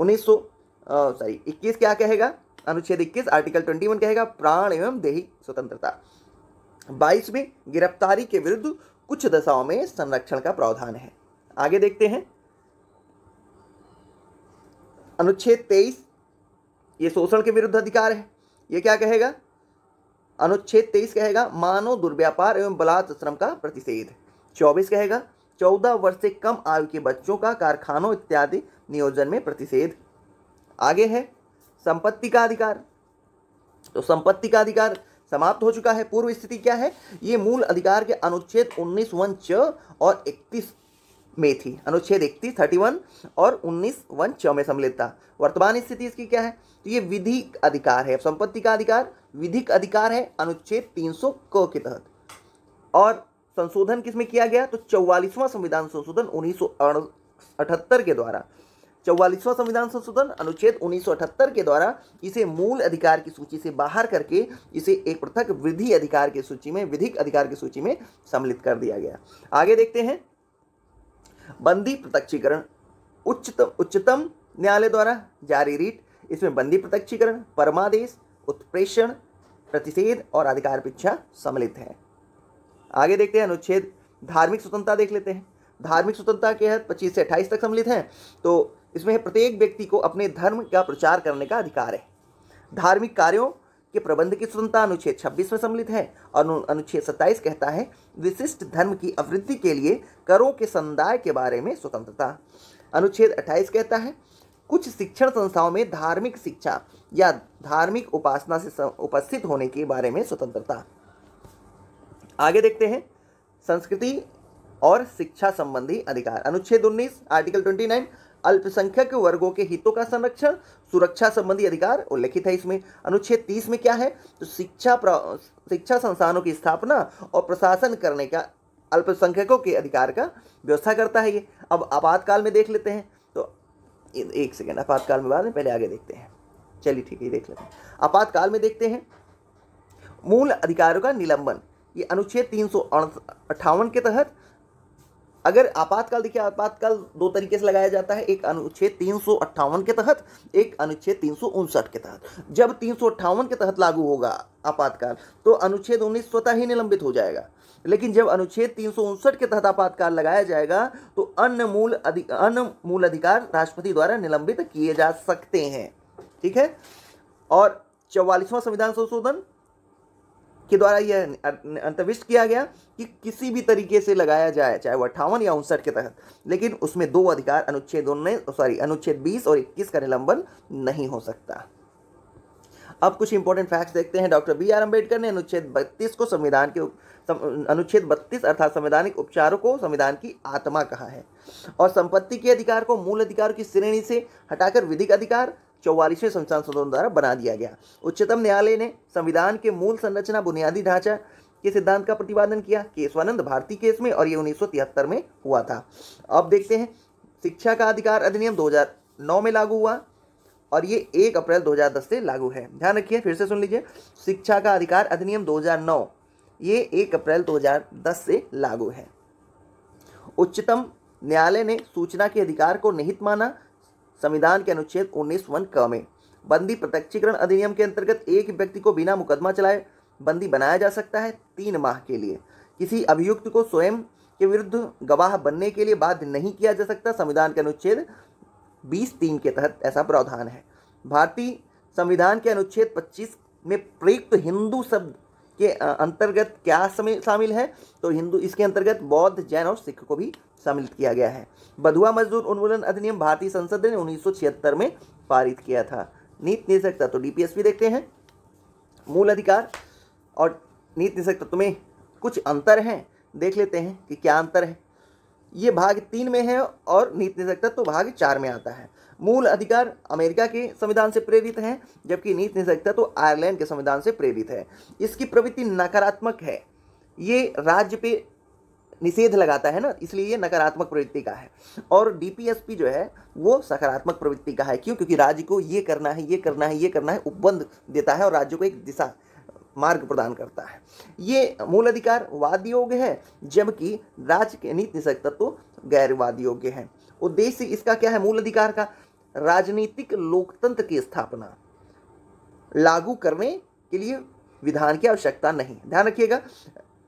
उन्नीस सॉरी इक्कीस क्या कहेगा अनुच्छेद इक्कीस आर्टिकल ट्वेंटी वन कहेगा प्राण एवं देही स्वतंत्रता बाईस में गिरफ्तारी के विरुद्ध कुछ दशाओं में संरक्षण का प्रावधान है आगे देखते हैं अनुच्छेद तेईस ये शोषण के विरुद्ध अधिकार है ये क्या कहेगा अनुच्छेद तेईस कहेगा मानव दुर्व्यापार एवं बलात् श्रम का प्रतिषेध चौबीस कहेगा चौदह वर्ष से कम आयु के बच्चों का कारखानों इत्यादि नियोजन में प्रतिषेध आगे है संपत्ति का अधिकार तो संपत्ति का अधिकार समाप्त हो चुका है पूर्व स्थिति क्या है ये मूल अधिकार के अनुच्छेद उन्नीस वन च और इकतीस में थी अनुच्छेद इकतीस थर्टी वन और उन्नीस वन च में सम्मिलित था वर्तमान स्थिति इसकी क्या है तो ये विधिक अधिकार है संपत्ति का अधिकार विधिक अधिकार है अनुच्छेद तीन सौ क के तहत और संशोधन किसमें किया गया तो चौवालीसवां संविधान संशोधन उन्नीस के द्वारा चौवालीसवां संविधान संशोधन अनुच्छेद 1978 के द्वारा इसे मूल अधिकार की सूची से बाहर करके इसे एक पृथक विधि अधिकार की सूची में विधिक अधिकार की सूची में सम्मिलित कर दिया गया आगे देखते हैं बंदी प्रत्यक्षीकरण उच्चतम उच्चतम न्यायालय द्वारा जारी रीट इसमें बंदी प्रत्यक्षीकरण परमादेश उत्प्रेषण प्रतिषेध और अधिकार पीछा सम्मिलित है आगे देखते हैं अनुच्छेद धार्मिक स्वतंत्रता देख लेते हैं धार्मिक स्वतंत्रता के तहत 25 से 28 तक सम्मिलित हैं तो इसमें प्रत्येक व्यक्ति को अपने धर्म का प्रचार करने का अधिकार है धार्मिक कार्यों के प्रबंध की स्वतंत्रता अनुच्छेद 26 में सम्मिलित है और अनुच्छेद 27 कहता है विशिष्ट धर्म की अवृद्धि के लिए करों के संदाय के बारे में स्वतंत्रता अनुच्छेद 28 कहता है कुछ शिक्षण संस्थाओं में धार्मिक शिक्षा या धार्मिक उपासना से उपस्थित होने के बारे में स्वतंत्रता आगे देखते हैं संस्कृति और शिक्षा संबंधी अधिकार अनुच्छेद 19 आर्टिकल 29 अल्पसंख्यक वर्गों के हितों का संरक्षण सुरक्षा संबंधी अधिकार उल्लेखित है इसमें अनुच्छेद तीस में क्या है तो शिक्षा शिक्षा संस्थानों की स्थापना और प्रशासन करने का अल्पसंख्यकों के अधिकार का व्यवस्था करता है ये अब आपातकाल में देख लेते हैं तो एक सेकेंड आपातकाल में बाद में पहले आगे देखते हैं चलिए ठीक है देख लेते हैं आपातकाल में देखते हैं मूल अधिकारों का निलंबन ये अनुच्छेद तीन के तहत अगर आपातकाल देखिए आपातकाल दो तरीके से लगाया जाता है एक अनुच्छेद तीन के तहत एक अनुच्छेद तीन के तहत जब तीन के तहत लागू होगा आपातकाल तो अनुच्छेद उन्नीस स्वतः ही निलंबित हो जाएगा लेकिन जब अनुच्छेद तीन के तहत आपातकाल लगाया जाएगा तो अन्य मूल अन्य मूल अधिकार राष्ट्रपति द्वारा निलंबित किए जा सकते हैं ठीक है और चौवालीसवां संविधान संशोधन के द्वारा यह अं-, अं-, अंतविष्ट किया गया कि किसी भी तरीके से लगाया जाए चाहे वह अट्ठावन या उनसठ के तहत लेकिन उसमें दो अधिकार अनुच्छेद उन्नीस सॉरी अनुच्छेद बीस और इक्कीस का निलंबन नहीं हो सकता अब कुछ इंपॉर्टेंट फैक्ट्स देखते हैं डॉक्टर बी आर अम्बेडकर ने अनुच्छेद बत्तीस को संविधान के अनुच्छेद बत्तीस अर्थात संवैधानिक उपचारों को संविधान की आत्मा कहा है और संपत्ति के अधिकार को मूल अधिकार की श्रेणी से हटाकर विधिक अधिकार चौवालीसवें संविधान संशोधन द्वारा बना दिया गया उच्चतम न्यायालय ने संविधान के मूल संरचना बुनियादी ढांचा के सिद्धांत का प्रतिपादन किया केशवानंद भारती केस में और ये उन्नीस में हुआ था अब देखते हैं शिक्षा का अधिकार अधिनियम 2009 में लागू हुआ और ये एक अप्रैल 2010 से लागू है ध्यान रखिए फिर से सुन लीजिए शिक्षा का अधिकार अधिनियम 2009 ये एक अप्रैल 2010 से लागू है उच्चतम न्यायालय ने सूचना के अधिकार को निहित माना संविधान के अनुच्छेद उन्नीस वन क में बंदी प्रत्यक्षीकरण अधिनियम के अंतर्गत एक व्यक्ति को बिना मुकदमा चलाए बंदी बनाया जा सकता है तीन माह के लिए किसी अभियुक्त को स्वयं के विरुद्ध गवाह बनने के लिए बाध्य नहीं किया जा सकता संविधान के अनुच्छेद बीस तीन के तहत ऐसा प्रावधान है भारतीय संविधान के अनुच्छेद पच्चीस में प्रयुक्त हिंदू शब्द के अंतर्गत क्या शामिल है तो हिंदू इसके अंतर्गत बौद्ध जैन और सिख को भी शामिल किया गया है बधुआ मजदूर उन्मूलन अधिनियम भारतीय संसद ने उन्नीस में पारित किया था नीत निशक्ता तो डीपीएसपी देखते हैं मूल अधिकार और नीत निशक्तत्व में कुछ अंतर हैं देख लेते हैं कि क्या अंतर है ये भाग तीन में है और नीति निशक्तत्व तो भाग चार में आता है मूल अधिकार अमेरिका के संविधान से प्रेरित हैं जबकि नीति निषेधता तो आयरलैंड के संविधान से प्रेरित है इसकी प्रवृत्ति नकारात्मक है ये राज्य पे निषेध लगाता है ना इसलिए ये नकारात्मक प्रवृत्ति का है और डीपीएसपी जो है वो सकारात्मक प्रवृत्ति का है क्यों क्योंकि राज्य को ये करना है ये करना है ये करना है उपबंध देता है और राज्य को एक दिशा मार्ग प्रदान करता है ये मूल अधिकार वाद योग्य है जबकि राज्य के नीति निषेध तत्व तो गैरवाद योग्य है उद्देश्य इसका क्या है मूल अधिकार का राजनीतिक लोकतंत्र की स्थापना लागू करने के लिए विधान की आवश्यकता नहीं ध्यान रखिएगा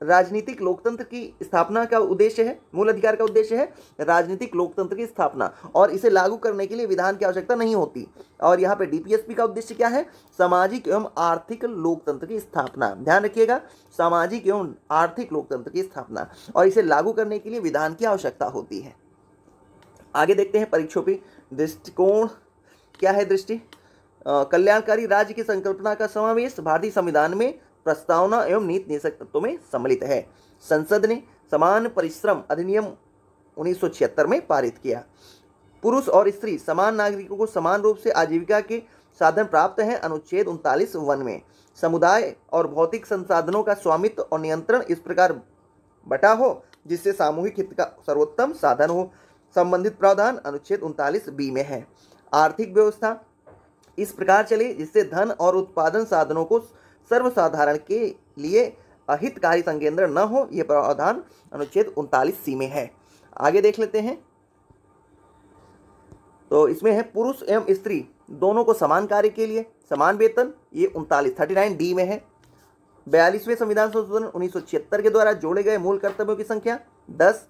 राजनीतिक लोकतंत्र की स्थापना का उद्देश्य है मूल अधिकार का उद्देश्य है राजनीतिक लोकतंत्र की स्थापना और इसे लागू करने के लिए विधान की आवश्यकता नहीं होती और यहाँ पे डीपीएसपी का उद्देश्य क्या है सामाजिक एवं आर्थिक लोकतंत्र की स्थापना ध्यान रखिएगा सामाजिक एवं आर्थिक लोकतंत्र की स्थापना और इसे लागू करने के लिए विधान की आवश्यकता होती है आगे देखते हैं परीक्षोपी दृष्टिकोण क्या है दृष्टि कल्याणकारी राज्य की संकल्पना का समावेश भारतीय संविधान में प्रस्तावना एवं नीति निषेक तत्वों में सम्मिलित है संसद ने समान परिश्रम अधिनियम उन्नीस में पारित किया पुरुष और स्त्री समान नागरिकों को समान रूप से आजीविका के साधन प्राप्त हैं अनुच्छेद उनतालीस वन में समुदाय और भौतिक संसाधनों का स्वामित्व और नियंत्रण इस प्रकार बटा हो जिससे सामूहिक हित का सर्वोत्तम साधन हो संबंधित प्रावधान अनुच्छेद उनतालीस बी में है आर्थिक व्यवस्था इस प्रकार चले जिससे धन और उत्पादन साधनों को सर्वसाधारण के लिए अहितकारी संकेंद्र न हो यह प्रावधान अनुच्छेद उनतालीस सी में है आगे देख लेते हैं तो इसमें है पुरुष एवं स्त्री दोनों को समान कार्य के लिए समान वेतन ये उनतालीस थर्टी नाइन डी में है बयालीसवें संविधान संशोधन उन्नीस के द्वारा जोड़े गए मूल कर्तव्यों की संख्या दस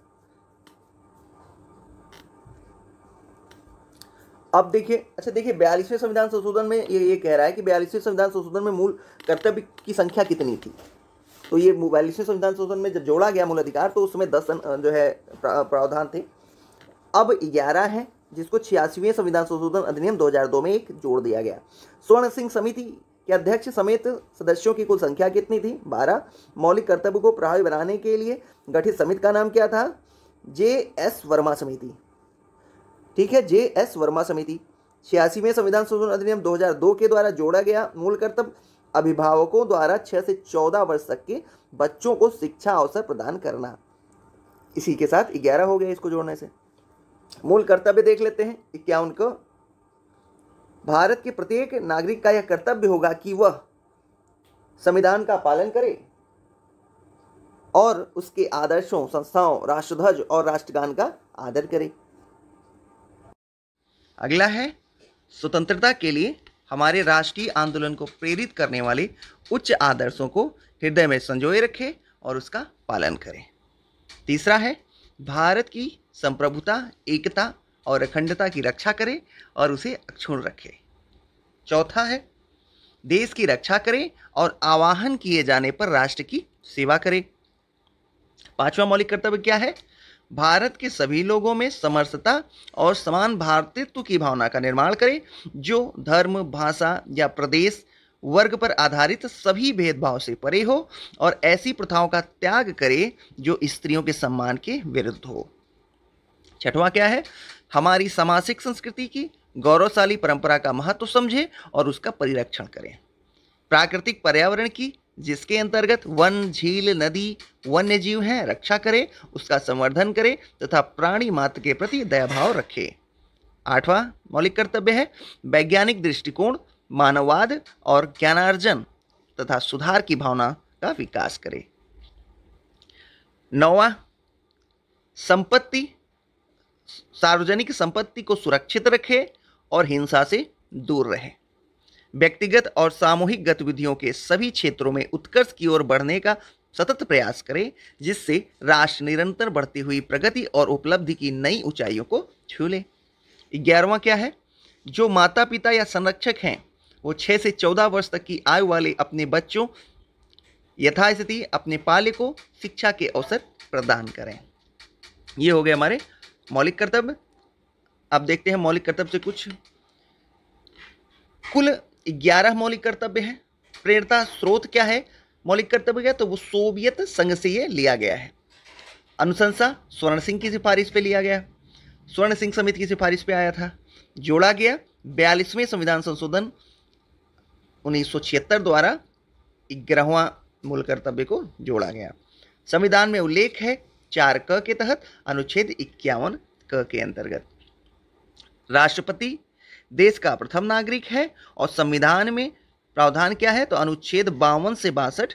अब देखिए अच्छा देखिए बयालीसवें संविधान संशोधन में ये ये कह रहा है कि बयालीसवें संविधान संशोधन में मूल कर्तव्य की संख्या कितनी थी तो ये बयालीसवें संविधान संशोधन में जब जोड़ा गया मूल अधिकार तो उसमें दस जो है प्रावधान थे अब ग्यारह हैं जिसको छियासीवें संविधान संशोधन अधिनियम 2002 में एक जोड़ दिया गया स्वर्ण सिंह समिति के अध्यक्ष समेत सदस्यों की कुल संख्या कितनी थी बारह मौलिक कर्तव्य को प्रभावी बनाने के लिए गठित समिति का नाम क्या था जे एस वर्मा समिति ठीक है जे एस वर्मा समिति छियासीवें संविधान संशोधन अधिनियम 2002 के द्वारा जोड़ा गया मूल कर्तव्य अभिभावकों द्वारा 6 से 14 वर्ष तक के बच्चों को शिक्षा अवसर प्रदान करना इसी के साथ ग्यारह हो गया इसको जोड़ने से मूल कर्तव्य देख लेते हैं क्या उनको भारत के प्रत्येक नागरिक का यह कर्तव्य होगा कि वह संविधान का पालन करे और उसके आदर्शों संस्थाओं राष्ट्रध्वज और राष्ट्रगान का आदर करे अगला है स्वतंत्रता के लिए हमारे राष्ट्रीय आंदोलन को प्रेरित करने वाले उच्च आदर्शों को हृदय में संजोए रखें और उसका पालन करें तीसरा है भारत की संप्रभुता एकता और अखंडता की रक्षा करें और उसे अक्षुण रखें चौथा है देश की रक्षा करें और आवाहन किए जाने पर राष्ट्र की सेवा करें पांचवा मौलिक कर्तव्य क्या है भारत के सभी लोगों में समरसता और समान भारतीत्व की भावना का निर्माण करे जो धर्म भाषा या प्रदेश वर्ग पर आधारित सभी भेदभाव से परे हो और ऐसी प्रथाओं का त्याग करे जो स्त्रियों के सम्मान के विरुद्ध हो छठवां क्या है हमारी सामाजिक संस्कृति की गौरवशाली परंपरा का महत्व समझें और उसका परिरक्षण करें प्राकृतिक पर्यावरण की जिसके अंतर्गत वन झील नदी वन्य जीव हैं रक्षा करे उसका संवर्धन करे तथा प्राणी मात्र के प्रति दयाभाव रखे आठवां मौलिक कर्तव्य है वैज्ञानिक दृष्टिकोण मानववाद और ज्ञानार्जन तथा सुधार की भावना का विकास करे नौवा संपत्ति सार्वजनिक संपत्ति को सुरक्षित रखे और हिंसा से दूर रहे व्यक्तिगत और सामूहिक गतिविधियों के सभी क्षेत्रों में उत्कर्ष की ओर बढ़ने का सतत प्रयास करें जिससे राष्ट्र निरंतर बढ़ती हुई प्रगति और उपलब्धि की नई ऊंचाइयों को छू ले ग्यारहवा क्या है जो माता पिता या संरक्षक हैं वो छः से चौदह वर्ष तक की आयु वाले अपने बच्चों यथास्थिति अपने पाले को शिक्षा के अवसर प्रदान करें ये हो गए हमारे मौलिक कर्तव्य अब देखते हैं मौलिक कर्तव्य से कुछ कुल ग्यारह मौलिक कर्तव्य हैं प्रेरणा स्रोत क्या है मौलिक कर्तव्य क्या तो वो सोवियत संघ से ये लिया गया है अनुशंसा स्वर्ण सिंह की सिफारिश पे लिया गया स्वर्ण सिंह समिति की सिफारिश पे आया था जोड़ा गया बयालीसवें संविधान संशोधन उन्नीस द्वारा ग्रहवा मूल कर्तव्य को जोड़ा गया संविधान में उल्लेख है चार क के तहत अनुच्छेद इक्यावन क के अंतर्गत राष्ट्रपति देश का प्रथम नागरिक है और संविधान में प्रावधान क्या है तो अनुच्छेद बावन से बासठ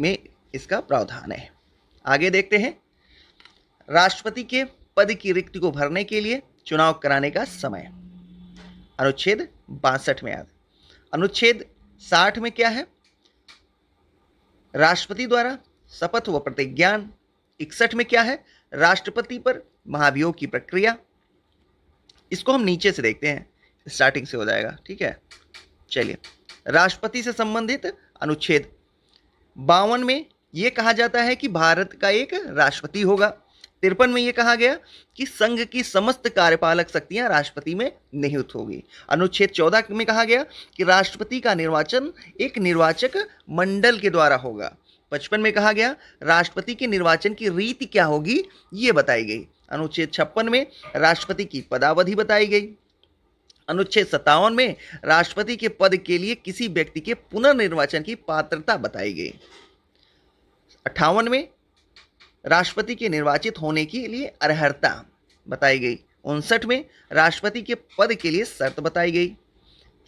में इसका प्रावधान है आगे देखते हैं राष्ट्रपति के पद की रिक्त को भरने के लिए चुनाव कराने का समय अनुच्छेद बासठ में आज अनुच्छेद साठ में क्या है राष्ट्रपति द्वारा शपथ व प्रतिज्ञान इकसठ में क्या है राष्ट्रपति पर महाभियोग की प्रक्रिया इसको हम नीचे से देखते हैं स्टार्टिंग से हो जाएगा ठीक है चलिए राष्ट्रपति से संबंधित अनुच्छेद बावन में ये कहा जाता है कि भारत का एक राष्ट्रपति होगा तिरपन में ये कहा गया कि संघ की समस्त कार्यपालक शक्तियां राष्ट्रपति में निहित होगी अनुच्छेद चौदह में कहा गया कि राष्ट्रपति का निर्वाचन एक निर्वाचक मंडल के द्वारा होगा पचपन में कहा गया राष्ट्रपति के निर्वाचन की रीति क्या होगी ये बताई गई अनुच्छेद छप्पन में राष्ट्रपति की पदावधि बताई गई अनुच्छेद सत्तावन में राष्ट्रपति के पद के लिए किसी व्यक्ति के पुनर्निर्वाचन की पात्रता बताई गई अट्ठावन में राष्ट्रपति के निर्वाचित होने के लिए अर्हता बताई गई उनसठ में राष्ट्रपति के पद के लिए शर्त बताई गई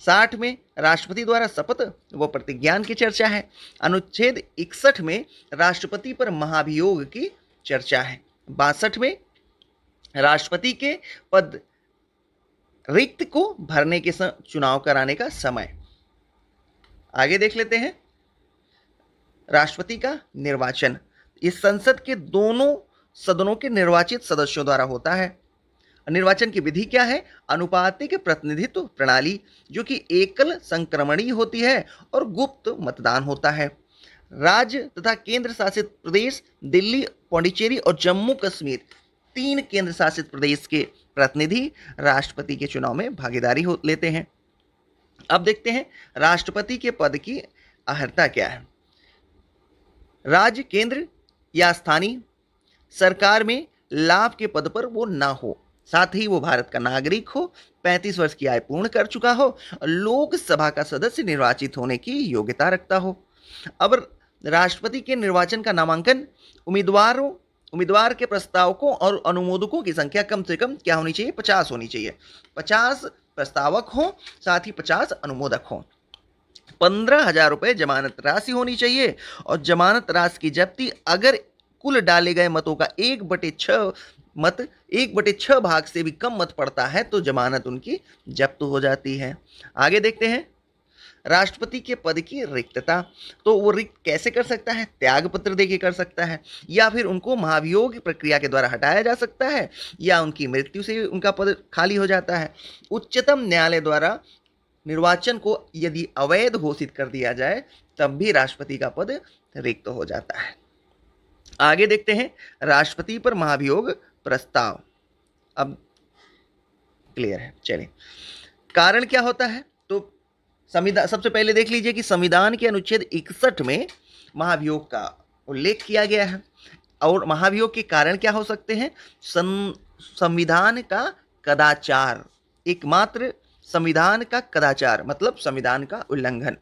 साठ में राष्ट्रपति द्वारा शपथ व प्रतिज्ञान की चर्चा है अनुच्छेद इकसठ में राष्ट्रपति पर महाभियोग की चर्चा है बासठ में राष्ट्रपति के पद रिक्त को भरने के चुनाव कराने का समय आगे देख लेते हैं राष्ट्रपति का निर्वाचन इस संसद के दोनों सदनों के निर्वाचित सदस्यों द्वारा होता है निर्वाचन की विधि क्या है अनुपातिक प्रतिनिधित्व प्रणाली जो कि एकल संक्रमणीय होती है और गुप्त मतदान होता है राज्य तथा केंद्र शासित प्रदेश दिल्ली पौंडीचेरी और जम्मू कश्मीर तीन केंद्र शासित प्रदेश के प्रतिनिधि राष्ट्रपति के चुनाव में भागीदारी हो लेते हैं अब देखते हैं राष्ट्रपति के पद की अहर्ता क्या है राज्य केंद्र या स्थानीय सरकार में लाभ के पद पर वो ना हो साथ ही वो भारत का नागरिक हो 35 वर्ष की आय पूर्ण कर चुका हो लोकसभा का सदस्य निर्वाचित होने की योग्यता रखता हो अब राष्ट्रपति के निर्वाचन का नामांकन उम्मीदवारों उम्मीदवार के प्रस्तावकों और अनुमोदकों की संख्या कम से कम क्या होनी चाहिए पचास होनी चाहिए पचास प्रस्तावक हों साथ ही पचास अनुमोदक हों पंद्रह हजार रुपये जमानत राशि होनी चाहिए और जमानत राशि की जब्ती अगर कुल डाले गए मतों का एक बटे छ मत एक बटे छ भाग से भी कम मत पड़ता है तो जमानत उनकी जब्त हो जाती है आगे देखते हैं राष्ट्रपति के पद की रिक्तता तो वो रिक्त कैसे कर सकता है त्याग पत्र दे कर सकता है या फिर उनको महाभियोग प्रक्रिया के द्वारा हटाया जा सकता है या उनकी मृत्यु से उनका पद खाली हो जाता है उच्चतम न्यायालय द्वारा निर्वाचन को यदि अवैध घोषित कर दिया जाए तब भी राष्ट्रपति का पद रिक्त हो जाता है आगे देखते हैं राष्ट्रपति पर महाभियोग प्रस्ताव अब क्लियर है चलिए कारण क्या होता है संविधान सबसे पहले देख लीजिए कि संविधान के अनुच्छेद इकसठ में महाभियोग का उल्लेख किया गया है और महाभियोग के कारण क्या हो सकते हैं संविधान का कदाचार एकमात्र संविधान का कदाचार मतलब संविधान का उल्लंघन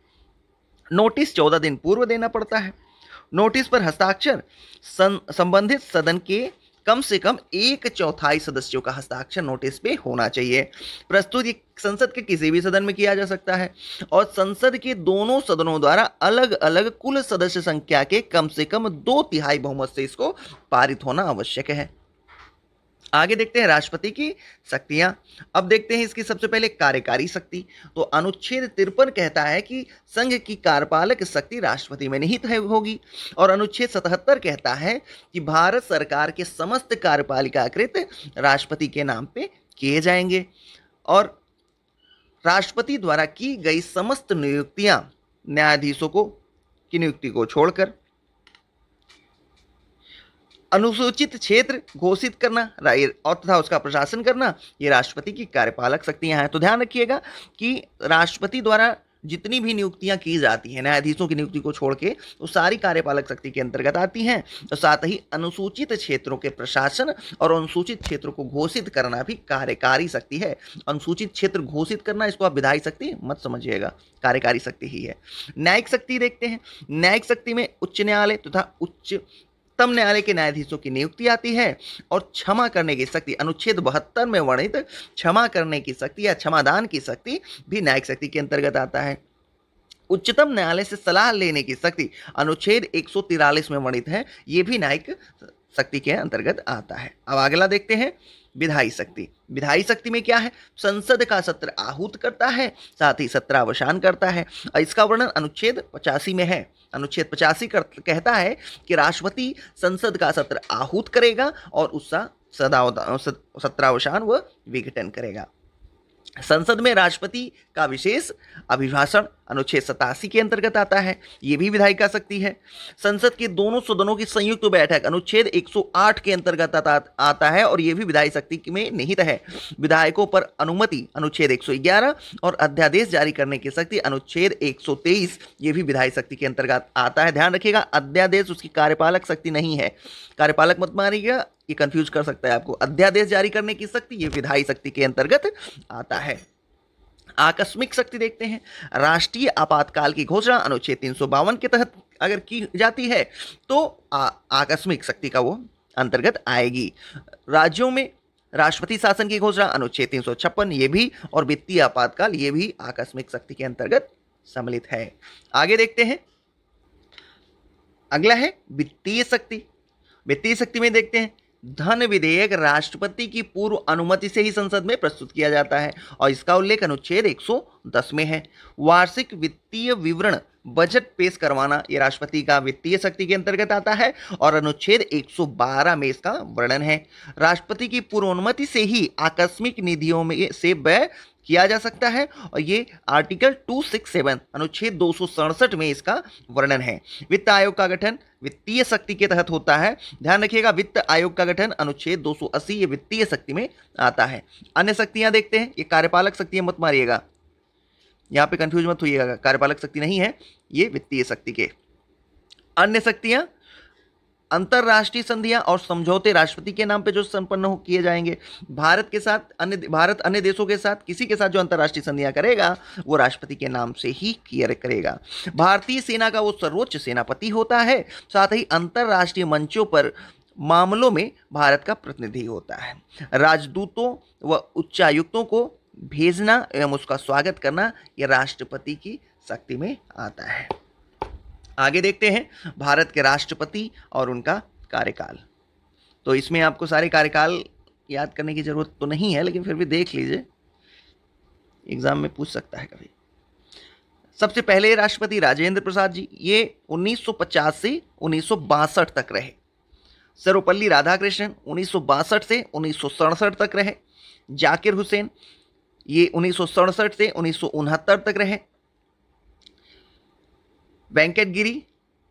नोटिस चौदह दिन पूर्व देना पड़ता है नोटिस पर हस्ताक्षर संबंधित सदन के कम से कम एक चौथाई सदस्यों का हस्ताक्षर नोटिस पे होना चाहिए प्रस्तुत ये संसद के किसी भी सदन में किया जा सकता है और संसद के दोनों सदनों द्वारा अलग अलग कुल सदस्य संख्या के कम से कम दो तिहाई बहुमत से इसको पारित होना आवश्यक है आगे देखते हैं राष्ट्रपति की शक्तियां अब देखते हैं इसकी सबसे पहले कार्यकारी शक्ति तो अनुच्छेद तिरपन कहता है कि संघ की कार्यपालक शक्ति राष्ट्रपति में निहित होगी और अनुच्छेद सतहत्तर कहता है कि भारत सरकार के समस्त कार्यपालिका कृत राष्ट्रपति के नाम पे किए जाएंगे और राष्ट्रपति द्वारा की गई समस्त नियुक्तियां न्यायाधीशों को की नियुक्ति को छोड़कर अनुसूचित क्षेत्र घोषित करना और तथा उसका प्रशासन करना ये राष्ट्रपति की कार्यपालक शक्तियाँ हैं तो ध्यान रखिएगा कि राष्ट्रपति द्वारा जितनी भी नियुक्तियाँ की जाती हैं न्यायाधीशों की नियुक्ति को छोड़ के वो सारी कार्यपालक शक्ति के अंतर्गत आती हैं और तो साथ ही अनुसूचित क्षेत्रों के प्रशासन और अनुसूचित क्षेत्रों को घोषित करना भी कार्यकारी शक्ति है अनुसूचित क्षेत्र घोषित करना इसको आप विधायी शक्ति मत समझिएगा कार्यकारी शक्ति ही है न्यायिक शक्ति देखते हैं न्यायिक शक्ति में उच्च न्यायालय तथा उच्च उच्चतम न्यायालय के न्यायाधीशों की नियुक्ति आती है और क्षमा करने की शक्ति अनुच्छेद बहत्तर में वर्णित क्षमा करने की शक्ति या क्षमादान की शक्ति भी न्यायिक शक्ति के अंतर्गत आता है उच्चतम न्यायालय से सलाह लेने की शक्ति अनुच्छेद एक में वर्णित है ये भी न्यायिक शक्ति के अंतर्गत आता है अब अगला देखते हैं विधायी शक्ति विधायी शक्ति में क्या है संसद का सत्र आहूत करता है साथ ही सत्रावसान करता है इसका वर्णन अनुच्छेद पचासी में है अनुच्छेद पचासी कहता है कि राष्ट्रपति संसद का सत्र आहूत करेगा और उसका सत्रावसान व विघटन करेगा संसद में राष्ट्रपति का विशेष अभिभाषण अनुच्छेद सतासी के अंतर्गत आता है ये भी विधायिका शक्ति है संसद के दोनों सदनों की संयुक्त बैठक अनुच्छेद 108 के अंतर्गत आता है और ये भी विधायी शक्ति में निहित है विधायकों पर अनुमति अनुच्छेद 111 और अध्यादेश जारी करने की शक्ति अनुच्छेद 123 ये भी विधायी शक्ति के अंतर्गत आता है ध्यान रखिएगा अध्यादेश उसकी कार्यपालक शक्ति नहीं है कार्यपालक मत मानिएगा ये कंफ्यूज कर सकता है आपको अध्यादेश जारी करने की शक्ति ये विधायी शक्ति के अंतर्गत आता है आकस्मिक शक्ति देखते हैं राष्ट्रीय आपातकाल की घोषणा अनुच्छेद तीन के तहत अगर की जाती है तो आकस्मिक शक्ति का वो अंतर्गत आएगी राज्यों में राष्ट्रपति शासन की घोषणा अनुच्छेद तीन सौ छप्पन ये भी और वित्तीय आपातकाल ये भी आकस्मिक शक्ति के अंतर्गत सम्मिलित है आगे देखते हैं अगला है वित्तीय शक्ति वित्तीय शक्ति में देखते हैं धन विधेयक राष्ट्रपति की पूर्व अनुमति से ही संसद में प्रस्तुत किया जाता है और इसका उल्लेख अनुच्छेद एक दस में है वार्षिक वित्तीय विवरण बजट पेश करवाना यह राष्ट्रपति का वित्तीय शक्ति के अंतर्गत आता है और अनुच्छेद 112 में इसका वर्णन है राष्ट्रपति की पूर्वानुमति से ही आकस्मिक निधियों में से व्यय किया जा सकता है और ये आर्टिकल 267 अनुच्छेद दो में इसका वर्णन है वित्त आयोग का गठन वित्तीय शक्ति के तहत होता है ध्यान रखिएगा वित्त आयोग का गठन अनुच्छेद 280 ये वित्तीय शक्ति में आता है अन्य शक्तियां देखते हैं ये कार्यपालक शक्तियां मत मारिएगा यहाँ पे कंफ्यूज मत होइएगा कार्यपालक शक्ति नहीं है ये वित्तीय शक्ति के अन्य शक्तियाँ अंतर्राष्ट्रीय संधियां और समझौते राष्ट्रपति के नाम पे जो संपन्न हो किए जाएंगे भारत के साथ अन्य भारत अन्य देशों के साथ किसी के साथ जो अंतर्राष्ट्रीय संधियां करेगा वो राष्ट्रपति के नाम से ही किया करेगा भारतीय सेना का वो सर्वोच्च सेनापति होता है साथ ही अंतर्राष्ट्रीय मंचों पर मामलों में भारत का प्रतिनिधि होता है राजदूतों व उच्चायुक्तों को भेजना एवं उसका स्वागत करना यह राष्ट्रपति की शक्ति में आता है आगे देखते हैं भारत के राष्ट्रपति और उनका कार्यकाल तो इसमें आपको सारे कार्यकाल याद करने की ज़रूरत तो नहीं है लेकिन फिर भी देख लीजिए एग्ज़ाम में पूछ सकता है कभी सबसे पहले राष्ट्रपति राजेंद्र प्रसाद जी ये 1950 से उन्नीस तक रहे सर्वपल्ली राधाकृष्णन उन्नीस से उन्नीस तक रहे जाकिर हुसैन ये उन्नीस से उन्नीस तक रहे वेंकटगिरी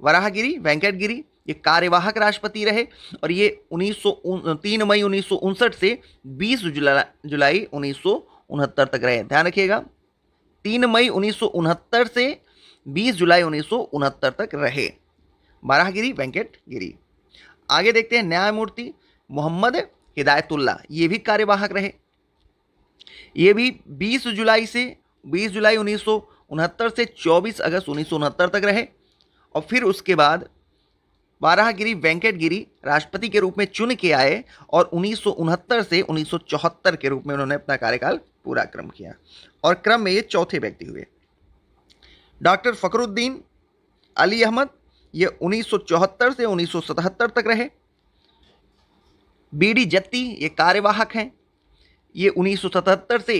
वराहगिरी वेंकटगिरी ये कार्यवाहक राष्ट्रपति रहे और ये उन्नीस तीन मई उन्नीस से 20 जुला, जुलाई उन्नीस तक रहे ध्यान रखिएगा तीन मई उन्नीस से 20 जुलाई उन्नीस तक रहे बाराहगिरी वेंकटगिरी आगे देखते हैं न्यायमूर्ति मोहम्मद हिदायतुल्ला ये भी कार्यवाहक रहे ये भी 20 जुलाई से 20 जुलाई उन्नीस से 24 अगस्त उन्नीस तक रहे और फिर उसके बाद बाराहगिरी वेंकट गिरी राष्ट्रपति के रूप में चुन के आए और उन्नीस से उन्नीस के रूप में उन्होंने अपना कार्यकाल पूरा क्रम किया और क्रम में ये चौथे व्यक्ति हुए डॉक्टर फ़खरुद्दीन अली अहमद ये 1974 से 1977 तक रहे बीडी जत्ती ये कार्यवाहक हैं ये 1977 से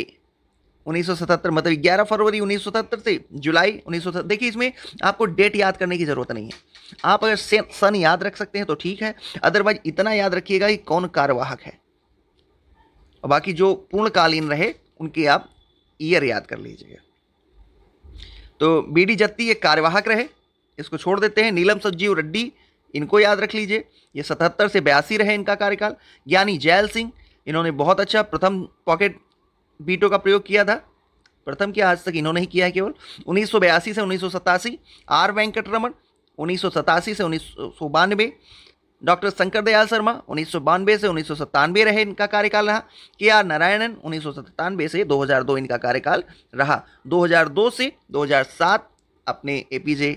1977 मतलब 11 फरवरी 1977 से जुलाई उन्नीस देखिए इसमें आपको डेट याद करने की ज़रूरत नहीं है आप अगर सन याद रख सकते हैं तो ठीक है अदरवाइज इतना याद रखिएगा कि कौन कार्यवाहक है और बाकी जो पूर्णकालीन रहे उनके आप ईयर याद कर लीजिएगा तो बी डी जत्ती एक कार्यवाहक रहे इसको छोड़ देते हैं नीलम सज्जीव रड्डी इनको याद रख लीजिए ये सतहत्तर से बयासी रहे इनका कार्यकाल ज्ञानी जैल सिंह इन्होंने बहुत अच्छा प्रथम पॉकेट बीटों का प्रयोग किया था प्रथम क्या आज तक इन्होंने ही किया है केवल उन्नीस से उन्नीस आर वेंकट रमन उन्नीस से उन्नीस डॉक्टर शंकर दयाल शर्मा उन्नीस से उन्नीस रहे इनका कार्यकाल रहा के आर नारायणन उन्नीस से 2002 इनका कार्यकाल रहा 2002 से 2007 अपने एपीजे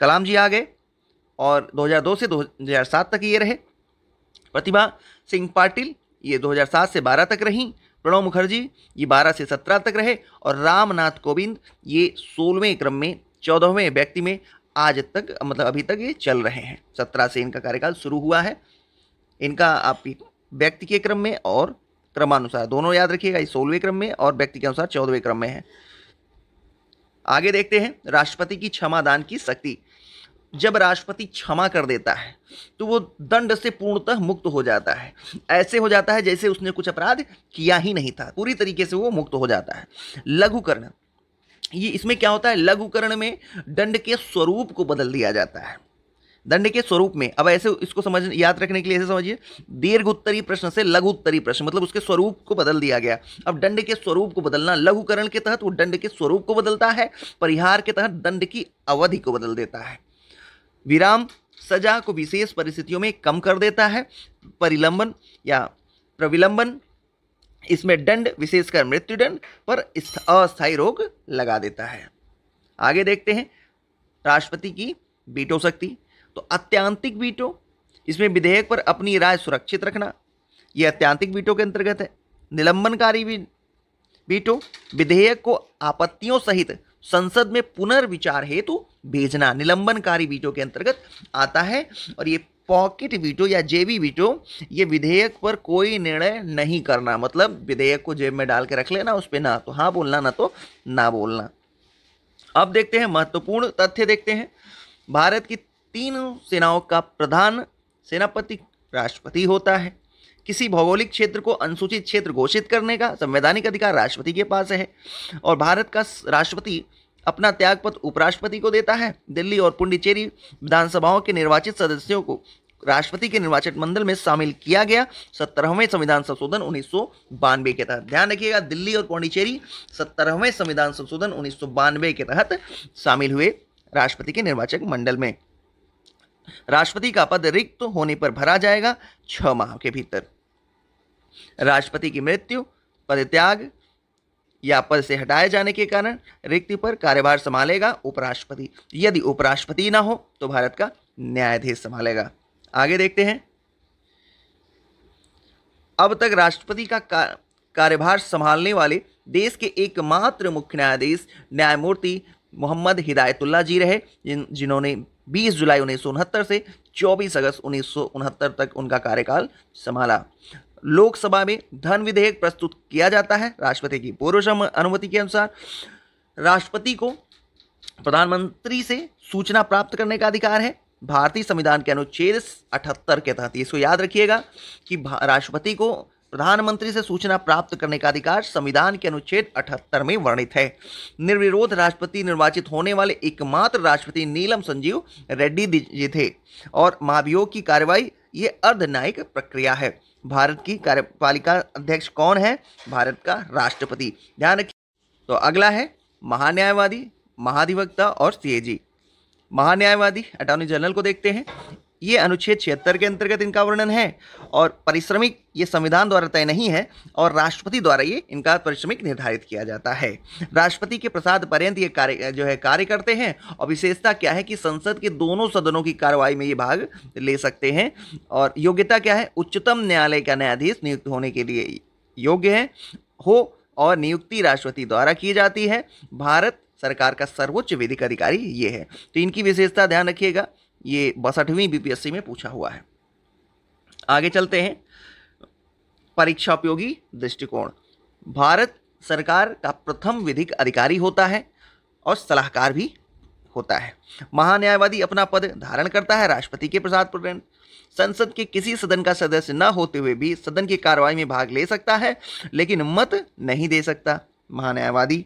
कलाम जी आ गए और 2002 से 2007 तक ये रहे प्रतिभा सिंह पाटिल ये 2007 से 12 तक रहीं प्रणब मुखर्जी ये 12 से 17 तक रहे और रामनाथ कोविंद ये सोलहवें क्रम में चौदहवें व्यक्ति में आज तक मतलब अभी तक ये चल रहे हैं सत्रह से इनका कार्यकाल शुरू हुआ है इनका आप व्यक्ति के क्रम में और क्रमानुसार दोनों याद रखिएगा ये सोलहवें क्रम में और व्यक्ति के अनुसार चौदहवें क्रम में है आगे देखते हैं राष्ट्रपति की क्षमादान की शक्ति जब राष्ट्रपति क्षमा कर देता है तो वो दंड से पूर्णतः मुक्त हो जाता है ऐसे हो जाता है जैसे उसने कुछ अपराध किया ही नहीं था पूरी तरीके से वो मुक्त हो जाता है लघुकरण ये इसमें क्या होता है लघुकरण में दंड के स्वरूप को बदल दिया जाता है दंड के स्वरूप में अब ऐसे इसको समझ याद रखने के लिए ऐसे समझिए दीर्घ उत्तरी प्रश्न से लघु उत्तरी प्रश्न मतलब उसके स्वरूप को बदल दिया गया अब दंड के स्वरूप को बदलना लघुकरण के तहत वो दंड के स्वरूप को बदलता है परिहार के तहत दंड की अवधि को बदल देता है विराम सजा को विशेष परिस्थितियों में कम कर देता है परिलंबन या प्रविलंबन इसमें दंड विशेषकर मृत्युदंड पर अस्थायी रोग लगा देता है आगे देखते हैं राष्ट्रपति की बीटो शक्ति तो अत्यांतिक बीटो इसमें विधेयक पर अपनी राय सुरक्षित रखना यह अत्यांतिक बीटो के अंतर्गत है निलंबनकारी भी बीटो विधेयक को आपत्तियों सहित संसद में पुनर्विचार हेतु भेजना निलंबनकारी वीटो के अंतर्गत आता है और ये पॉकेट वीटो या जेबी वीटो ये विधेयक पर कोई निर्णय नहीं करना मतलब विधेयक को जेब में डाल के रख लेना उस पर ना तो हाँ बोलना ना तो ना बोलना अब देखते हैं महत्वपूर्ण तथ्य देखते हैं भारत की तीन सेनाओं का प्रधान सेनापति राष्ट्रपति होता है किसी भौगोलिक क्षेत्र को अनुसूचित क्षेत्र घोषित करने का संवैधानिक अधिकार राष्ट्रपति के पास है और भारत का राष्ट्रपति अपना त्यागपत्र उपराष्ट्रपति को देता है दिल्ली और पुंडिचेरी विधानसभाओं के निर्वाचित सदस्यों को राष्ट्रपति के निर्वाचित मंडल में शामिल किया गया सत्तरहवें संविधान संशोधन उन्नीस के तहत ध्यान रखिएगा दिल्ली और पौंडीचेरी सत्तरहवें संविधान संशोधन उन्नीस के तहत शामिल हुए राष्ट्रपति के निर्वाचक मंडल में राष्ट्रपति का पद रिक्त होने पर भरा जाएगा छह माह के भीतर राष्ट्रपति की मृत्यु पदत्याग या पद से हटाए जाने के कारण रिक्ति पर कार्यभार संभालेगा उपराष्ट्रपति यदि उपराष्ट्रपति ना हो तो भारत का न्यायाधीश संभालेगा आगे देखते हैं अब तक राष्ट्रपति का कार्यभार संभालने वाले देश के एकमात्र मुख्य न्यायाधीश न्यायमूर्ति मोहम्मद हिदायतुल्ला जी रहे जिन जिन्होंने 20 जुलाई उन्नीस से 24 अगस्त उन्नीस तक उनका कार्यकाल संभाला लोकसभा में धन विधेयक प्रस्तुत किया जाता है राष्ट्रपति की पूर्व अनुमति के अनुसार राष्ट्रपति को प्रधानमंत्री से सूचना प्राप्त करने का अधिकार है भारतीय संविधान के अनुच्छेद अठहत्तर के तहत इसको याद रखिएगा कि राष्ट्रपति को प्रधानमंत्री से सूचना प्राप्त करने का अधिकार संविधान के अनुच्छेद 78 में वर्णित है निर्विरोध राष्ट्रपति निर्वाचित होने वाले एकमात्र राष्ट्रपति नीलम संजीव रेड्डी जी थे और महाभियोग की कार्रवाई ये अर्धन्यायिक प्रक्रिया है भारत की कार्यपालिका अध्यक्ष कौन है भारत का राष्ट्रपति ध्यान रखिए तो अगला है महान्यायवादी महाधिवक्ता और सीएजी महान्यायवादी अटॉर्नी जनरल को देखते हैं ये अनुच्छेद छिहत्तर के अंतर्गत इनका वर्णन है और परिश्रमिक ये संविधान द्वारा तय नहीं है और राष्ट्रपति द्वारा ये इनका परिश्रमिक निर्धारित किया जाता है राष्ट्रपति के प्रसाद पर्यंत ये कार्य जो है कार्य करते हैं और विशेषता क्या है कि संसद के दोनों सदनों की कार्रवाई में ये भाग ले सकते हैं और योग्यता क्या है उच्चतम न्यायालय का न्यायाधीश नियुक्त होने के लिए योग्य है हो और नियुक्ति राष्ट्रपति द्वारा की जाती है भारत सरकार का सर्वोच्च विधिक अधिकारी ये है तो इनकी विशेषता ध्यान रखिएगा ये बासठवीं बीपीएससी में पूछा हुआ है आगे चलते हैं परीक्षा उपयोगी दृष्टिकोण भारत सरकार का प्रथम विधिक अधिकारी होता है और सलाहकार भी होता है महान्यायवादी अपना पद धारण करता है राष्ट्रपति के प्रसाद पर्यंत संसद के किसी सदन का सदस्य न होते हुए भी सदन की कार्रवाई में भाग ले सकता है लेकिन मत नहीं दे सकता महान्यायवादी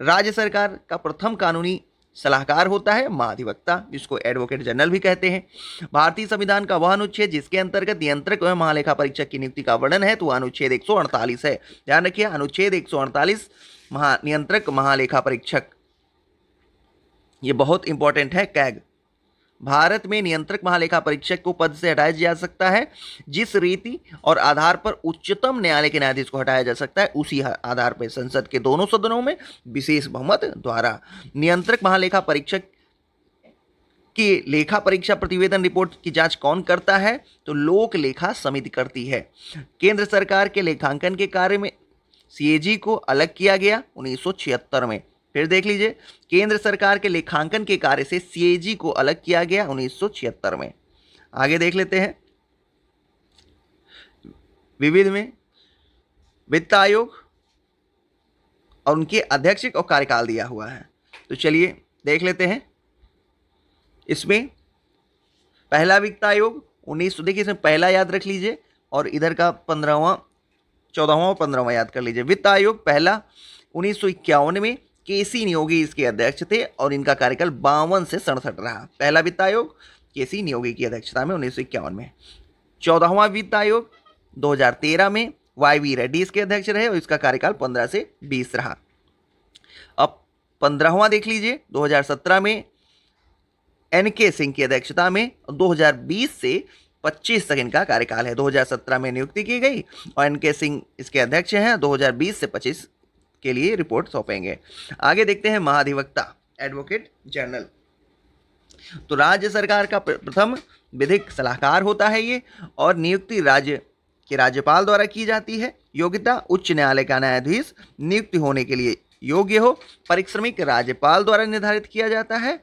राज्य सरकार का प्रथम कानूनी सलाहकार होता है महाधिवक्ता जिसको एडवोकेट जनरल भी कहते हैं भारतीय संविधान का वह अनुच्छेद जिसके अंतर्गत नियंत्रक एवं महालेखा परीक्षक की नियुक्ति का वर्णन है तो वह अनुच्छेद एक है ध्यान रखिए अनुच्छेद एक महा नियंत्रक महालेखा परीक्षक ये बहुत इंपॉर्टेंट है कैग भारत में नियंत्रक महालेखा परीक्षक को पद से हटाया जा सकता है जिस रीति और आधार पर उच्चतम न्यायालय के न्यायाधीश को हटाया जा सकता है उसी आधार पर संसद के दोनों सदनों में विशेष बहुमत द्वारा नियंत्रक महालेखा परीक्षक कि लेखा परीक्षा प्रतिवेदन रिपोर्ट की जांच कौन करता है तो लोक लेखा समिति करती है केंद्र सरकार के लेखांकन के कार्य में सीएजी को अलग किया गया 1976 में फिर देख लीजिए केंद्र सरकार के लेखांकन के कार्य से सीएजी को अलग किया गया उन्नीस में आगे देख लेते हैं विविध में वित्त आयोग और उनके अध्यक्ष और कार्यकाल दिया हुआ है तो चलिए देख लेते हैं इसमें पहला वित्त आयोग उन्नीस सौ देखिए इसमें पहला याद रख लीजिए और इधर का पंद्रहवा चौदहवा और पंद्रहवा याद कर लीजिए वित्त आयोग पहला उन्नीस सौ इक्यावन में केसी नियोगी इसके अध्यक्ष थे और इनका कार्यकाल बावन से सड़सठ रहा पहला वित्त आयोग केसी नियोगी की अध्यक्षता में उन्नीस में चौदहवा वित्त आयोग 2013 में वाई वी रेड्डी इसके अध्यक्ष रहे और इसका कार्यकाल 15 से 20 रहा अब पंद्रहवा देख लीजिए 2017 में एन के सिंह की अध्यक्षता में 2020 से 25 तक इनका कार्यकाल है 2017 में नियुक्ति की गई और एन के सिंह इसके अध्यक्ष हैं 2020 से पच्चीस के लिए रिपोर्ट सौंपेंगे आगे देखते हैं महाधिवक्ता एडवोकेट जनरल तो राज्य सरकार का प्रथम विधिक सलाहकार होता है ये और नियुक्ति राज्य के राज्यपाल द्वारा की जाती है योग्यता उच्च न्यायालय का न्यायाधीश नियुक्ति होने के लिए योग्य हो परिश्रमिक राज्यपाल द्वारा निर्धारित किया जाता है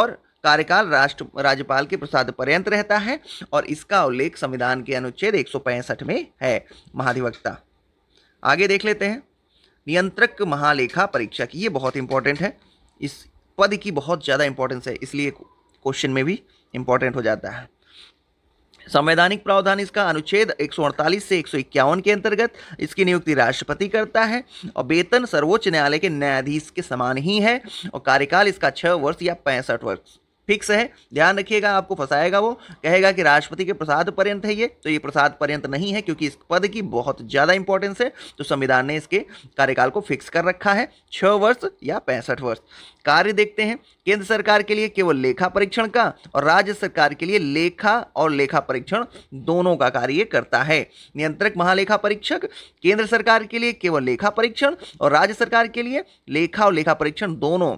और कार्यकाल राष्ट्र राज्यपाल के प्रसाद पर्यंत रहता है और इसका उल्लेख संविधान के अनुच्छेद एक में है महाधिवक्ता आगे देख लेते हैं नियंत्रक महालेखा परीक्षा की ये बहुत इंपॉर्टेंट है इस पद की बहुत ज़्यादा इंपॉर्टेंस है इसलिए क्वेश्चन में भी इंपॉर्टेंट हो जाता है संवैधानिक प्रावधान इसका अनुच्छेद 148 से 151 के अंतर्गत इसकी नियुक्ति राष्ट्रपति करता है और वेतन सर्वोच्च न्यायालय के न्यायाधीश के समान ही है और कार्यकाल इसका छः वर्ष या पैंसठ वर्ष फिक्स है ध्यान रखिएगा आपको फंसाएगा वो कहेगा कि राष्ट्रपति के प्रसाद पर्यंत है ये तो ये प्रसाद पर्यंत नहीं है क्योंकि इस पद की बहुत ज़्यादा इंपॉर्टेंस है तो संविधान ने इसके कार्यकाल को फिक्स कर रखा है छः वर्ष या पैंसठ वर्ष कार्य देखते हैं केंद्र सरकार के लिए केवल लेखा परीक्षण का और राज्य सरकार के लिए लेखा और लेखा परीक्षण दोनों का कार्य करता है नियंत्रक महालेखा परीक्षक केंद्र सरकार के लिए केवल लेखा परीक्षण और राज्य सरकार के लिए लेखा और लेखा परीक्षण दोनों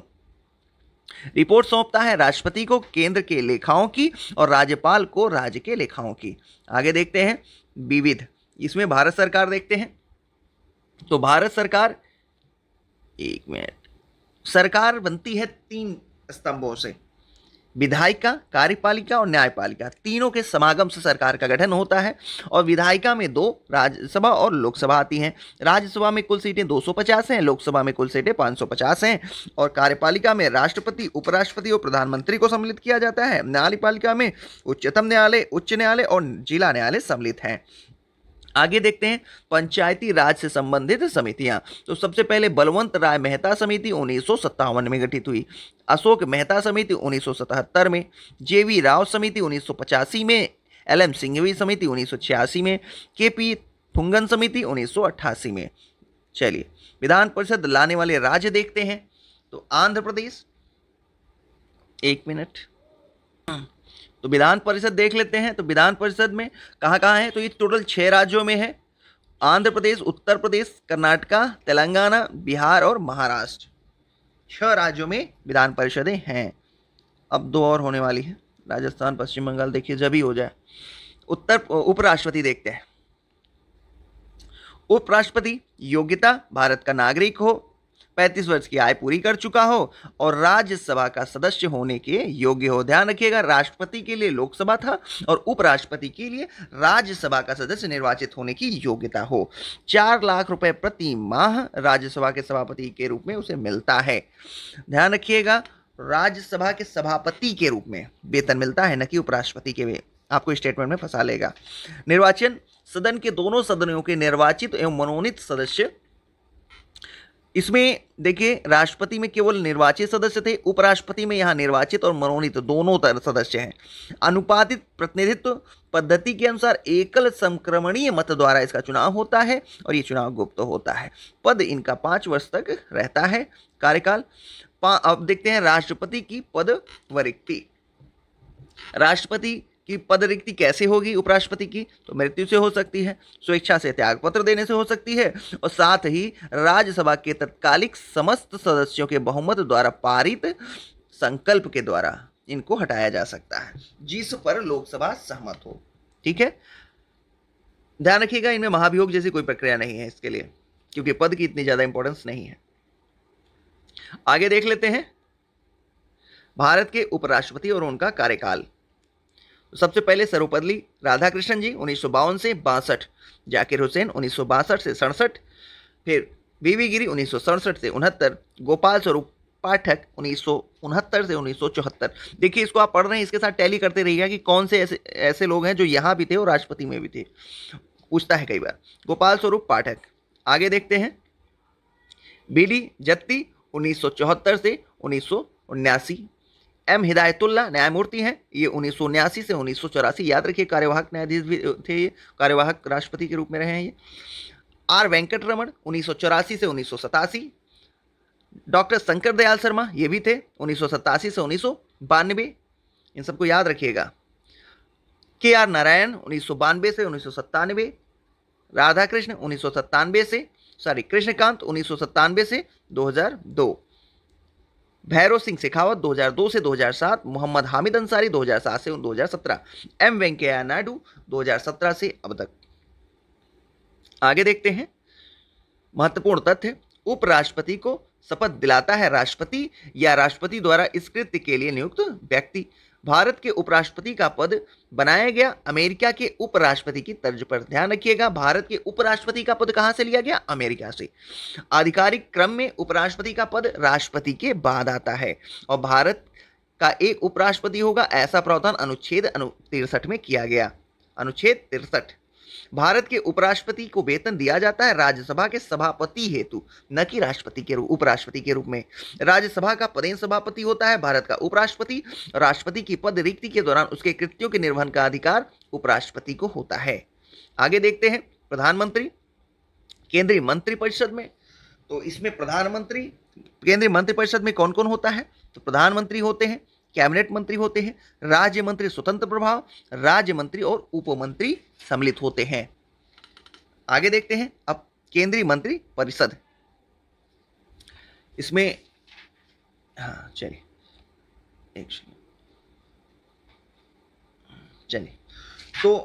रिपोर्ट सौंपता है राष्ट्रपति को केंद्र के लेखाओं की और राज्यपाल को राज्य के लेखाओं की आगे देखते हैं विविध इसमें भारत सरकार देखते हैं तो भारत सरकार एक मिनट सरकार बनती है तीन स्तंभों से विधायिका कार्यपालिका और न्यायपालिका तीनों के समागम से सरकार का गठन होता है और विधायिका में दो राज्यसभा और लोकसभा आती हैं राज्यसभा में कुल सीटें 250 हैं लोकसभा में कुल सीटें 550 हैं और कार्यपालिका में राष्ट्रपति उपराष्ट्रपति और प्रधानमंत्री को सम्मिलित किया जाता है न्यायपालिका में उच्चतम न्यायालय उच्च न्यायालय और जिला न्यायालय सम्मिलित हैं आगे देखते हैं पंचायती राज से संबंधित समितियां तो सबसे पहले बलवंत राय मेहता समिति उन्नीस में गठित हुई अशोक मेहता समिति उन्नीस में जेवी राव समिति उन्नीस में एल एम सिंघवी समिति उन्नीस में के पी थुंगन समिति उन्नीस में चलिए विधान परिषद लाने वाले राज्य देखते हैं तो आंध्र प्रदेश एक मिनट तो विधान परिषद देख लेते हैं तो विधान परिषद में कहाँ कहाँ है तो ये टोटल छः राज्यों में है आंध्र प्रदेश उत्तर प्रदेश कर्नाटका तेलंगाना बिहार और महाराष्ट्र छः राज्यों में विधान परिषदें हैं अब दो और होने वाली है राजस्थान पश्चिम बंगाल देखिए जब ही हो जाए उत्तर उपराष्ट्रपति देखते हैं उपराष्ट्रपति योग्यता भारत का नागरिक हो पैंतीस वर्ष की आय पूरी कर चुका हो और राज्यसभा का सदस्य होने के योग्य हो ध्यान रखिएगा राष्ट्रपति के लिए लोकसभा था और उपराष्ट्रपति के लिए राज्यसभा का सदस्य निर्वाचित होने की योग्यता हो चार लाख रुपए प्रति माह राज्यसभा के सभापति के रूप में उसे मिलता है ध्यान रखिएगा राज्यसभा के सभापति के रूप में वेतन मिलता है न कि उपराष्ट्रपति के आपको स्टेटमेंट में फंसा लेगा निर्वाचन सदन के दोनों सदनों के निर्वाचित एवं मनोनीत सदस्य इसमें देखिए राष्ट्रपति में केवल निर्वाचित सदस्य थे उपराष्ट्रपति में यहाँ निर्वाचित और मनोनीत दोनों तरह सदस्य हैं अनुपातित प्रतिनिधित्व पद्धति के अनुसार एकल संक्रमणीय मत द्वारा इसका चुनाव होता है और ये चुनाव गुप्त होता है पद इनका पाँच वर्ष तक रहता है कार्यकाल अब देखते हैं राष्ट्रपति की पद वरिक्ति राष्ट्रपति कि पद रिक्ति कैसे होगी उपराष्ट्रपति की तो मृत्यु से हो सकती है स्वेच्छा से त्यागपत्र देने से हो सकती है और साथ ही राज्यसभा के तत्कालिक समस्त सदस्यों के बहुमत द्वारा पारित संकल्प के द्वारा इनको हटाया जा सकता है जिस पर लोकसभा सहमत हो ठीक है ध्यान रखिएगा इनमें महाभियोग जैसी कोई प्रक्रिया नहीं है इसके लिए क्योंकि पद की इतनी ज़्यादा इंपॉर्टेंस नहीं है आगे देख लेते हैं भारत के उपराष्ट्रपति और उनका कार्यकाल सबसे पहले सर्वपल्ली राधाकृष्णन जी उन्नीस से बासठ जाकिर हुसैन उन्नीस से सड़सठ फिर बीवी गिरी उन्नीस से उनहत्तर गोपाल स्वरूप पाठक उन्नीस से उन्नीस देखिए इसको आप पढ़ रहे हैं इसके साथ टैली करते रहिएगा कि कौन से ऐसे ऐसे लोग हैं जो यहाँ भी थे और राष्ट्रपति में भी थे पूछता है कई बार गोपाल स्वरूप पाठक आगे देखते हैं बी डी जत्ती उन्नीस से उन्नीस एम हिदायतुल्ला न्यायमूर्ति हैं ये उन्नीस से उन्नीस याद रखिए कार्यवाहक न्यायाधीश भी थे ये कार्यवाहक राष्ट्रपति के रूप में रहे हैं ये आर वेंकट रमन उन्नीस से उन्नीस डॉक्टर शंकर दयाल शर्मा ये भी थे उन्नीस से उन्नीस इन सबको याद रखिएगा के आर नारायण उन्नीस से उन्नीस राधा कृष्ण उन्नीस से सॉरी कृष्णकांत उन्नीस से 2002 भैरव सिंह शेखावत 2002 से 2007 मोहम्मद हामिद अंसारी 2007 से 2017 एम वेंकैया नायडू 2017 से अब तक आगे देखते हैं महत्वपूर्ण तथ्य उपराष्ट्रपति को शपथ दिलाता है राष्ट्रपति या राष्ट्रपति द्वारा इस कृत्य के लिए नियुक्त व्यक्ति भारत के उपराष्ट्रपति का पद बनाया गया अमेरिका के उपराष्ट्रपति की तर्ज पर ध्यान रखिएगा भारत के उपराष्ट्रपति का पद कहां से लिया गया अमेरिका से आधिकारिक क्रम में उपराष्ट्रपति का पद राष्ट्रपति के बाद आता है और भारत का एक उपराष्ट्रपति होगा ऐसा प्रावधान अनुच्छेद अनु तिरसठ में किया गया अनुच्छेद तिरसठ भारत के उपराष्ट्रपति को वेतन दिया जाता है राज्यसभा के सभापति हेतु न कि राष्ट्रपति के रूप उपराष्ट्रपति के रूप में राज्यसभा का पदेन सभापति होता है भारत का उपराष्ट्रपति राष्ट्रपति की पद रिक्ति के दौरान उसके कृत्यों के निर्वहन का अधिकार उपराष्ट्रपति को होता है आगे देखते हैं प्रधानमंत्री केंद्रीय मंत्रिपरिषद में तो इसमें प्रधानमंत्री केंद्रीय मंत्रिपरिषद में कौन कौन होता है तो प्रधानमंत्री होते हैं कैबिनेट मंत्री होते हैं राज्य मंत्री स्वतंत्र प्रभाव राज्य मंत्री और उपमंत्री सम्मिलित होते हैं आगे देखते हैं अब केंद्रीय मंत्री परिषद इसमें हाँ चलिए एक चलिए तो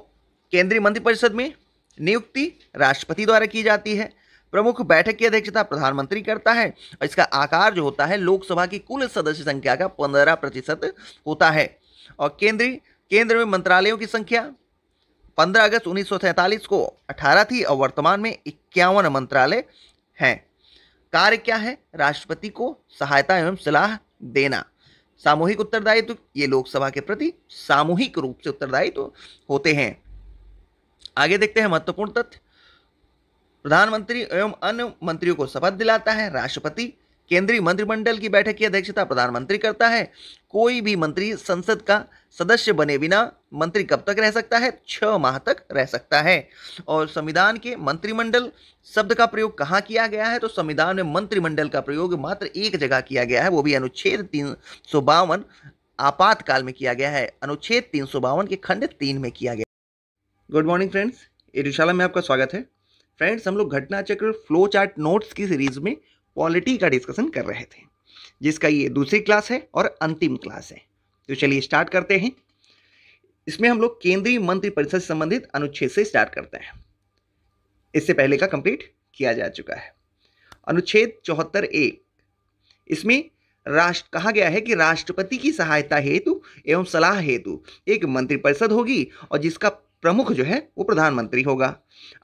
केंद्रीय मंत्रिपरिषद में नियुक्ति राष्ट्रपति द्वारा की जाती है प्रमुख बैठक की अध्यक्षता प्रधानमंत्री करता है और इसका आकार जो होता है लोकसभा की कुल सदस्य संख्या का पंद्रह प्रतिशत होता है और केंद्रीय केंद्र में मंत्रालयों की संख्या पंद्रह अगस्त उन्नीस को अठारह थी और वर्तमान में इक्यावन मंत्रालय हैं कार्य क्या है राष्ट्रपति को सहायता एवं सलाह देना सामूहिक उत्तरदायित्व ये लोकसभा के प्रति सामूहिक रूप से उत्तरदायित्व होते हैं आगे देखते हैं महत्वपूर्ण तथ्य प्रधानमंत्री एवं अन्य मंत्रियों को शपथ दिलाता है राष्ट्रपति केंद्रीय मंत्रिमंडल की बैठक की अध्यक्षता प्रधानमंत्री करता है कोई भी मंत्री संसद का सदस्य बने बिना मंत्री कब तक रह सकता है छः माह तक रह सकता है और संविधान के मंत्रिमंडल शब्द का प्रयोग कहाँ किया गया है तो संविधान में मंत्रिमंडल का प्रयोग मात्र एक जगह किया गया है वो भी अनुच्छेद तीन सौ बावन आपातकाल में किया गया है अनुच्छेद तीन सौ बावन के खंड तीन में किया गया गुड मॉर्निंग फ्रेंड्स ये में आपका स्वागत है फ्रेंड्स हम लोग Ghatna Chakra flow chart notes की सीरीज में क्वालिटी का डिस्कशन कर रहे थे जिसका ये दूसरी क्लास है और अंतिम क्लास है तो चलिए स्टार्ट करते हैं इसमें हम लोग केंद्रीय मंत्रिपरिषद से संबंधित अनुच्छेद से स्टार्ट करते हैं इससे पहले का कंप्लीट किया जा चुका है अनुच्छेद चौहत्तर ए इसमें राष्ट्र कहा गया है कि राष्ट्रपति की सहायता हेतु एवं सलाह हेतु एक मंत्रिपरिषद होगी और जिसका प्रमुख जो है वो प्रधानमंत्री होगा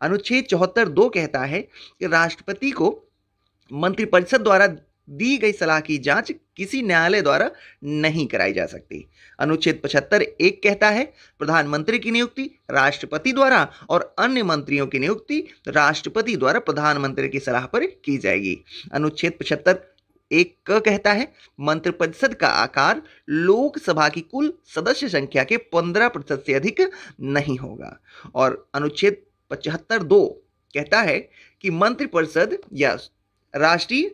अनुच्छेद चौहत्तर दो कहता है कि राष्ट्रपति को मंत्रिपरिषद द्वारा दी गई सलाह की जांच किसी न्यायालय द्वारा नहीं कराई जा सकती अनुच्छेद पचहत्तर एक कहता है प्रधानमंत्री की नियुक्ति राष्ट्रपति द्वारा और अन्य मंत्रियों की नियुक्ति राष्ट्रपति द्वारा प्रधानमंत्री की सलाह पर की जाएगी अनुच्छेद पचहत्तर एक क कहता है मंत्र परिषद का आकार लोकसभा की कुल सदस्य संख्या के पंद्रह प्रतिशत से अधिक नहीं होगा और अनुच्छेद पचहत्तर दो कहता है कि मंत्रिपरिषद या राष्ट्रीय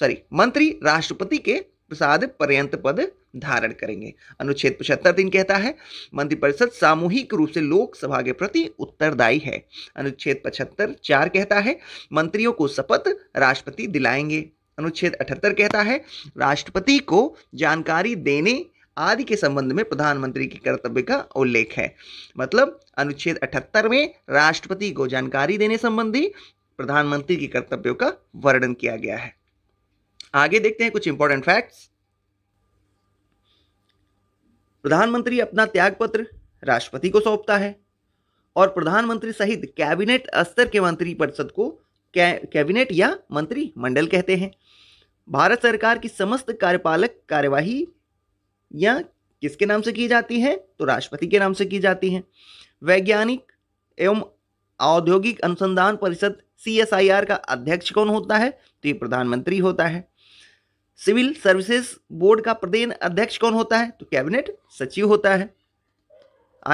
सॉरी मंत्री राष्ट्रपति के प्रसाद पर्यंत पद धारण करेंगे अनुच्छेद पचहत्तर तीन कहता है मंत्रिपरिषद सामूहिक रूप से लोकसभा के प्रति उत्तरदायी है अनुच्छेद पचहत्तर चार कहता है मंत्रियों को शपथ राष्ट्रपति दिलाएंगे अनुच्छेद 78 कहता है राष्ट्रपति को जानकारी देने आदि के संबंध में प्रधानमंत्री के कर्तव्य का उल्लेख है मतलब अनुच्छेद 78 में राष्ट्रपति को जानकारी देने संबंधी प्रधानमंत्री के कर्तव्यों का वर्णन किया गया है आगे देखते हैं कुछ इंपॉर्टेंट फैक्ट्स प्रधानमंत्री अपना त्यागपत्र राष्ट्रपति को सौंपता है और प्रधानमंत्री सहित कैबिनेट स्तर के मंत्रिपरिषद को कैबिनेट या मंत्रिमंडल कहते हैं भारत सरकार की समस्त कार्यपालक कार्यवाही या किसके नाम से की जाती है तो राष्ट्रपति के नाम से की जाती है वैज्ञानिक एवं औद्योगिक अनुसंधान परिषद सी का अध्यक्ष कौन होता है तो ये प्रधानमंत्री होता है सिविल सर्विसेज बोर्ड का प्रदेन अध्यक्ष कौन होता है तो कैबिनेट सचिव होता है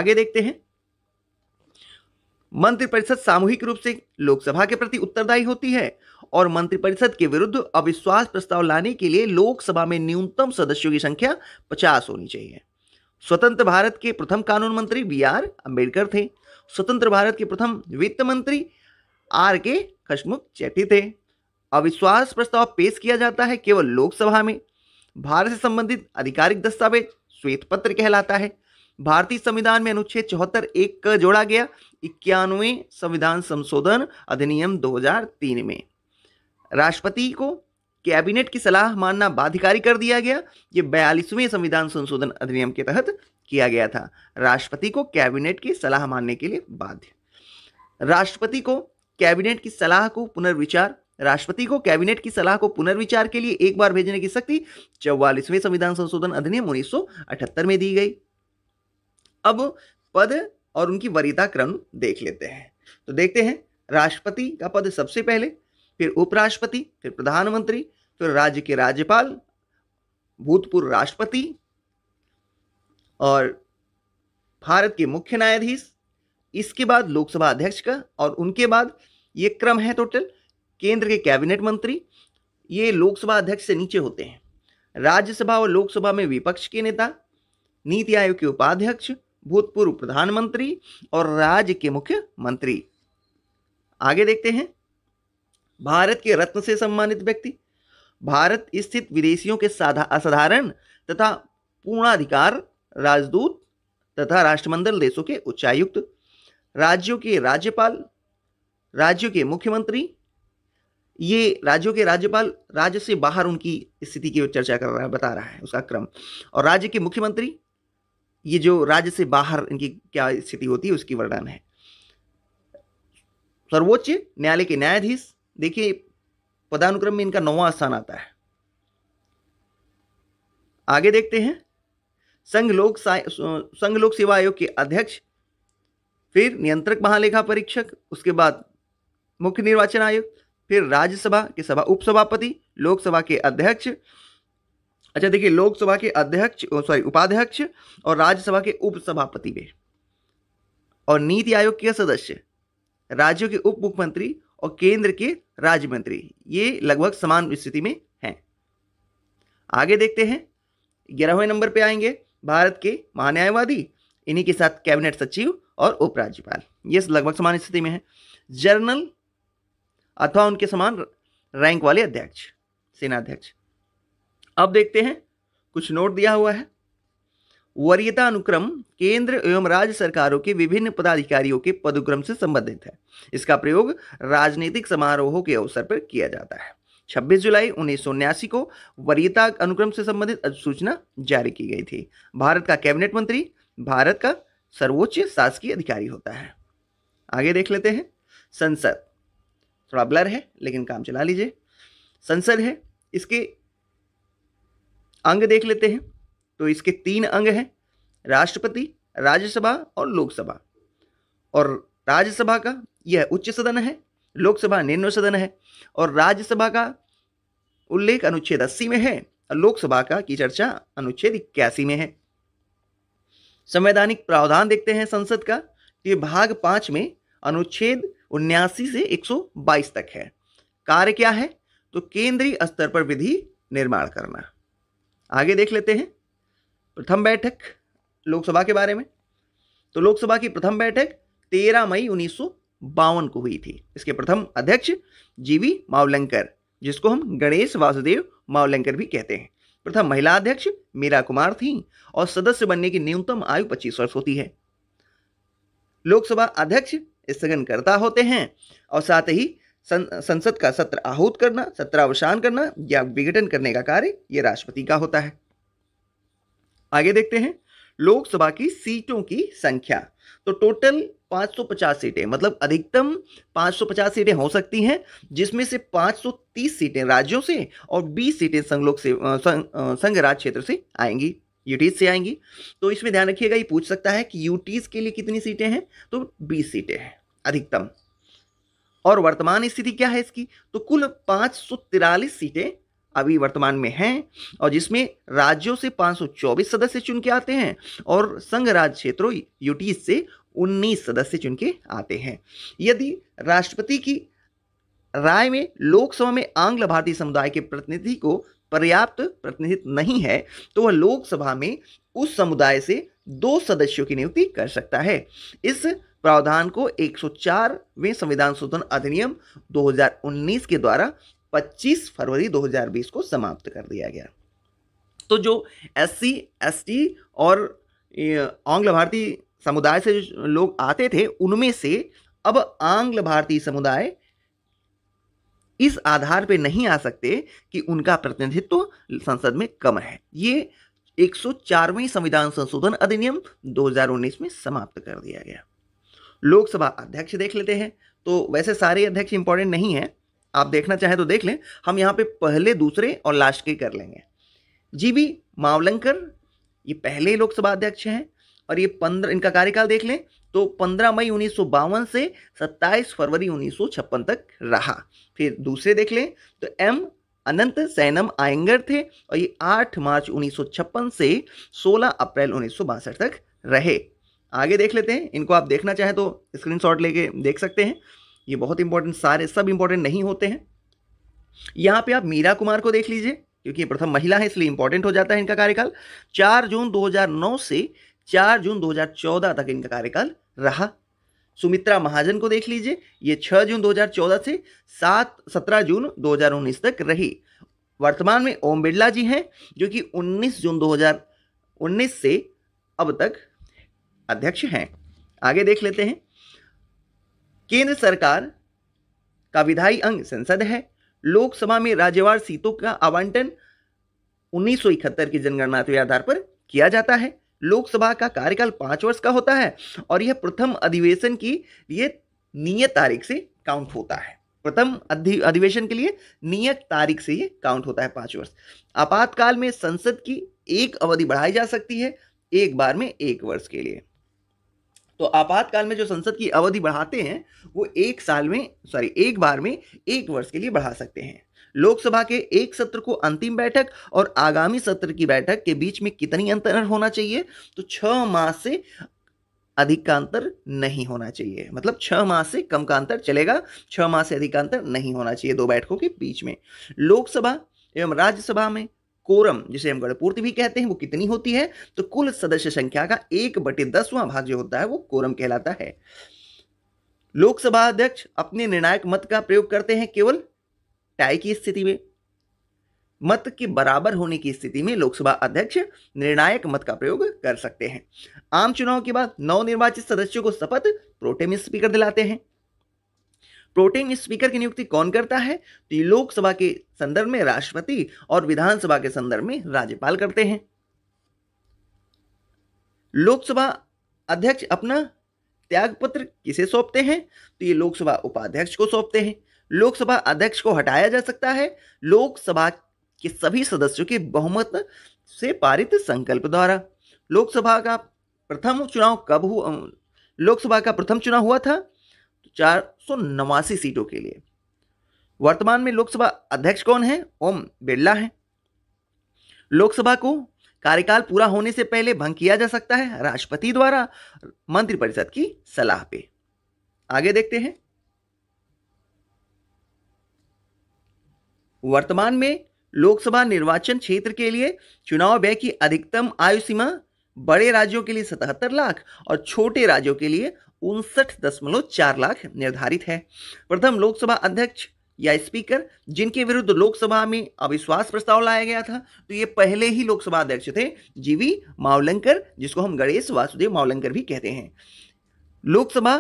आगे देखते हैं मंत्रिपरिषद सामूहिक रूप से लोकसभा के प्रति उत्तरदायी होती है और मंत्रिपरिषद के विरुद्ध अविश्वास प्रस्ताव लाने के लिए लोकसभा में न्यूनतम सदस्यों की संख्या पचास होनी चाहिए स्वतंत्र भारत के प्रथम कानून मंत्री बी आर अम्बेडकर थे स्वतंत्र भारत के प्रथम वित्त मंत्री आर के खशमुख चैटी थे अविश्वास प्रस्ताव पेश किया जाता है केवल लोकसभा में भारत से संबंधित आधिकारिक दस्तावेज श्वेत पत्र कहलाता है भारतीय संविधान में अनुच्छेद चौहत्तर एक का जोड़ा गया इक्यानवे संविधान संशोधन अधिनियम 2003 में राष्ट्रपति को कैबिनेट की सलाह मानना बाधिकारी कर दिया गया ये बयालीसवें संविधान संशोधन अधिनियम के तहत किया गया था राष्ट्रपति को कैबिनेट की सलाह मानने के लिए बाध्य राष्ट्रपति को कैबिनेट की सलाह को पुनर्विचार राष्ट्रपति को कैबिनेट की सलाह को पुनर्विचार के लिए एक बार भेजने की शक्ति चौवालीसवें संविधान संशोधन अधिनियम उन्नीस में दी गई अब पद और उनकी वरीता क्रम देख लेते हैं तो देखते हैं राष्ट्रपति का पद सबसे पहले फिर उपराष्ट्रपति फिर प्रधानमंत्री फिर राज्य के राज्यपाल भूतपूर्व राष्ट्रपति और भारत के मुख्य न्यायाधीश इसके बाद लोकसभा अध्यक्ष का और उनके बाद ये क्रम है टोटल केंद्र के कैबिनेट मंत्री ये लोकसभा अध्यक्ष से नीचे होते हैं राज्यसभा और लोकसभा में विपक्ष के नेता नीति आयोग के उपाध्यक्ष भूतपूर्व प्रधानमंत्री और राज्य के मुख्यमंत्री आगे देखते हैं भारत के रत्न से सम्मानित व्यक्ति भारत स्थित विदेशियों के साधा असाधारण तथा पूर्णाधिकार राजदूत तथा राष्ट्रमंडल देशों के उच्चायुक्त राज्यों के राज्यपाल राज्यों के मुख्यमंत्री ये राज्यों के राज्यपाल राज्य से बाहर उनकी स्थिति की चर्चा कर रहा है बता रहा है उसका क्रम और राज्य के मुख्यमंत्री ये जो राज्य से बाहर इनकी क्या स्थिति होती है उसकी वर्णन है सर्वोच्च न्यायालय के न्यायाधीश देखिए पदानुक्रम में इनका नौवां स्थान आता है आगे देखते हैं संघ लोक संघ लोक सेवा आयोग के अध्यक्ष फिर नियंत्रक महालेखा परीक्षक उसके बाद मुख्य निर्वाचन आयुक्त फिर राज्यसभा के सभा उपसभापति लोकसभा के अध्यक्ष अच्छा देखिए लोकसभा के अध्यक्ष सॉरी उपाध्यक्ष और राज्यसभा के उपसभापति वे और नीति आयोग के सदस्य राज्यों के उप मुख्यमंत्री और केंद्र के राज्य मंत्री ये लगभग समान स्थिति में हैं आगे देखते हैं ग्यारहवें नंबर पे आएंगे भारत के महान्यायवादी इन्हीं के साथ कैबिनेट सचिव और उपराज्यपाल ये लगभग समान स्थिति में है जर्नल अथवा उनके समान रैंक वाले अध्यक्ष सेनाध्यक्ष अब देखते हैं कुछ नोट दिया हुआ है वरीयता अनुक्रम केंद्र एवं राज्य सरकारों के विभिन्न पदाधिकारियों के पदुक्रम से संबंधित है इसका प्रयोग राजनीतिक समारोहों के अवसर पर किया जाता है 26 जुलाई उन्नीस को वरीयता अनुक्रम से संबंधित अधिसूचना जारी की गई थी भारत का कैबिनेट मंत्री भारत का सर्वोच्च शासकीय अधिकारी होता है आगे देख लेते हैं संसद थोड़ा ब्लर है लेकिन काम चला लीजिए संसद है इसके अंग देख लेते हैं तो इसके तीन अंग हैं राष्ट्रपति राज्यसभा और लोकसभा और राज्यसभा का यह उच्च सदन है लोकसभा निम्न सदन है और राज्यसभा का उल्लेख अनुच्छेद अस्सी में है और लोकसभा का की चर्चा अनुच्छेद इक्यासी में है संवैधानिक प्रावधान देखते हैं संसद का तो ये भाग पांच में अनुच्छेद उन्यासी से 122 तक है कार्य क्या है तो केंद्रीय स्तर पर विधि निर्माण करना आगे देख लेते हैं प्रथम बैठक लोकसभा के बारे में तो लोकसभा की प्रथम बैठक 13 मई उन्नीस को हुई थी इसके प्रथम अध्यक्ष जीवी मावलंकर जिसको हम गणेश वासुदेव मावलंकर भी कहते हैं प्रथम महिला अध्यक्ष मीरा कुमार थी और सदस्य बनने की न्यूनतम आयु 25 वर्ष होती है लोकसभा अध्यक्ष स्थगनकर्ता होते हैं और साथ ही सं, संसद का सत्र आहूत करना सत्रावसान करना या विघटन करने का कार्य यह राष्ट्रपति का होता है आगे देखते हैं लोकसभा की सीटों की संख्या तो टोटल 550 सीटें मतलब अधिकतम 550 सीटें हो सकती हैं जिसमें से 530 सीटें राज्यों से और 20 सीटें संघ लोक से संघ राज क्षेत्र से आएंगी यूटीज से आएंगी तो इसमें ध्यान रखिएगा ये पूछ सकता है कि यूटीज के लिए कितनी सीटें हैं तो 20 सीटें हैं अधिकतम और वर्तमान स्थिति क्या है इसकी तो कुल पाँच सीटें अभी वर्तमान में हैं और जिसमें राज्यों से 524 सदस्य चुन के आते हैं और संघ राज्य क्षेत्रों यूटीज से 19 सदस्य चुन के आते हैं यदि राष्ट्रपति की राय में लोकसभा में आंग्ल भारतीय समुदाय के प्रतिनिधि को पर्याप्त प्रतिनिधित्व नहीं है तो वह लोकसभा में उस समुदाय से दो सदस्यों की नियुक्ति कर सकता है इस प्रावधान को 104वें संविधान शोधन अधिनियम 2019 के द्वारा 25 फरवरी 2020 को समाप्त कर दिया गया तो जो एस सी और आंग्ल भारतीय समुदाय से जो लोग आते थे उनमें से अब आंग्ल भारतीय समुदाय इस आधार पर नहीं आ सकते कि उनका प्रतिनिधित्व संसद में कम है ये 104वें संविधान संशोधन अधिनियम 2019 में समाप्त कर दिया गया लोकसभा अध्यक्ष देख लेते हैं तो वैसे सारे अध्यक्ष इंपॉर्टेंट नहीं है आप देखना चाहें तो देख लें हम यहाँ पे पहले दूसरे और लास्ट के कर लेंगे जी बी मावलंकर ये पहले लोकसभा अध्यक्ष हैं और ये पंद्रह इनका कार्यकाल देख लें तो 15 मई उन्नीस से 27 फरवरी उन्नीस तक रहा फिर दूसरे देख लें तो एम अनंत सैनम आयंगर थे और ये 8 मार्च उन्नीस से 16 अप्रैल उन्नीस तक रहे आगे देख लेते हैं इनको आप देखना चाहें तो स्क्रीनशॉट लेके देख सकते हैं ये बहुत इंपॉर्टेंट सारे सब इंपॉर्टेंट नहीं होते हैं यहां पे आप मीरा कुमार को देख लीजिए क्योंकि ये प्रथम महिला है इसलिए इंपॉर्टेंट हो जाता है इनका कार्यकाल 4 जून 2009 से 4 जून 2014 तक इनका कार्यकाल रहा सुमित्रा महाजन को देख लीजिए ये 6 जून 2014 से 7 17 जून 2019 तक रही वर्तमान में ओम बिरला जी हैं जो कि 19 जून 2019 से अब तक अध्यक्ष हैं आगे देख लेते हैं केंद्र सरकार का विधायी अंग संसद है लोकसभा में राज्यवार सीटों का आवंटन 1971 की जनगणना के आधार पर किया जाता है लोकसभा का कार्यकाल पांच वर्ष का होता है और यह प्रथम अधिवेशन की यह नियत तारीख से काउंट होता है प्रथम अधिवेशन के लिए नियत तारीख से ये काउंट होता है पांच वर्ष आपातकाल में संसद की एक अवधि बढ़ाई जा सकती है एक बार में एक वर्ष के लिए तो आपातकाल में जो संसद की अवधि बढ़ाते हैं वो एक साल में सॉरी एक बार में एक वर्ष के लिए बढ़ा सकते हैं लोकसभा के एक सत्र को अंतिम बैठक और आगामी सत्र की बैठक के बीच में कितनी अंतर होना चाहिए तो छह माह से अधिक का अंतर नहीं होना चाहिए मतलब छह माह से कम का अंतर चलेगा छह माह से अधिक का अंतर नहीं होना चाहिए दो बैठकों के बीच में लोकसभा एवं राज्यसभा में कोरम जिसे हम गणपूर्ति भी कहते हैं वो कितनी होती है तो कुल सदस्य संख्या का एक बटे दसवां भाग जो होता है वो कोरम कहलाता है लोकसभा अध्यक्ष अपने निर्णायक मत का प्रयोग करते हैं केवल टाई की स्थिति में मत के बराबर होने की स्थिति में लोकसभा अध्यक्ष निर्णायक मत का प्रयोग कर सकते हैं आम चुनाव के बाद निर्वाचित सदस्यों को शपथ प्रोटेम स्पीकर दिलाते हैं प्रोटेम स्पीकर की नियुक्ति कौन करता है तो ये लोकसभा के संदर्भ में राष्ट्रपति और विधानसभा के संदर्भ में राज्यपाल करते हैं लोकसभा अध्यक्ष अपना त्यागपत्र किसे सौंपते हैं तो ये लोकसभा उपाध्यक्ष को सौंपते हैं लोकसभा अध्यक्ष को हटाया जा सकता है लोकसभा के सभी सदस्यों के बहुमत से पारित संकल्प द्वारा लोकसभा का प्रथम चुनाव कब हुआ लोकसभा का प्रथम चुनाव हुआ था चार सीटों के लिए वर्तमान में लोकसभा अध्यक्ष कौन है ओम बिरला है लोकसभा को कार्यकाल पूरा होने से पहले भंग किया जा सकता है राष्ट्रपति द्वारा मंत्रिपरिषद की सलाह पे आगे देखते हैं वर्तमान में लोकसभा निर्वाचन क्षेत्र के लिए चुनाव व्यय की अधिकतम आयु सीमा बड़े राज्यों के लिए सतहत्तर लाख और छोटे राज्यों के लिए उनसठ दशमलव चार लाख निर्धारित है प्रथम लोकसभा अध्यक्ष या स्पीकर जिनके विरुद्ध लोकसभा में अविश्वास प्रस्ताव लाया गया था तो ये पहले ही लोकसभा अध्यक्ष थे जीवी मावलंकर जिसको हम गणेश वासुदेव मावलंकर भी कहते हैं लोकसभा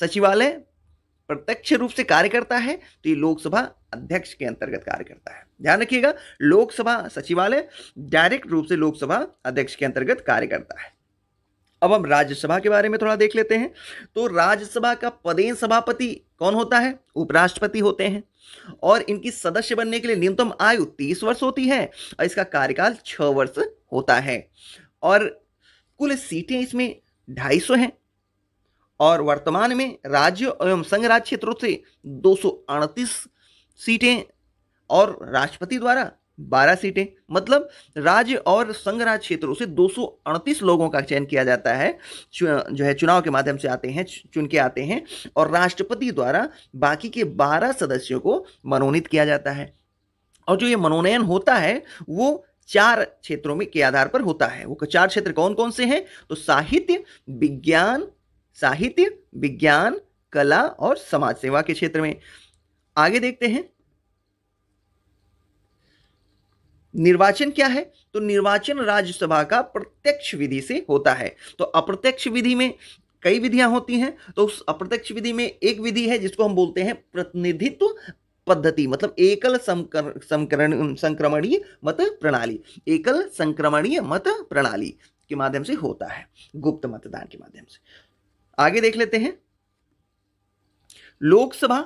सचिवालय प्रत्यक्ष रूप से कार्य करता है तो ये लोकसभा अध्यक्ष के अंतर्गत कार्य करता है ध्यान रखिएगा लोकसभा सचिवालय डायरेक्ट रूप से लोकसभा अध्यक्ष के अंतर्गत कार्य करता है अब हम राज्यसभा के बारे में थोड़ा देख लेते हैं तो राज्यसभा का पदेन सभापति कौन होता है उपराष्ट्रपति होते हैं और इनकी सदस्य बनने के लिए न्यूनतम आयु तीस वर्ष होती है और इसका कार्यकाल छ वर्ष होता है और कुल सीटें इसमें ढाई सौ हैं और वर्तमान में राज्य एवं संघ राज्य क्षेत्रों से दो सीटें और राष्ट्रपति द्वारा बारह सीटें मतलब राज्य और संघ राज्य क्षेत्रों से दो लोगों का चयन किया जाता है जो है चुनाव के माध्यम से आते हैं चुन के आते हैं और राष्ट्रपति द्वारा बाकी के 12 सदस्यों को मनोनीत किया जाता है और जो ये मनोनयन होता है वो चार क्षेत्रों में के आधार पर होता है वो चार क्षेत्र कौन कौन से हैं तो साहित्य विज्ञान साहित्य विज्ञान कला और समाज सेवा के क्षेत्र में आगे देखते हैं निर्वाचन क्या है तो निर्वाचन राज्यसभा का प्रत्यक्ष विधि से होता है तो अप्रत्यक्ष विधि में कई विधियां होती हैं तो उस अप्रत्यक्ष विधि में एक विधि है जिसको हम बोलते हैं प्रतिनिधित्व पद्धति मतलब एकल संक्रमण संक्रमणीय मत प्रणाली एकल संक्रमणीय मत प्रणाली के माध्यम से होता है गुप्त मतदान के माध्यम से आगे देख लेते हैं लोकसभा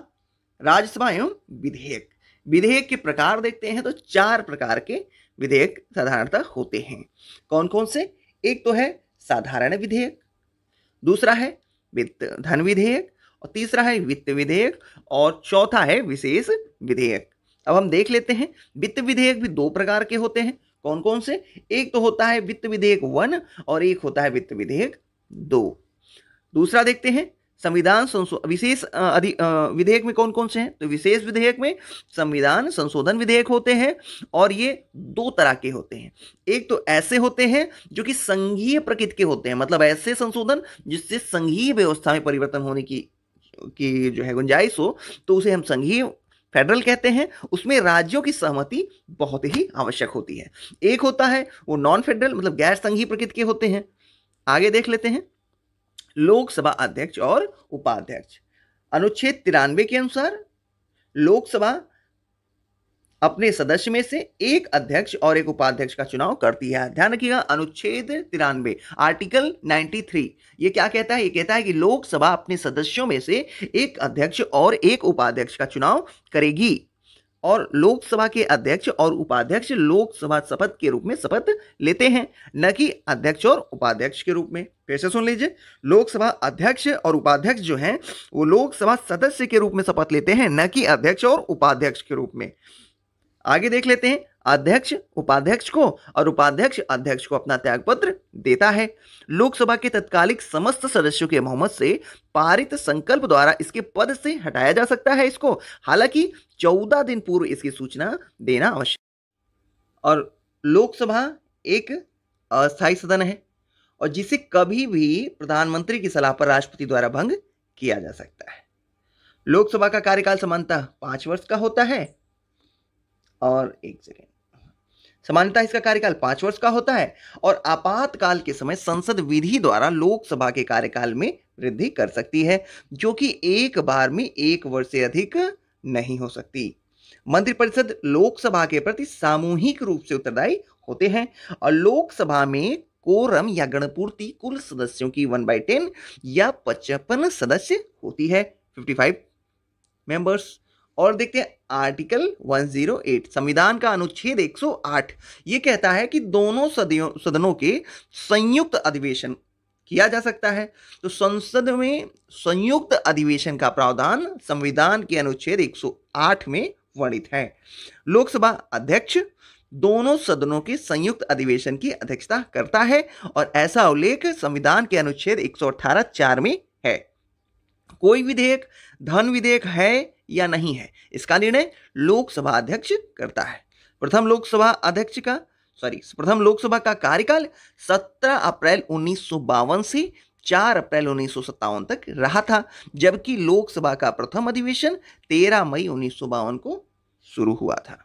राज्यसभा एवं विधेयक विधेयक के प्रकार देखते हैं तो चार प्रकार के विधेयक साधारणतः होते हैं कौन कौन से एक तो है साधारण विधेयक दूसरा है वित्त धन विधेयक और तीसरा है वित्त विधेयक और चौथा है विशेष विधेयक अब हम देख लेते हैं वित्त विधेयक भी दो प्रकार के होते हैं कौन कौन से एक तो होता है वित्त विधेयक वन और एक होता है वित्त विधेयक दो दूसरा देखते हैं संविधान विशेष विधेयक में कौन कौन से हैं तो विशेष विधेयक में संविधान संशोधन विधेयक होते हैं और ये दो तरह के होते हैं एक तो ऐसे होते हैं जो कि संघीय प्रकृति के होते हैं मतलब ऐसे संशोधन जिससे संघीय व्यवस्था में परिवर्तन होने की की जो है गुंजाइश हो तो उसे हम संघीय फेडरल कहते हैं उसमें राज्यों की सहमति बहुत ही आवश्यक होती है एक होता है वो नॉन फेडरल मतलब गैर संघीय प्रकृति के होते हैं आगे देख लेते हैं लोकसभा अध्यक्ष और उपाध्यक्ष अनुच्छेद तिरानवे के अनुसार लोकसभा अपने सदस्य में से एक अध्यक्ष और एक उपाध्यक्ष का चुनाव करती है ध्यान रखिएगा अनुच्छेद तिरानवे आर्टिकल 93 ये क्या कहता है ये कहता है कि लोकसभा अपने सदस्यों में से एक अध्यक्ष और एक उपाध्यक्ष का चुनाव करेगी और लोकसभा के अध्यक्ष और उपाध्यक्ष लोकसभा शपथ के रूप में शपथ लेते हैं न कि अध्यक्ष और उपाध्यक्ष के रूप में फिर से सुन लीजिए लोकसभा अध्यक्ष और उपाध्यक्ष जो हैं वो लोकसभा सदस्य के रूप में शपथ लेते हैं न कि अध्यक्ष और उपाध्यक्ष के रूप में आगे देख लेते हैं अध्यक्ष उपाध्यक्ष को और उपाध्यक्ष अध्यक्ष को अपना त्यागपत्र देता है लोकसभा के तत्कालिक समस्त सदस्यों के बहुमत से पारित संकल्प द्वारा इसके पद से हटाया जा सकता है इसको हालांकि चौदह दिन पूर्व इसकी सूचना देना आवश्यक और लोकसभा एक अस्थायी सदन है और जिसे कभी भी प्रधानमंत्री की सलाह पर राष्ट्रपति द्वारा भंग किया जा सकता है लोकसभा का कार्यकाल समानता पांच वर्ष का होता है और एक सेकेंड सामान्यतः इसका कार्यकाल पांच वर्ष का होता है और आपातकाल के समय संसद विधि द्वारा लोकसभा के कार्यकाल में वृद्धि कर सकती है जो कि एक बार में एक वर्ष से अधिक नहीं हो सकती मंत्रिपरिषद लोकसभा के प्रति सामूहिक रूप से उत्तरदायी होते हैं और लोकसभा में कोरम या गणपूर्ति कुल सदस्यों की वन बाई टेन या पचपन सदस्य होती है फिफ्टी फाइव मेंबर्स और देखते हैं आर्टिकल 108 संविधान का अनुच्छेद 108 ये कहता है कि दोनों सदियों सदनों के संयुक्त अधिवेशन किया जा सकता है तो संसद में संयुक्त अधिवेशन का प्रावधान संविधान के अनुच्छेद 108 में वर्णित है लोकसभा अध्यक्ष दोनों सदनों के संयुक्त अधिवेशन की अध्यक्षता करता है और ऐसा उल्लेख संविधान के अनुच्छेद एक चार में है कोई विधेयक धन विधेयक है या नहीं है इसका निर्णय लोकसभा अध्यक्ष करता है प्रथम लोकसभा अध्यक्ष का सॉरी प्रथम लोकसभा का कार्यकाल 17 अप्रैल उन्नीस से 4 अप्रैल उन्नीस तक रहा था जबकि लोकसभा का प्रथम अधिवेशन 13 मई उन्नीस को शुरू हुआ था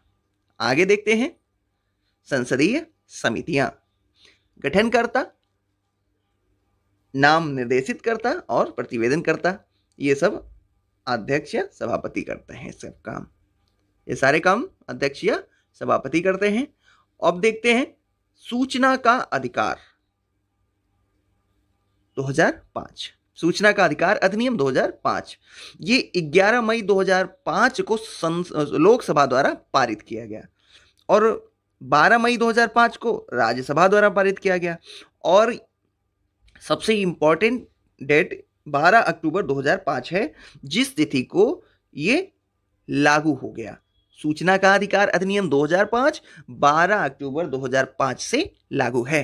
आगे देखते हैं संसदीय समितियां गठनकर्ता नाम निर्देशित करता और प्रतिवेदन करता ये सब अध्यक्ष सभापति करते हैं सब काम ये सारे काम अध्यक्ष या सभापति करते हैं अब देखते हैं सूचना का अधिकार 2005 सूचना का अधिकार अधिनियम 2005 ये 11 मई 2005 को लोकसभा द्वारा पारित किया गया और 12 मई 2005 को राज्यसभा द्वारा पारित किया गया और सबसे इंपॉर्टेंट डेट 12 अक्टूबर 2005 है जिस तिथि को ये लागू हो गया सूचना का अधिकार अधिनियम 2005 12 अक्टूबर 2005 से लागू है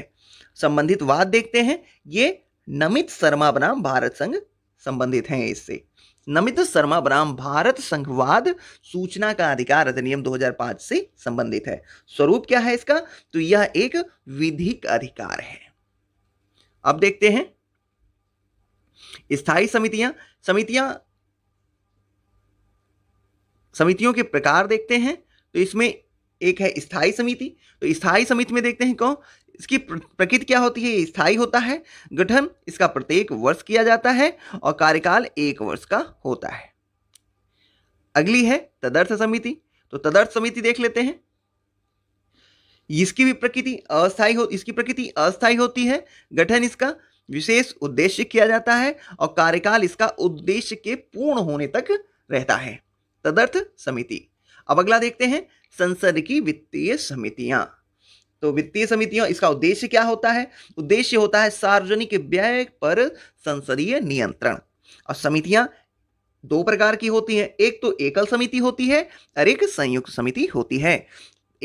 संबंधित वाद देखते हैं ये नमित शर्मा बनाम भारत संघ संबंधित हैं इससे नमित शर्मा बनाम भारत संघवाद सूचना का अधिकार अधिनियम 2005 से संबंधित है स्वरूप क्या है इसका तो यह एक विधिक अधिकार है अब देखते हैं स्थायी समितियां समितियां समितियों के प्रकार देखते हैं तो इसमें एक है स्थायी समिति तो स्थायी समिति में देखते हैं कौन इसकी प्रकृति क्या होती है स्थायी होता है गठन इसका प्रत्येक वर्ष किया जाता है और कार्यकाल एक वर्ष का होता है अगली है तदर्थ समिति तो तदर्थ समिति देख लेते हैं इसकी भी प्रकृति अस्थायी हो इसकी प्रकृति अस्थायी होती है गठन इसका विशेष उद्देश्य किया जाता है और कार्यकाल इसका उद्देश्य के पूर्ण होने तक रहता है तदर्थ समिति अब अगला देखते हैं संसद की वित्तीय समितियां तो वित्तीय समितियों इसका उद्देश्य क्या होता है उद्देश्य होता है सार्वजनिक व्यय पर संसदीय नियंत्रण और समितियां दो प्रकार की होती हैं एक तो एकल समिति होती है और एक संयुक्त समिति होती है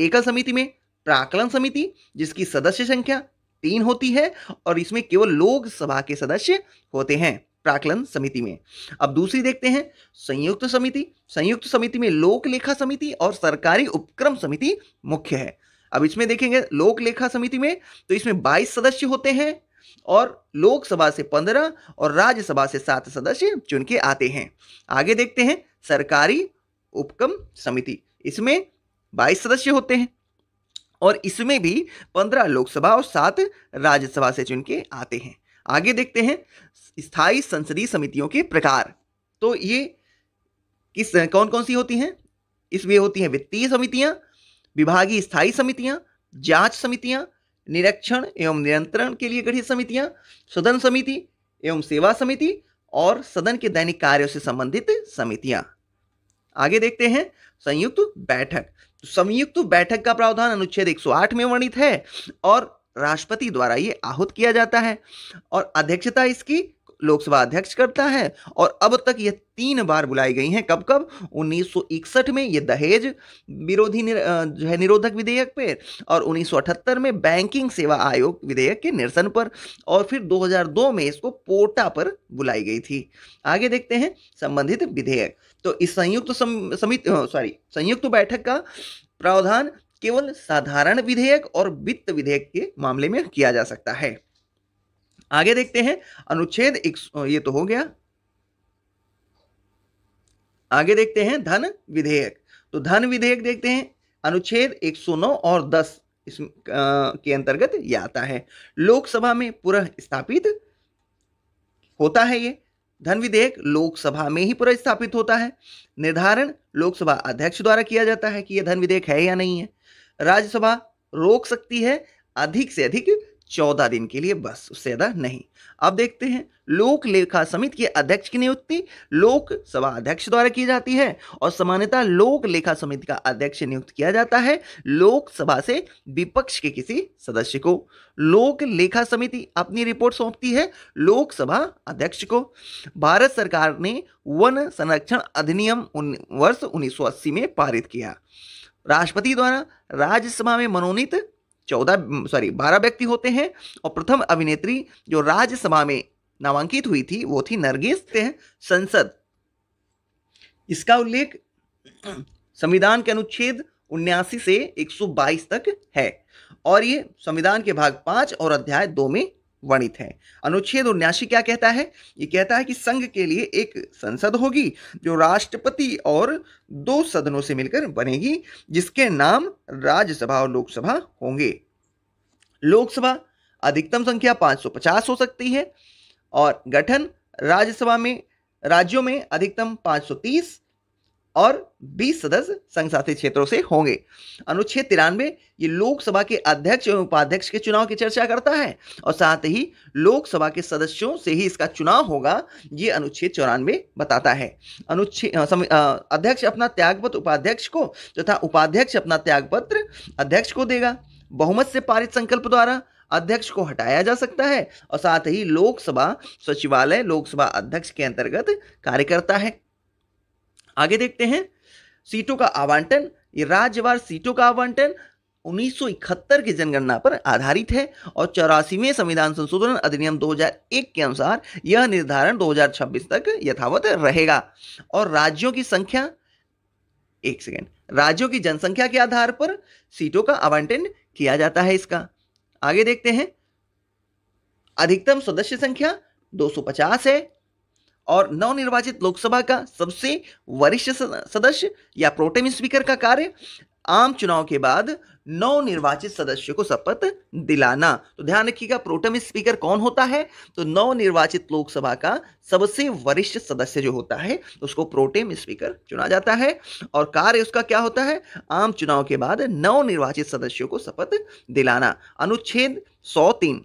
एकल समिति में प्राकलन समिति जिसकी सदस्य संख्या तीन होती है और इसमें केवल लोकसभा के सदस्य होते हैं प्राकलन समिति में अब दूसरी देखते हैं संयुक्त समिति संयुक्त समिति में लोक लेखा समिति और सरकारी उपक्रम समिति मुख्य है अब इसमें देखेंगे लोक लेखा समिति में तो इसमें 22 सदस्य होते हैं और लोकसभा से 15 और राज्यसभा से सात सदस्य चुन के आते हैं आगे देखते हैं सरकारी उपक्रम समिति इसमें 22 सदस्य होते हैं और इसमें भी पंद्रह लोकसभा और सात राज्यसभा से चुन के आते हैं आगे देखते हैं स्थायी संसदीय समितियों के प्रकार तो ये किस कौन कौन सी होती हैं इसमें होती हैं वित्तीय समितियां विभागीय स्थायी समितियां जांच समितियां निरीक्षण एवं नियंत्रण के लिए गठित समितियां सदन समिति एवं सेवा समिति और सदन के दैनिक कार्यों से संबंधित समितियां आगे देखते हैं संयुक्त बैठक संयुक्त बैठक का प्रावधान अनुच्छेद 108 में वर्णित है और राष्ट्रपति द्वारा ये आहूत किया जाता है और अध्यक्षता इसकी लोकसभा अध्यक्ष करता है और अब तक यह तीन बार बुलाई गई हैं कब कब 1961 में यह दहेज विरोधी निर, जो है निरोधक विधेयक पर और 1978 में बैंकिंग सेवा आयोग विधेयक के निरसन पर और फिर 2002 में इसको पोटा पर बुलाई गई थी आगे देखते हैं संबंधित विधेयक तो इस संयुक्त तो सम, समिति सॉरी संयुक्त तो बैठक का प्रावधान केवल साधारण विधेयक और वित्त विधेयक के मामले में किया जा सकता है आगे देखते हैं अनुच्छेद एक, ये तो हो गया आगे देखते हैं धन विधेयक तो धन विधेयक देखते हैं अनुच्छेद 109 और 10 इस के अंतर्गत यह आता है लोकसभा में पुनः स्थापित होता है यह धन विधेयक लोकसभा में ही पुरस्थापित होता है निर्धारण लोकसभा अध्यक्ष द्वारा किया जाता है कि यह धन विधेयक है या नहीं है राज्यसभा रोक सकती है अधिक से अधिक चौदह दिन के लिए बस उससे ज़्यादा नहीं अब देखते हैं लोक लेखा समिति के अध्यक्ष की नियुक्ति लोक सभा अध्यक्ष द्वारा की जाती है और सामान्यता लोक लेखा समिति का अध्यक्ष नियुक्त किया जाता है लोक सभा से विपक्ष के किसी सदस्य को लोक लेखा समिति अपनी रिपोर्ट सौंपती है लोकसभा अध्यक्ष को भारत सरकार ने वन संरक्षण अधिनियम वर्ष 1980 में पारित किया राष्ट्रपति द्वारा राज्यसभा में मनोनीत चौदह सॉरी बारह व्यक्ति होते हैं और प्रथम अभिनेत्री जो राज्यसभा में नामांकित हुई थी वो थी नरगिस संसद इसका उल्लेख संविधान के अनुच्छेद उन्यासी से 122 तक है और ये संविधान के भाग पांच और अध्याय दो में वर्णित है अनुच्छेद उन्यासी क्या कहता है ये कहता है कि संघ के लिए एक संसद होगी जो राष्ट्रपति और दो सदनों से मिलकर बनेगी जिसके नाम राज्यसभा और लोकसभा होंगे लोकसभा अधिकतम संख्या 550 हो सकती है और गठन राज्यसभा में राज्यों में अधिकतम 530 और 20 सदस्य संघ शासित क्षेत्रों से होंगे अनुच्छेद तिरानवे ये लोकसभा के अध्यक्ष एवं उपाध्यक्ष के चुनाव की चर्चा करता है और साथ ही लोकसभा के सदस्यों से ही इसका चुनाव होगा ये अनुच्छेद चौरानवे बताता है अनुच्छेद अध्यक्ष अपना त्यागपत्र उपाध्यक्ष को तथा उपाध्यक्ष अपना त्यागपत्र अध्यक्ष को देगा बहुमत से पारित संकल्प द्वारा अध्यक्ष को हटाया जा सकता है और साथ ही लोकसभा सचिवालय लोकसभा अध्यक्ष के अंतर्गत कार्य करता है आगे देखते हैं सीटों का आवंटन ये राज्यवार सीटों का आवंटन 1971 की जनगणना पर आधारित है और चौरासीवें संविधान संशोधन अधिनियम 2001 के अनुसार यह निर्धारण 2026 तक यथावत रहेगा और राज्यों की संख्या एक सेकेंड राज्यों की जनसंख्या के आधार पर सीटों का आवंटन किया जाता है इसका आगे देखते हैं अधिकतम सदस्य संख्या 250 है और नवनिर्वाचित लोकसभा का सबसे वरिष्ठ सदस्य या प्रोटेम स्पीकर का कार्य आम चुनाव के बाद नवनिर्वाचित सदस्यों को शपथ दिलाना तो ध्यान रखिएगा प्रोटेम स्पीकर कौन होता है तो नवनिर्वाचित लोकसभा का सबसे वरिष्ठ सदस्य जो होता है उसको प्रोटेम स्पीकर चुना जाता है और कार्य उसका क्या होता है आम चुनाव के बाद नवनिर्वाचित सदस्यों को शपथ दिलाना अनुच्छेद सौ तीन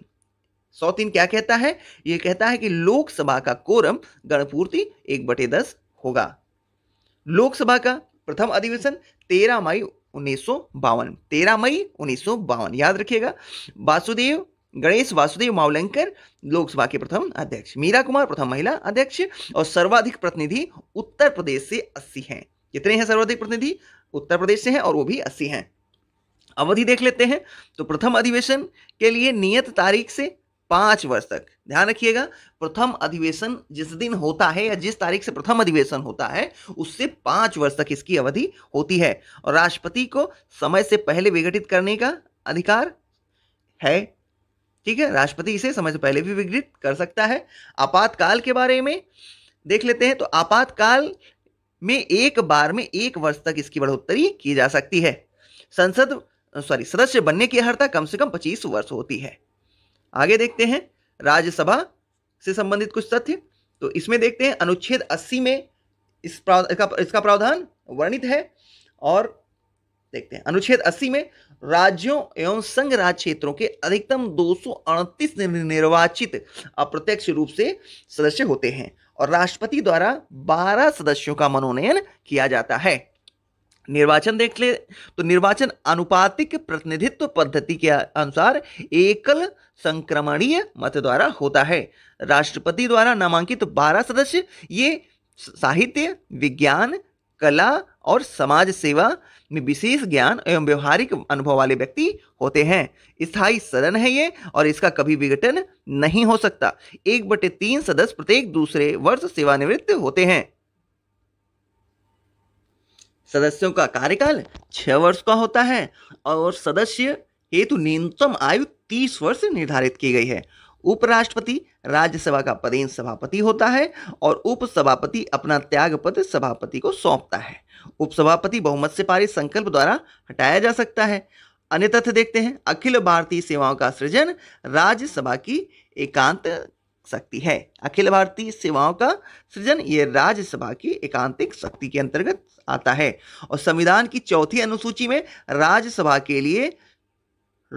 सौ तीन क्या कहता है ये कहता है कि लोकसभा का कोरम गणपूर्ति एक बटे दस होगा लोकसभा का प्रथम अधिवेशन तेरह मई उन्नीस सौ बावन तेरह मई उन्नीस सौ बावन याद रखिएगा वासुदेव गणेश वासुदेव मावलंकर लोकसभा के प्रथम अध्यक्ष मीरा कुमार प्रथम महिला अध्यक्ष और सर्वाधिक प्रतिनिधि उत्तर प्रदेश से अस्सी हैं कितने हैं सर्वाधिक प्रतिनिधि उत्तर प्रदेश से हैं और वो भी अस्सी हैं अवधि देख लेते हैं तो प्रथम अधिवेशन के लिए नियत तारीख से पांच वर्ष तक ध्यान रखिएगा प्रथम अधिवेशन जिस दिन होता है या जिस तारीख से प्रथम अधिवेशन होता है उससे पांच वर्ष तक इसकी अवधि होती है और राष्ट्रपति को समय से पहले विघटित करने का अधिकार है ठीक है राष्ट्रपति इसे समय से पहले भी विघटित कर सकता है आपातकाल के बारे में देख लेते हैं तो आपातकाल में एक बार में एक वर्ष तक इसकी बढ़ोतरी की जा सकती है संसद सॉरी सदस्य बनने की अर्ता कम से कम पच्चीस वर्ष होती है आगे देखते हैं राज्यसभा से संबंधित कुछ तथ्य तो इसमें देखते हैं अनुच्छेद 80 में इस प्राव इसका प्रावधान वर्णित है और देखते हैं अनुच्छेद 80 में राज्यों एवं संघ राज क्षेत्रों के अधिकतम दो निर्वाचित अप्रत्यक्ष रूप से सदस्य होते हैं और राष्ट्रपति द्वारा 12 सदस्यों का मनोनयन किया जाता है निर्वाचन देख ले तो निर्वाचन अनुपातिक प्रतिनिधित्व पद्धति के अनुसार एकल संक्रमणीय मत द्वारा होता है राष्ट्रपति द्वारा नामांकित बारह सदस्य ये साहित्य विज्ञान कला और समाज सेवा में विशेष ज्ञान एवं व्यवहारिक अनुभव वाले व्यक्ति होते हैं स्थायी सदन है ये और इसका कभी विघटन नहीं हो सकता एक बटे तीन सदस्य प्रत्येक दूसरे वर्ष सेवानिवृत्त होते हैं सदस्यों का कार्यकाल छह वर्ष का होता है और सदस्य हेतु न्यूनतम आयु तीस वर्ष निर्धारित की गई है उपराष्ट्रपति राज्यसभा का पदेन सभापति होता है और उपसभापति अपना त्याग सभापति को सौंपता है उपसभापति बहुमत से पारित संकल्प द्वारा हटाया जा सकता है अन्य तथ्य देखते हैं अखिल भारतीय सेवाओं का सृजन राज्यसभा की एकांत शक्ति है अखिल भारतीय सेवाओं का सृजन ये राज्यसभा की एकांतिक शक्ति के अंतर्गत आता है और संविधान की चौथी अनुसूची में राज्यसभा के लिए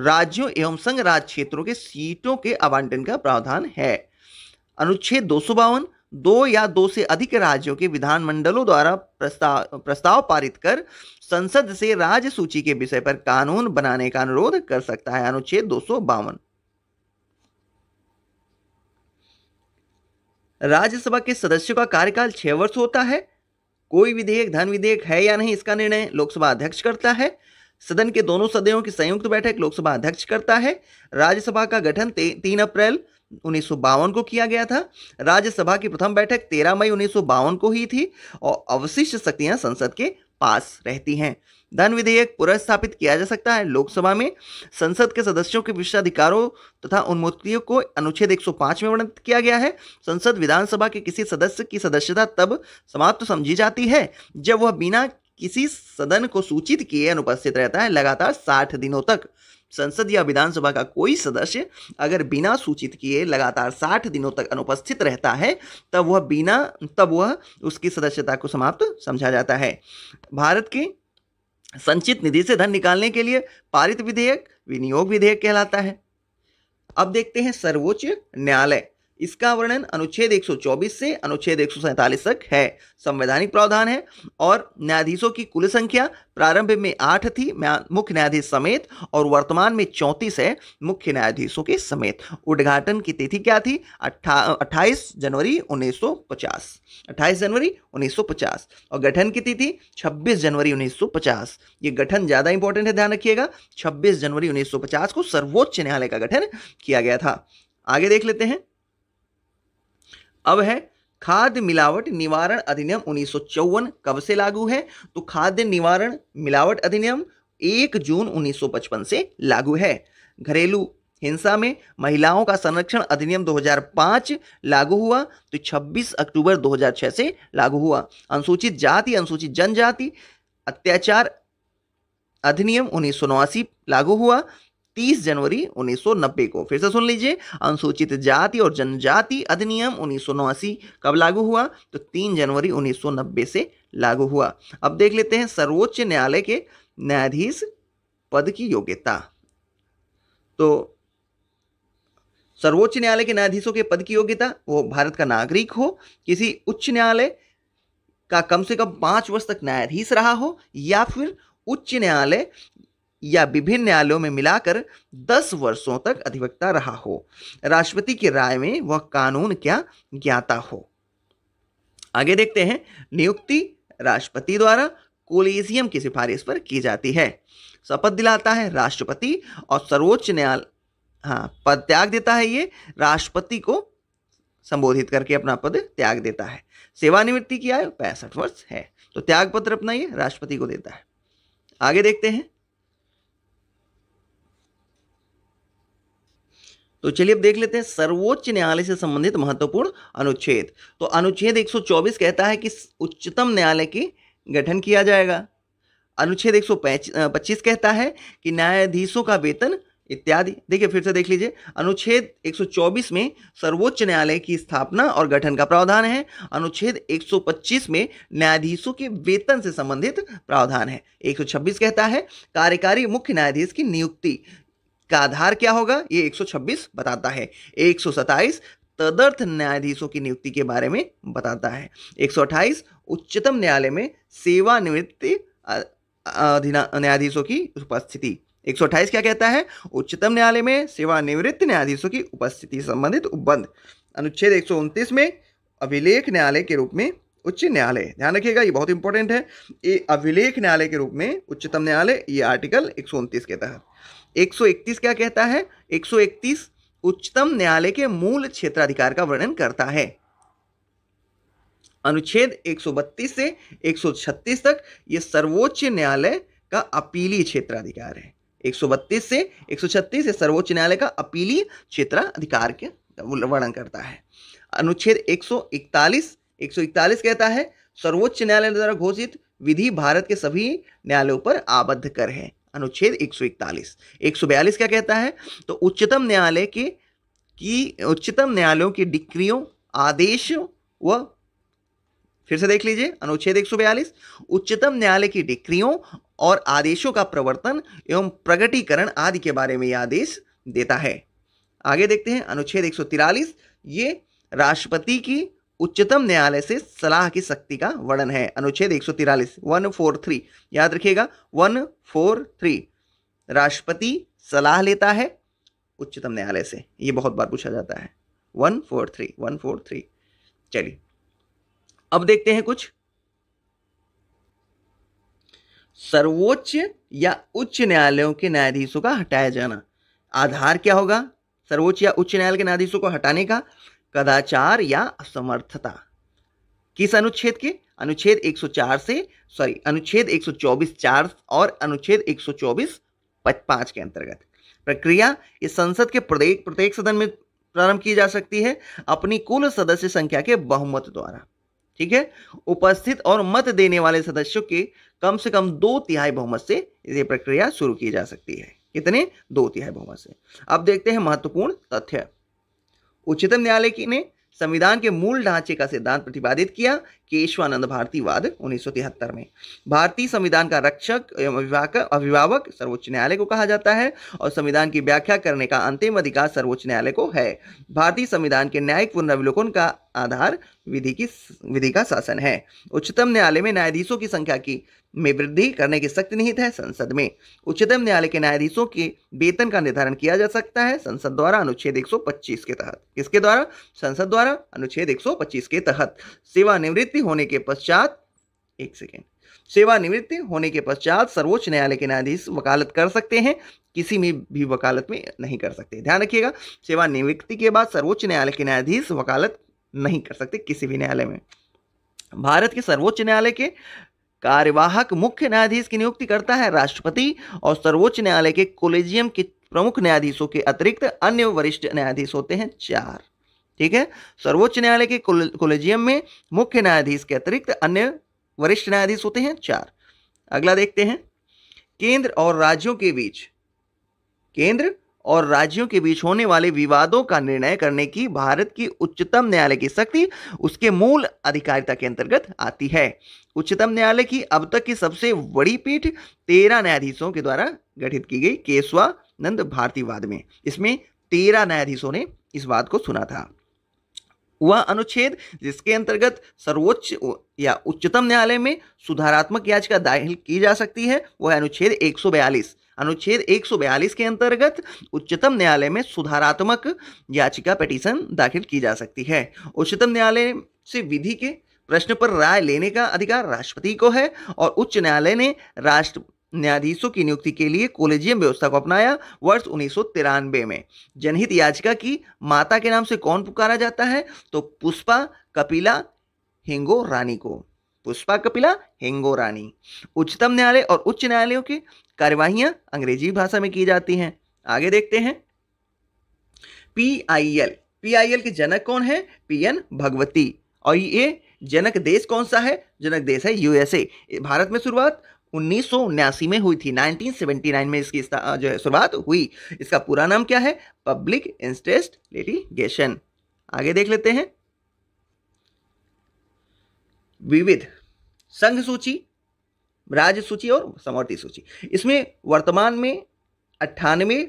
राज्यों एवं संघ राज्य क्षेत्रों के सीटों के आवंटन का प्रावधान है अनुच्छेद दो दो या दो से अधिक राज्यों के विधानमंडलों द्वारा प्रस्ताव प्रस्ताव पारित कर संसद से राज्य सूची के विषय पर कानून बनाने का अनुरोध कर सकता है अनुच्छेद दो राज्यसभा के सदस्यों का कार्यकाल छह वर्ष होता है कोई विधेयक धन विधेयक है या नहीं इसका निर्णय लोकसभा अध्यक्ष करता है सदन के दोनों सदनों की संयुक्त बैठक लोकसभा अध्यक्ष करता है राज्यसभा का गठन तीन अप्रैल उन्नीस को किया गया था राज्यसभा की प्रथम बैठक 13 मई उन्नीस को ही थी और अवशिष्ट शक्तियां संसद के पास रहती हैं धन विधेयक पुनर्स्थापित किया जा सकता है लोकसभा में संसद के सदस्यों के विशेषाधिकारों तथा उन्मुक्तियों को अनुच्छेद 105 में वर्णित किया गया है संसद विधानसभा के किसी सदस्य की सदस्यता तब समाप्त समझी जाती है जब वह बिना किसी सदन को सूचित किए अनुपस्थित रहता है लगातार साठ दिनों तक संसद या विधानसभा का कोई सदस्य अगर बिना सूचित किए लगातार साठ दिनों तक अनुपस्थित रहता है तब वह बिना तब वह उसकी सदस्यता को समाप्त समझा जाता है भारत की संचित निधि से धन निकालने के लिए पारित विधेयक विनियोग विधेयक कहलाता है अब देखते हैं सर्वोच्च न्यायालय इसका वर्णन अनुच्छेद 124 से अनुच्छेद एक तक है संवैधानिक प्रावधान है और न्यायाधीशों की कुल संख्या प्रारंभ में आठ थी मुख्य न्यायाधीश समेत और वर्तमान में चौंतीस है मुख्य न्यायाधीशों के समेत उद्घाटन की तिथि क्या थी अट्ठा अट्ठाईस जनवरी 1950 28 जनवरी 1950 और गठन की तिथि 26 जनवरी 1950 ये गठन ज़्यादा इंपॉर्टेंट है ध्यान रखिएगा 26 जनवरी 1950 को सर्वोच्च न्यायालय का गठन किया गया था आगे देख लेते हैं अब है खाद्य मिलावट निवारण अधिनियम उन्नीस कब से लागू है तो खाद्य निवारण मिलावट अधिनियम एक जून 1955 से लागू है घरेलू हिंसा में महिलाओं का संरक्षण अधिनियम 2005 लागू हुआ तो 26 अक्टूबर 2006 से लागू हुआ अनुसूचित जाति अनुसूचित जनजाति अत्याचार अधिनियम उन्नीस लागू हुआ 30 जनवरी 1990 को फिर से सुन लीजिए अनुसूचित जाति और जनजाति अधिनियम उन्नीस कब लागू हुआ तो 3 जनवरी 1990 से लागू हुआ अब देख लेते हैं सर्वोच्च न्यायालय के न्यायाधीश पद की योग्यता तो सर्वोच्च न्यायालय के न्यायाधीशों के पद की योग्यता वो भारत का नागरिक हो किसी उच्च न्यायालय का कम से कम पांच वर्ष तक न्यायाधीश रहा हो या फिर उच्च न्यायालय या विभिन्न न्यायालयों में मिलाकर दस वर्षों तक अधिवक्ता रहा हो राष्ट्रपति की राय में वह कानून क्या ज्ञाता हो आगे देखते हैं नियुक्ति राष्ट्रपति द्वारा कोलेजियम की सिफारिश पर की जाती है शपथ दिलाता है राष्ट्रपति और सर्वोच्च न्यायालय हाँ पद त्याग देता है ये राष्ट्रपति को संबोधित करके अपना पद त्याग देता है सेवानिवृत्ति की आयु पैंसठ वर्ष है तो त्याग पत्र अपना ये राष्ट्रपति को देता है आगे देखते हैं तो चलिए अब देख लेते हैं सर्वोच्च न्यायालय से संबंधित महत्वपूर्ण अनुच्छेद तो अनुच्छेद 124 कहता है कि उच्चतम न्यायालय की गठन किया जाएगा अनुच्छेद 125 कहता है कि न्यायाधीशों का वेतन इत्यादि देखिए फिर से देख लीजिए अनुच्छेद 124 में सर्वोच्च न्यायालय की स्थापना और गठन का प्रावधान है अनुच्छेद 125 में न्यायाधीशों के वेतन से संबंधित प्रावधान है 126 कहता है कार्यकारी मुख्य न्यायाधीश की नियुक्ति का आधार क्या होगा ये 126 बताता है 127 तदर्थ न्यायाधीशों की नियुक्ति के बारे में बताता है 128 उच्चतम न्यायालय में सेवानिवृत्ति न्यायाधीशों की उपस्थिति 128 क्या कहता है उच्चतम न्यायालय में सेवानिवृत्त न्यायाधीशों की उपस्थिति संबंधित उपबंध अनुच्छेद एक में अभिलेख न्यायालय के रूप में उच्च न्यायालय ध्यान रखिएगा ये बहुत इंपॉर्टेंट है ये अभिलेख न्यायालय के रूप में उच्चतम न्यायालय ये आर्टिकल एक के तहत 131 क्या कहता है 131 उच्चतम न्यायालय के मूल क्षेत्राधिकार का वर्णन करता है अनुच्छेद 132 से 136 तक ये सर्वोच्च न्यायालय का अपीली क्षेत्राधिकार है 132 से 136 ये सर्वोच्च न्यायालय का अपीली क्षेत्राधिकार के वर्णन करता है अनुच्छेद 141 141 कहता है सर्वोच्च न्यायालय द्वारा घोषित विधि भारत के सभी न्यायालयों पर आबद्ध कर है अनुच्छेद 141 142 क्या कहता है तो उच्चतम न्यायालय के की उच्चतम न्यायालयों की डिक्रियों आदेश व फिर से देख लीजिए अनुच्छेद 142 उच्चतम न्यायालय की डिक्रियों और आदेशों का प्रवर्तन एवं प्रगटीकरण आदि के बारे में यह आदेश देता है आगे देखते हैं अनुच्छेद एक ये राष्ट्रपति की उच्चतम न्यायालय से सलाह की शक्ति का वर्णन है अनुच्छेद एक सौ याद रखिएगा वन राष्ट्रपति सलाह लेता है उच्चतम न्यायालय से यह बहुत बार पूछा जाता है one four three one four three चलिए अब देखते हैं कुछ सर्वोच्च या उच्च न्यायालयों के न्यायाधीशों का हटाया जाना आधार क्या होगा सर्वोच्च या उच्च न्यायालय के न्यायाधीशों को हटाने का कदाचार या असमर्थता किस अनुच्छेद के अनुच्छेद 104 से सॉरी अनुच्छेद 124 चार और अनुच्छेद 124 पांच के अंतर्गत प्रक्रिया इस संसद के प्रत्येक प्रत्येक सदन में प्रारंभ की जा सकती है अपनी कुल सदस्य संख्या के बहुमत द्वारा ठीक है उपस्थित और मत देने वाले सदस्यों के कम से कम दो तिहाई बहुमत से ये प्रक्रिया शुरू की जा सकती है कितने दो तिहाई बहुमत से अब देखते हैं महत्वपूर्ण तथ्य उच्चतम न्यायालय ने संविधान के मूल ढांचे का सिद्धांत प्रतिपादित किया केशवानंद भारतीवाद उन्नीस में भारतीय संविधान का रक्षक एवं अभिभावक सर्वोच्च न्यायालय को कहा जाता है और संविधान की व्याख्या करने का अंतिम अधिकार सर्वोच्च न्यायालय को है भारतीय संविधान के न्यायिक पुनर्विलोकन का आधार विधि की विधि का शासन है उच्चतम न्यायालय में न्यायाधीशों की संख्या की में वृद्धि करने की शक्ति निहित है संसद में उच्चतम न्यायालय के न्यायाधीशों के वेतन का निर्धारण किया जा सकता है संसद द्वारा अनुच्छेद 125 के तहत किसके द्वारा संसद द्वारा अनुच्छेद 125 के तहत सेवानिवृत्ति होने के पश्चात एक सेकेंड सेवानिवृत्ति होने के पश्चात सर्वोच्च न्यायालय के न्यायाधीश वकालत कर सकते हैं किसी में भी वकालत में नहीं कर सकते ध्यान रखिएगा सेवानिवृत्ति के बाद सर्वोच्च न्यायालय के न्यायाधीश वकालत नहीं कर सकते किसी भी न्यायालय में भारत के सर्वोच्च न्यायालय के कार्यवाहक मुख्य न्यायाधीश की नियुक्ति करता है राष्ट्रपति और सर्वोच्च न्यायालय के कोलेजियम के प्रमुख न्यायाधीशों के अतिरिक्त अन्य वरिष्ठ न्यायाधीश होते हैं चार ठीक है सर्वोच्च न्यायालय के कोलेजियम में मुख्य न्यायाधीश के अतिरिक्त अन्य वरिष्ठ न्यायाधीश होते हैं चार अगला देखते हैं केंद्र और राज्यों के बीच केंद्र और राज्यों के बीच होने वाले विवादों का निर्णय करने की भारत की उच्चतम न्यायालय की शक्ति उसके मूल अधिकारिता के अंतर्गत आती है उच्चतम न्यायालय की अब तक की सबसे बड़ी पीठ तेरह न्यायाधीशों के द्वारा गठित की गई केशवानंद भारतीवाद में इसमें तेरह न्यायाधीशों ने इस बात को सुना था वह अनुच्छेद जिसके अंतर्गत सर्वोच्च या उच्चतम न्यायालय में सुधारात्मक याचिका दाखिल की जा सकती है वह अनुच्छेद 142 अनुच्छेद 142 के अंतर्गत उच्चतम न्यायालय में सुधारात्मक याचिका पिटीशन दाखिल की जा सकती है उच्चतम न्यायालय से विधि के प्रश्न पर राय लेने का अधिकार राष्ट्रपति को है और उच्च न्यायालय ने राष्ट्र न्यायाधीशों की नियुक्ति के लिए कोलेजियम व्यवस्था को अपनाया वर्ष उन्नीस में जनहित याचिका की माता के नाम से कौन पुकारा जाता है तो पुष्पा कपिला हिंगो रानी को पुष्पा कपिला हिंगो रानी उच्चतम न्यायालय और उच्च न्यायालयों की कार्यवाहियां अंग्रेजी भाषा में की जाती हैं आगे देखते हैं पीआईएल पीआईएल के जनक कौन है पीएन भगवती और ये जनक देश कौन सा है जनक देश है यूएसए भारत में शुरुआत उन्नीस में हुई थी 1979 में इसकी जो है शुरुआत हुई इसका पूरा नाम क्या है पब्लिक इंटरेस्ट लिटिगेशन आगे देख लेते हैं विविध संघ सूची राज्य सूची और समवर्ती सूची इसमें वर्तमान में अट्ठानवे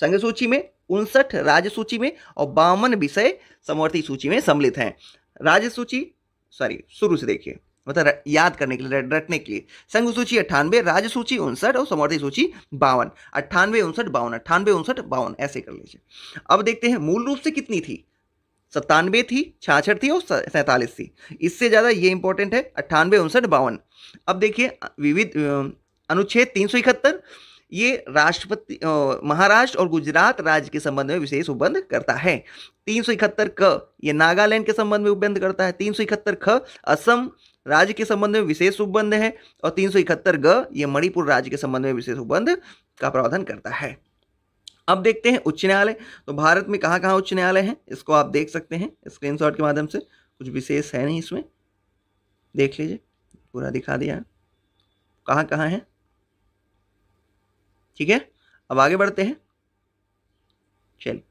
संघ सूची में उनसठ राज्य सूची में और बावन विषय समवर्ती सूची में सम्मिलित हैं राज्य सूची सॉरी शुरू से देखिए मतलब याद करने के लिए रटने के लिए संघ सूची अट्ठानवे राज्य सूची उनसठ और समर्थ सूची बावन अट्ठानवे उनसठ बावन अट्ठानवे उनसठ बावन ऐसे कर लीजिए अब देखते हैं मूल रूप से कितनी थी सत्तानवे थी छाछठ थी और सैंतालीस थी इससे ज़्यादा ये इंपॉर्टेंट है अट्ठानवे उनसठ बावन अब देखिए विविध अनुच्छेद तीन सौ इकहत्तर ये राष्ट्रपति महाराष्ट्र और गुजरात राज्य के संबंध में विशेष उपबंध करता है तीन सौ इकहत्तर क ये नागालैंड के संबंध में उपबंध करता है तीन सौ इकहत्तर ख असम राज्य के संबंध में विशेष उपबंध है और तीन सौ इकहत्तर ग ये मणिपुर राज्य के संबंध में विशेष उपबंध का प्रावधान करता है अब देखते हैं उच्च न्यायालय तो भारत में कहाँ कहाँ उच्च न्यायालय हैं इसको आप देख सकते हैं स्क्रीनशॉट के माध्यम से कुछ विशेष है नहीं इसमें देख लीजिए पूरा दिखा दिया कहाँ कहाँ है ठीक है अब आगे बढ़ते हैं चलिए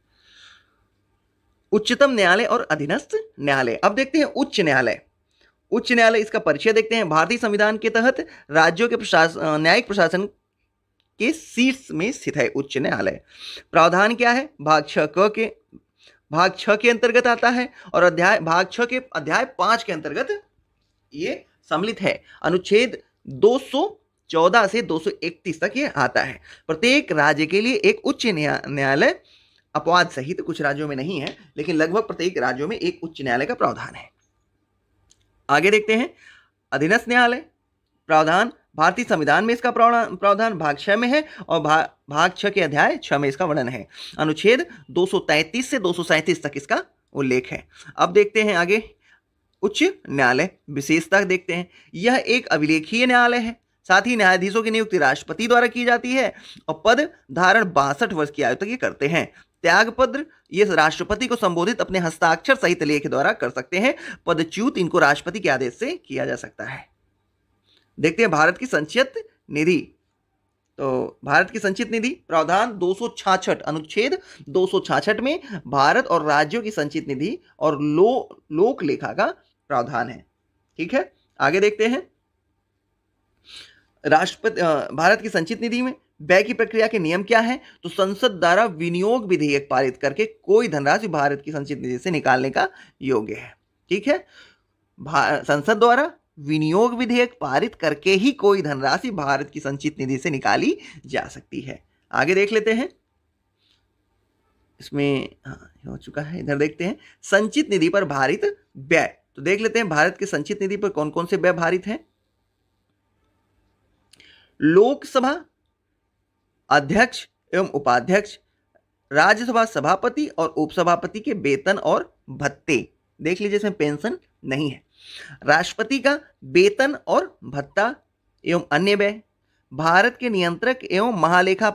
उच्चतम न्यायालय और अधीनस्थ न्यायालय अब देखते हैं उच्च न्यायालय उच्च न्यायालय इसका परिचय देखते हैं भारतीय संविधान के तहत राज्यों के प्रशासन न्यायिक प्रशासन के शीर्ष में स्थित है उच्च न्यायालय प्रावधान क्या है भाग छः क के भाग छ के अंतर्गत आता है और अध्याय भाग छ के अध्याय पाँच के अंतर्गत ये सम्मिलित है अनुच्छेद 214 से 231 तक ये आता है प्रत्येक राज्य के लिए एक उच्च न्यायालय अपवाद सहित कुछ राज्यों में नहीं है लेकिन लगभग प्रत्येक राज्यों में एक उच्च न्यायालय का प्रावधान है आगे देखते हैं अधीनस्थ न्यायालय प्रावधान भारतीय संविधान में इसका प्रावधान भाग छः में है और भा, भाग छः के अध्याय छः में इसका वर्णन है अनुच्छेद 233 से दो तक इसका उल्लेख है अब देखते हैं आगे उच्च न्यायालय विशेषता देखते हैं यह एक अभिलेखीय न्यायालय है साथ ही न्यायाधीशों की नियुक्ति राष्ट्रपति द्वारा की जाती है और पद धारण बासठ वर्ष की आयु तक ये करते हैं त्यागपत्र ये राष्ट्रपति को संबोधित अपने हस्ताक्षर सहित लेख द्वारा कर सकते हैं पदच्युत इनको राष्ट्रपति के आदेश से किया जा सकता है देखते हैं भारत की संचित निधि तो भारत की संचित निधि प्रावधान दो अनुच्छेद दो में भारत और राज्यों की संचित निधि और लो लोक लेखा का प्रावधान है ठीक है आगे देखते हैं राष्ट्रपति भारत की संचित निधि में व्यय की प्रक्रिया के नियम क्या हैं तो संसद द्वारा विनियोग विधेयक पारित करके कोई धनराशि भारत की संचित निधि से निकालने का योग्य है ठीक है संसद द्वारा विनियोग विधेयक पारित करके ही कोई धनराशि भारत की संचित निधि से निकाली जा सकती है आगे देख लेते हैं इसमें हाँ हो चुका है इधर देखते हैं संचित निधि पर भारित व्यय तो देख लेते हैं भारत के संचित निधि पर कौन कौन से व्यय भारित हैं लोकसभा अध्यक्ष एवं उपाध्यक्ष राज्यसभा सभापति और उपसभापति के वेतन और भत्ते देख लीजिए इसमें पेंशन नहीं है राष्ट्रपति का वेतन और भत्ता एवं अन्य व्यय भारत के नियंत्रक एवं महालेखा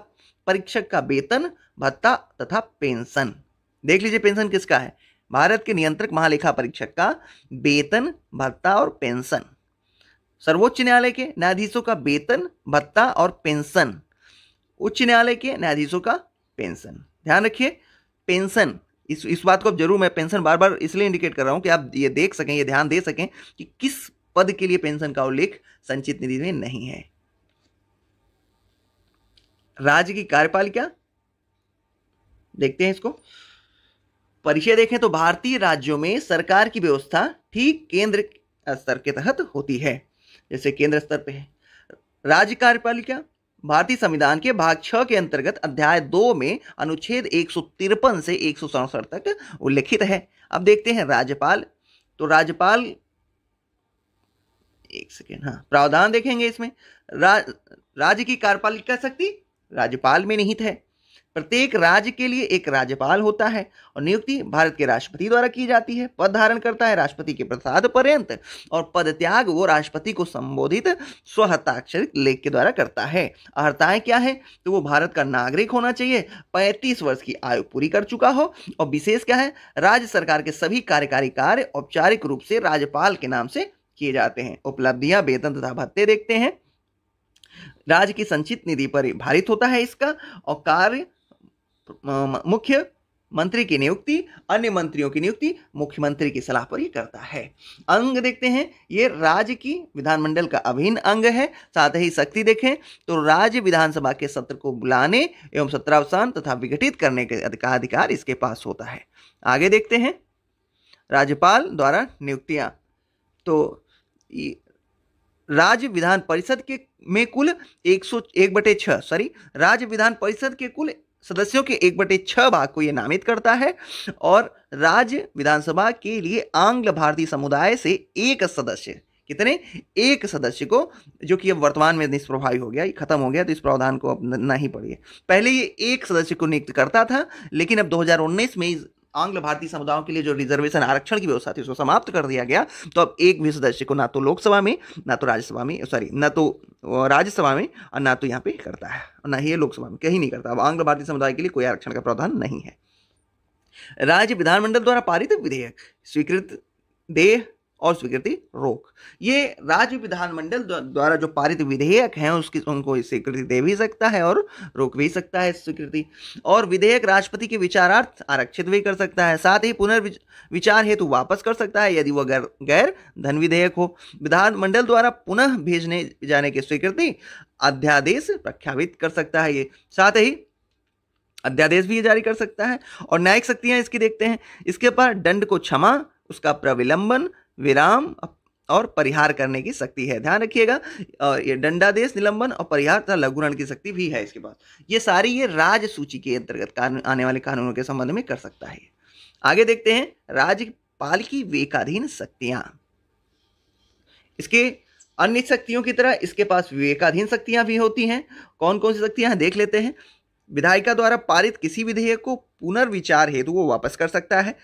परीक्षक का वेतन भत्ता तथा पेंशन देख लीजिए पेंशन किसका है भारत के नियंत्रक महालेखा परीक्षक का वेतन भत्ता और पेंशन सर्वोच्च न्यायालय के न्यायाधीशों का वेतन भत्ता और पेंशन उच्च न्यायालय के न्यायाधीशों का पेंशन ध्यान रखिए पेंशन इस इस बात को अब जरूर मैं पेंशन बार बार इसलिए इंडिकेट कर रहा हूँ कि आप ये देख सकें ये ध्यान दे सकें कि किस पद के लिए पेंशन का उल्लेख संचित निधि में नहीं है राज्य की कार्यपालिका देखते हैं इसको परिचय देखें तो भारतीय राज्यों में सरकार की व्यवस्था ठीक केंद्र स्तर के तहत होती है जैसे केंद्र स्तर पे है राज्य कार्यपालिका भारतीय संविधान के भाग छ के अंतर्गत अध्याय दो में अनुच्छेद एक से एक तक उल्लेखित है अब देखते हैं राज्यपाल तो राज्यपाल एक सेकेंड हाँ प्रावधान देखेंगे इसमें रा, राज्य की कार्यपालिका शक्ति राज्यपाल में निहित है प्रत्येक राज्य के लिए एक राज्यपाल होता है और नियुक्ति भारत के राष्ट्रपति द्वारा की जाती है पद धारण करता है राष्ट्रपति के प्रसाद पर्यंत और पद त्याग वो राष्ट्रपति को संबोधित स्वहस्ताक्षरित लेख के द्वारा करता है अर्हताएं क्या है तो वो भारत का नागरिक होना चाहिए पैंतीस वर्ष की आयु पूरी कर चुका हो और विशेष क्या है राज्य सरकार के सभी कार्यकारी कार्य औपचारिक रूप से राज्यपाल के नाम से किए जाते हैं उपलब्धियां वेतन तथा भत्ते देखते हैं राज्य की संचित निधि पर भारित होता है इसका और कार्य मुख्य मंत्री की नियुक्ति अन्य मंत्रियों की नियुक्ति मुख्यमंत्री की सलाह पर ही करता है अंग देखते हैं ये राज्य की विधानमंडल का अभिन्न अंग है साथ ही शक्ति देखें तो राज्य विधानसभा के सत्र को बुलाने एवं सत्रावसान तथा विघटित करने का अधिकार इसके पास होता है आगे देखते हैं राज्यपाल द्वारा नियुक्तियां तो राज्य विधान परिषद के में कुल एक सौ एक बटे छः सॉरी राज्य विधान परिषद के कुल सदस्यों के एक बटे छह भाग को ये नामित करता है और राज्य विधानसभा के लिए आंग्ल भारतीय समुदाय से एक सदस्य कितने एक सदस्य को जो कि अब वर्तमान में निष्प्रभावी हो गया खत्म हो गया तो इस प्रावधान को अब ना ही पड़िए पहले ये एक सदस्य को नियुक्त करता था लेकिन अब 2019 में आंग्ल भारतीय समुदायों के लिए जो रिजर्वेशन आरक्षण की व्यवस्था थी उसको समाप्त कर दिया गया तो अब एक भी सदस्य को ना तो लोकसभा में ना तो राज्यसभा में सॉरी ना तो राज्यसभा में और ना तो यहाँ पे करता है और ना ही लोकसभा में कहीं नहीं करता अब आंग्ल भारतीय समुदाय के लिए कोई आरक्षण का प्रावधान नहीं है राज्य विधानमंडल द्वारा पारित विधेयक स्वीकृत देह और स्वीकृति रोक ये राज्य विधानमंडल द्वारा जो पारित विधेयक हैं उसकी उनको स्वीकृति दे भी सकता है और रोक भी सकता है स्वीकृति और विधेयक राष्ट्रपति के विचारार्थ आरक्षित भी कर सकता है साथ ही पुनर्विचार हेतु वापस कर सकता है यदि वह गैर धन विधेयक हो विधानमंडल द्वारा पुनः भेजने जाने की स्वीकृति अध्यादेश प्रख्यापित कर सकता है ये साथ ही अध्यादेश भी जारी कर सकता है और न्यायिक शक्तियां इसकी देखते हैं इसके पास दंड को क्षमा उसका प्रविलंबन विराम और परिहार करने की शक्ति है ध्यान रखिएगा ये दंडादेश निलंबन और परिहार तथा लघुरण की शक्ति भी है इसके पास ये सारी ये राज सूची के अंतर्गत आने वाले कानूनों के संबंध में कर सकता है आगे देखते हैं राज्यपाल की विवेकाधीन शक्तियां इसके अन्य शक्तियों की तरह इसके पास विवेकाधीन शक्तियां भी होती हैं कौन कौन सी शक्तियां देख लेते हैं विधायिका द्वारा पारित किसी विधेयक को पुनर्विचार हेतु वो वापस कर सकता है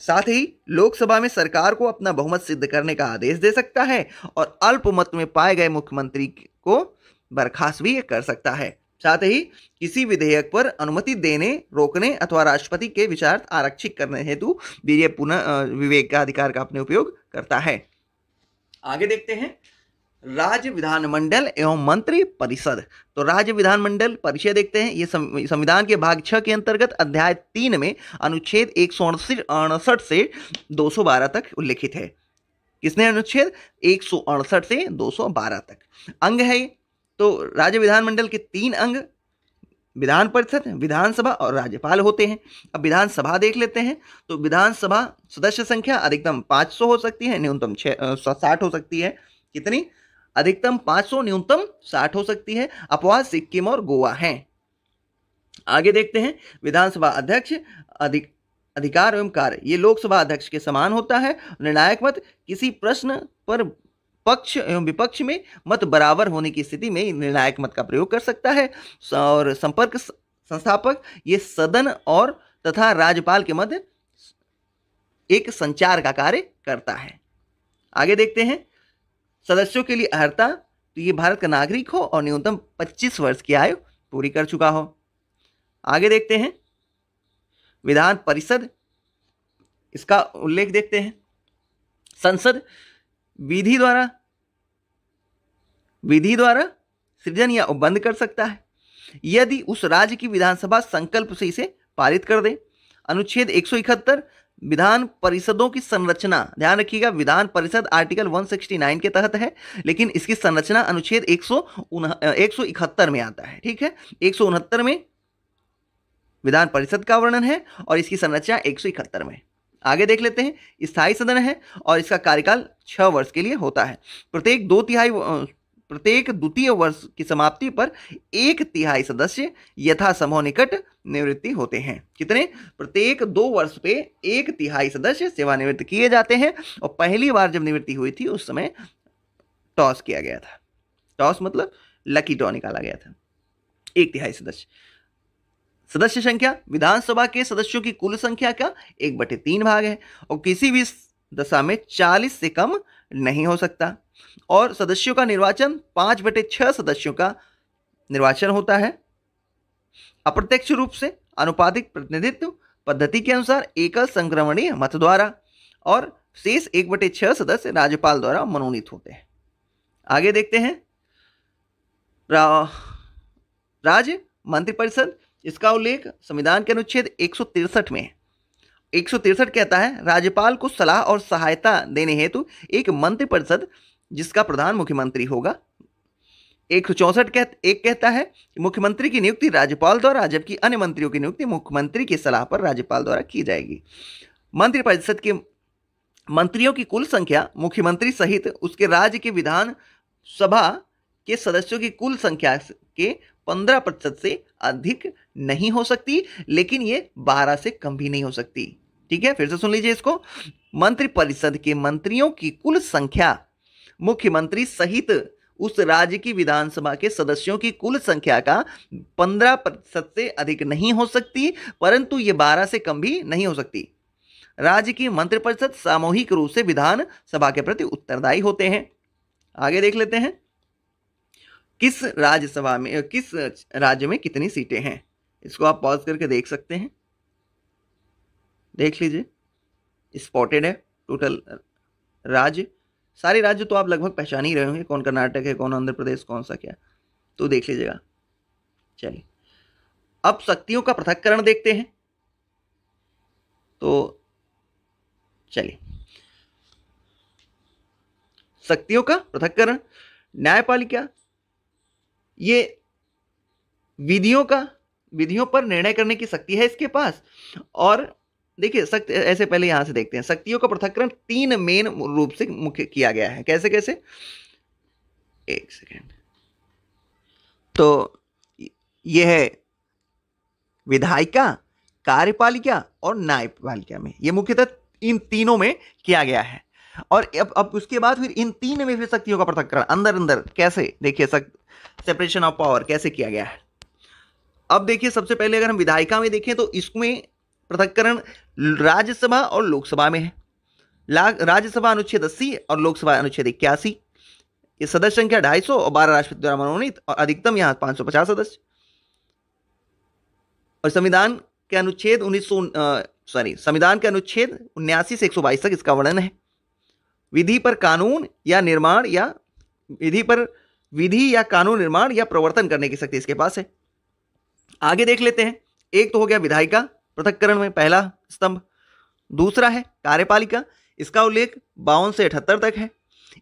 साथ ही लोकसभा में सरकार को अपना बहुमत सिद्ध करने का आदेश दे सकता है और अल्पमत में पाए गए मुख्यमंत्री को बर्खास्त भी कर सकता है साथ ही किसी विधेयक पर अनुमति देने रोकने अथवा राष्ट्रपति के विचार आरक्षित करने हेतु पुनः विवेक का अधिकार का अपने उपयोग करता है आगे देखते हैं राज्य विधानमंडल एवं मंत्री परिषद तो राज्य विधानमंडल परिषद देखते हैं ये संविधान के भाग छः के अंतर्गत अध्याय तीन में अनुच्छेद एक सौ अड़सठ से 212 तक उल्लेखित है किसने अनुच्छेद एक सौ अड़सठ से 212 तक अंग है तो राज्य विधानमंडल के तीन अंग विधान परिषद विधानसभा और राज्यपाल होते हैं अब विधानसभा देख लेते हैं तो विधानसभा सदस्य संख्या अधिकतम 500 हो सकती है न्यूनतम छः साठ हो सकती है कितनी अधिकतम 500 न्यूनतम 60 हो सकती है अफवाह सिक्किम और गोवा हैं आगे देखते हैं विधानसभा अध्यक्ष अधिक अधिकार एवं कार्य ये लोकसभा अध्यक्ष के समान होता है निर्णायक मत किसी प्रश्न पर पक्ष एवं विपक्ष में मत बराबर होने की स्थिति में निर्णायक मत का प्रयोग कर सकता है और संपर्क संस्थापक ये सदन और तथा राज्यपाल के मध्य एक संचार का कार्य करता है आगे देखते हैं सदस्यों के लिए अर्हता तो ये भारत का नागरिक हो और न्यूनतम 25 वर्ष की आयु पूरी कर चुका हो आगे देखते हैं विधान परिषद इसका उल्लेख देखते हैं संसद विधि द्वारा विधि द्वारा सृजन या उपबंध कर सकता है यदि उस राज्य की विधानसभा संकल्प से इसे पारित कर दे अनुच्छेद एक विधान परिषदों की संरचना ध्यान रखिएगा विधान परिषद आर्टिकल 169 के तहत है लेकिन इसकी संरचना अनुच्छेद एक सौ इकहत्तर में आता है ठीक है एक में विधान परिषद का वर्णन है और इसकी संरचना एक में आगे देख लेते हैं स्थायी सदन है और इसका कार्यकाल छह वर्ष के लिए होता है प्रत्येक दो तिहाई प्रत्येक द्वितीय वर्ष की समाप्ति पर एक तिहाई सदस्य यथासंभव निकट निवृत्ति होते हैं कितने प्रत्येक दो वर्ष पे एक तिहाई सदस्य सेवानिवृत्त किए जाते हैं और पहली बार जब निवृत्ति हुई थी उस समय टॉस किया गया था टॉस मतलब लकी ड्रॉ निकाला गया था एक तिहाई सदस्य सदस्य संख्या विधानसभा के सदस्यों की कुल संख्या का एक बटे तीन भाग है और किसी भी दशा में चालीस से कम नहीं हो सकता और सदस्यों का निर्वाचन पांच बटे छह सदस्यों का निर्वाचन होता है अप्रत्यक्ष रूप से अनुपातिक प्रतिनिधित्व पद्धति के अनुसार एकल संक्रमणीय मत द्वारा और शेष एक बटे छह सदस्य राज्यपाल द्वारा मनोनीत होते हैं आगे देखते हैं रा, राज्य मंत्रिपरिषद इसका उल्लेख संविधान के अनुच्छेद एक में है एक कहता है राज्यपाल को सलाह और सहायता देने हेतु एक मंत्रिपरिषद जिसका प्रधान मुख्यमंत्री होगा एक सौ चौसठ कह एक कहता है मुख्यमंत्री की नियुक्ति राज्यपाल द्वारा जबकि अन्य मंत्रियों की नियुक्ति मुख्यमंत्री की सलाह पर राज्यपाल द्वारा की जाएगी मंत्रिपरिषद के मंत्रियों की कुल संख्या मुख्यमंत्री सहित उसके राज्य के विधान सभा के सदस्यों की कुल संख्या के पंद्रह प्रतिशत से अधिक नहीं हो सकती लेकिन ये बारह से कम भी नहीं हो सकती ठीक है फिर से सुन लीजिए इसको मंत्रिपरिषद के मंत्रियों की कुल संख्या मुख्यमंत्री सहित उस राज्य की विधानसभा के सदस्यों की कुल संख्या का पंद्रह प्रतिशत से अधिक नहीं हो सकती परंतु ये बारह से कम भी नहीं हो सकती राज्य की मंत्रिपरिषद सामूहिक रूप से विधानसभा के प्रति उत्तरदायी होते हैं आगे देख लेते हैं किस राज्यसभा में किस राज्य में कितनी सीटें हैं इसको आप पॉज करके देख सकते हैं देख लीजिए स्पॉटेड है टोटल राज्य सारे राज्य तो आप लगभग पहचान ही रहे होंगे कौन कर्नाटक है कौन आंध्र प्रदेश कौन सा क्या तो देख लीजिएगा चलिए अब शक्तियों का पृथककरण देखते हैं तो चलिए शक्तियों का पृथककरण न्यायपालिका ये विधियों का विधियों पर निर्णय करने की शक्ति है इसके पास और देखिए शक्ति ऐसे पहले यहाँ से देखते हैं शक्तियों का पृथककरण तीन मेन रूप से मुख्य किया गया है कैसे कैसे एक सेकेंड तो यह है विधायिका कार्यपालिका और न्यायपालिका में यह मुख्यतः इन तीनों में किया गया है और अब अब उसके बाद फिर इन तीन में फिर शक्तियों का पृथककरण अंदर अंदर कैसे देखिए सेपरेशन ऑफ पावर कैसे किया गया है अब देखिए सबसे पहले अगर हम विधायिका में देखें तो इसमें पृथककरण राज्यसभा और लोकसभा में है राज्यसभा अनुच्छेद अस्सी और लोकसभा अनुच्छेद इक्यासी ये सदस्य संख्या ढाई सौ और बारह राष्ट्रपति द्वारा मनोनीत और अधिकतम यहां पांच सौ पचास सदस्य और संविधान के अनुच्छेद उन्नीस सौ सॉरी संविधान के अनुच्छेद उन्यासी से एक सौ बाईस तक इसका वर्णन है विधि पर कानून या निर्माण या विधि पर विधि या कानून निर्माण या प्रवर्तन करने की शक्ति इसके पास है आगे देख लेते हैं एक तो हो गया विधायिका पृथककरण में पहला स्तंभ दूसरा है कार्यपालिका इसका उल्लेख बावन से अठहत्तर तक है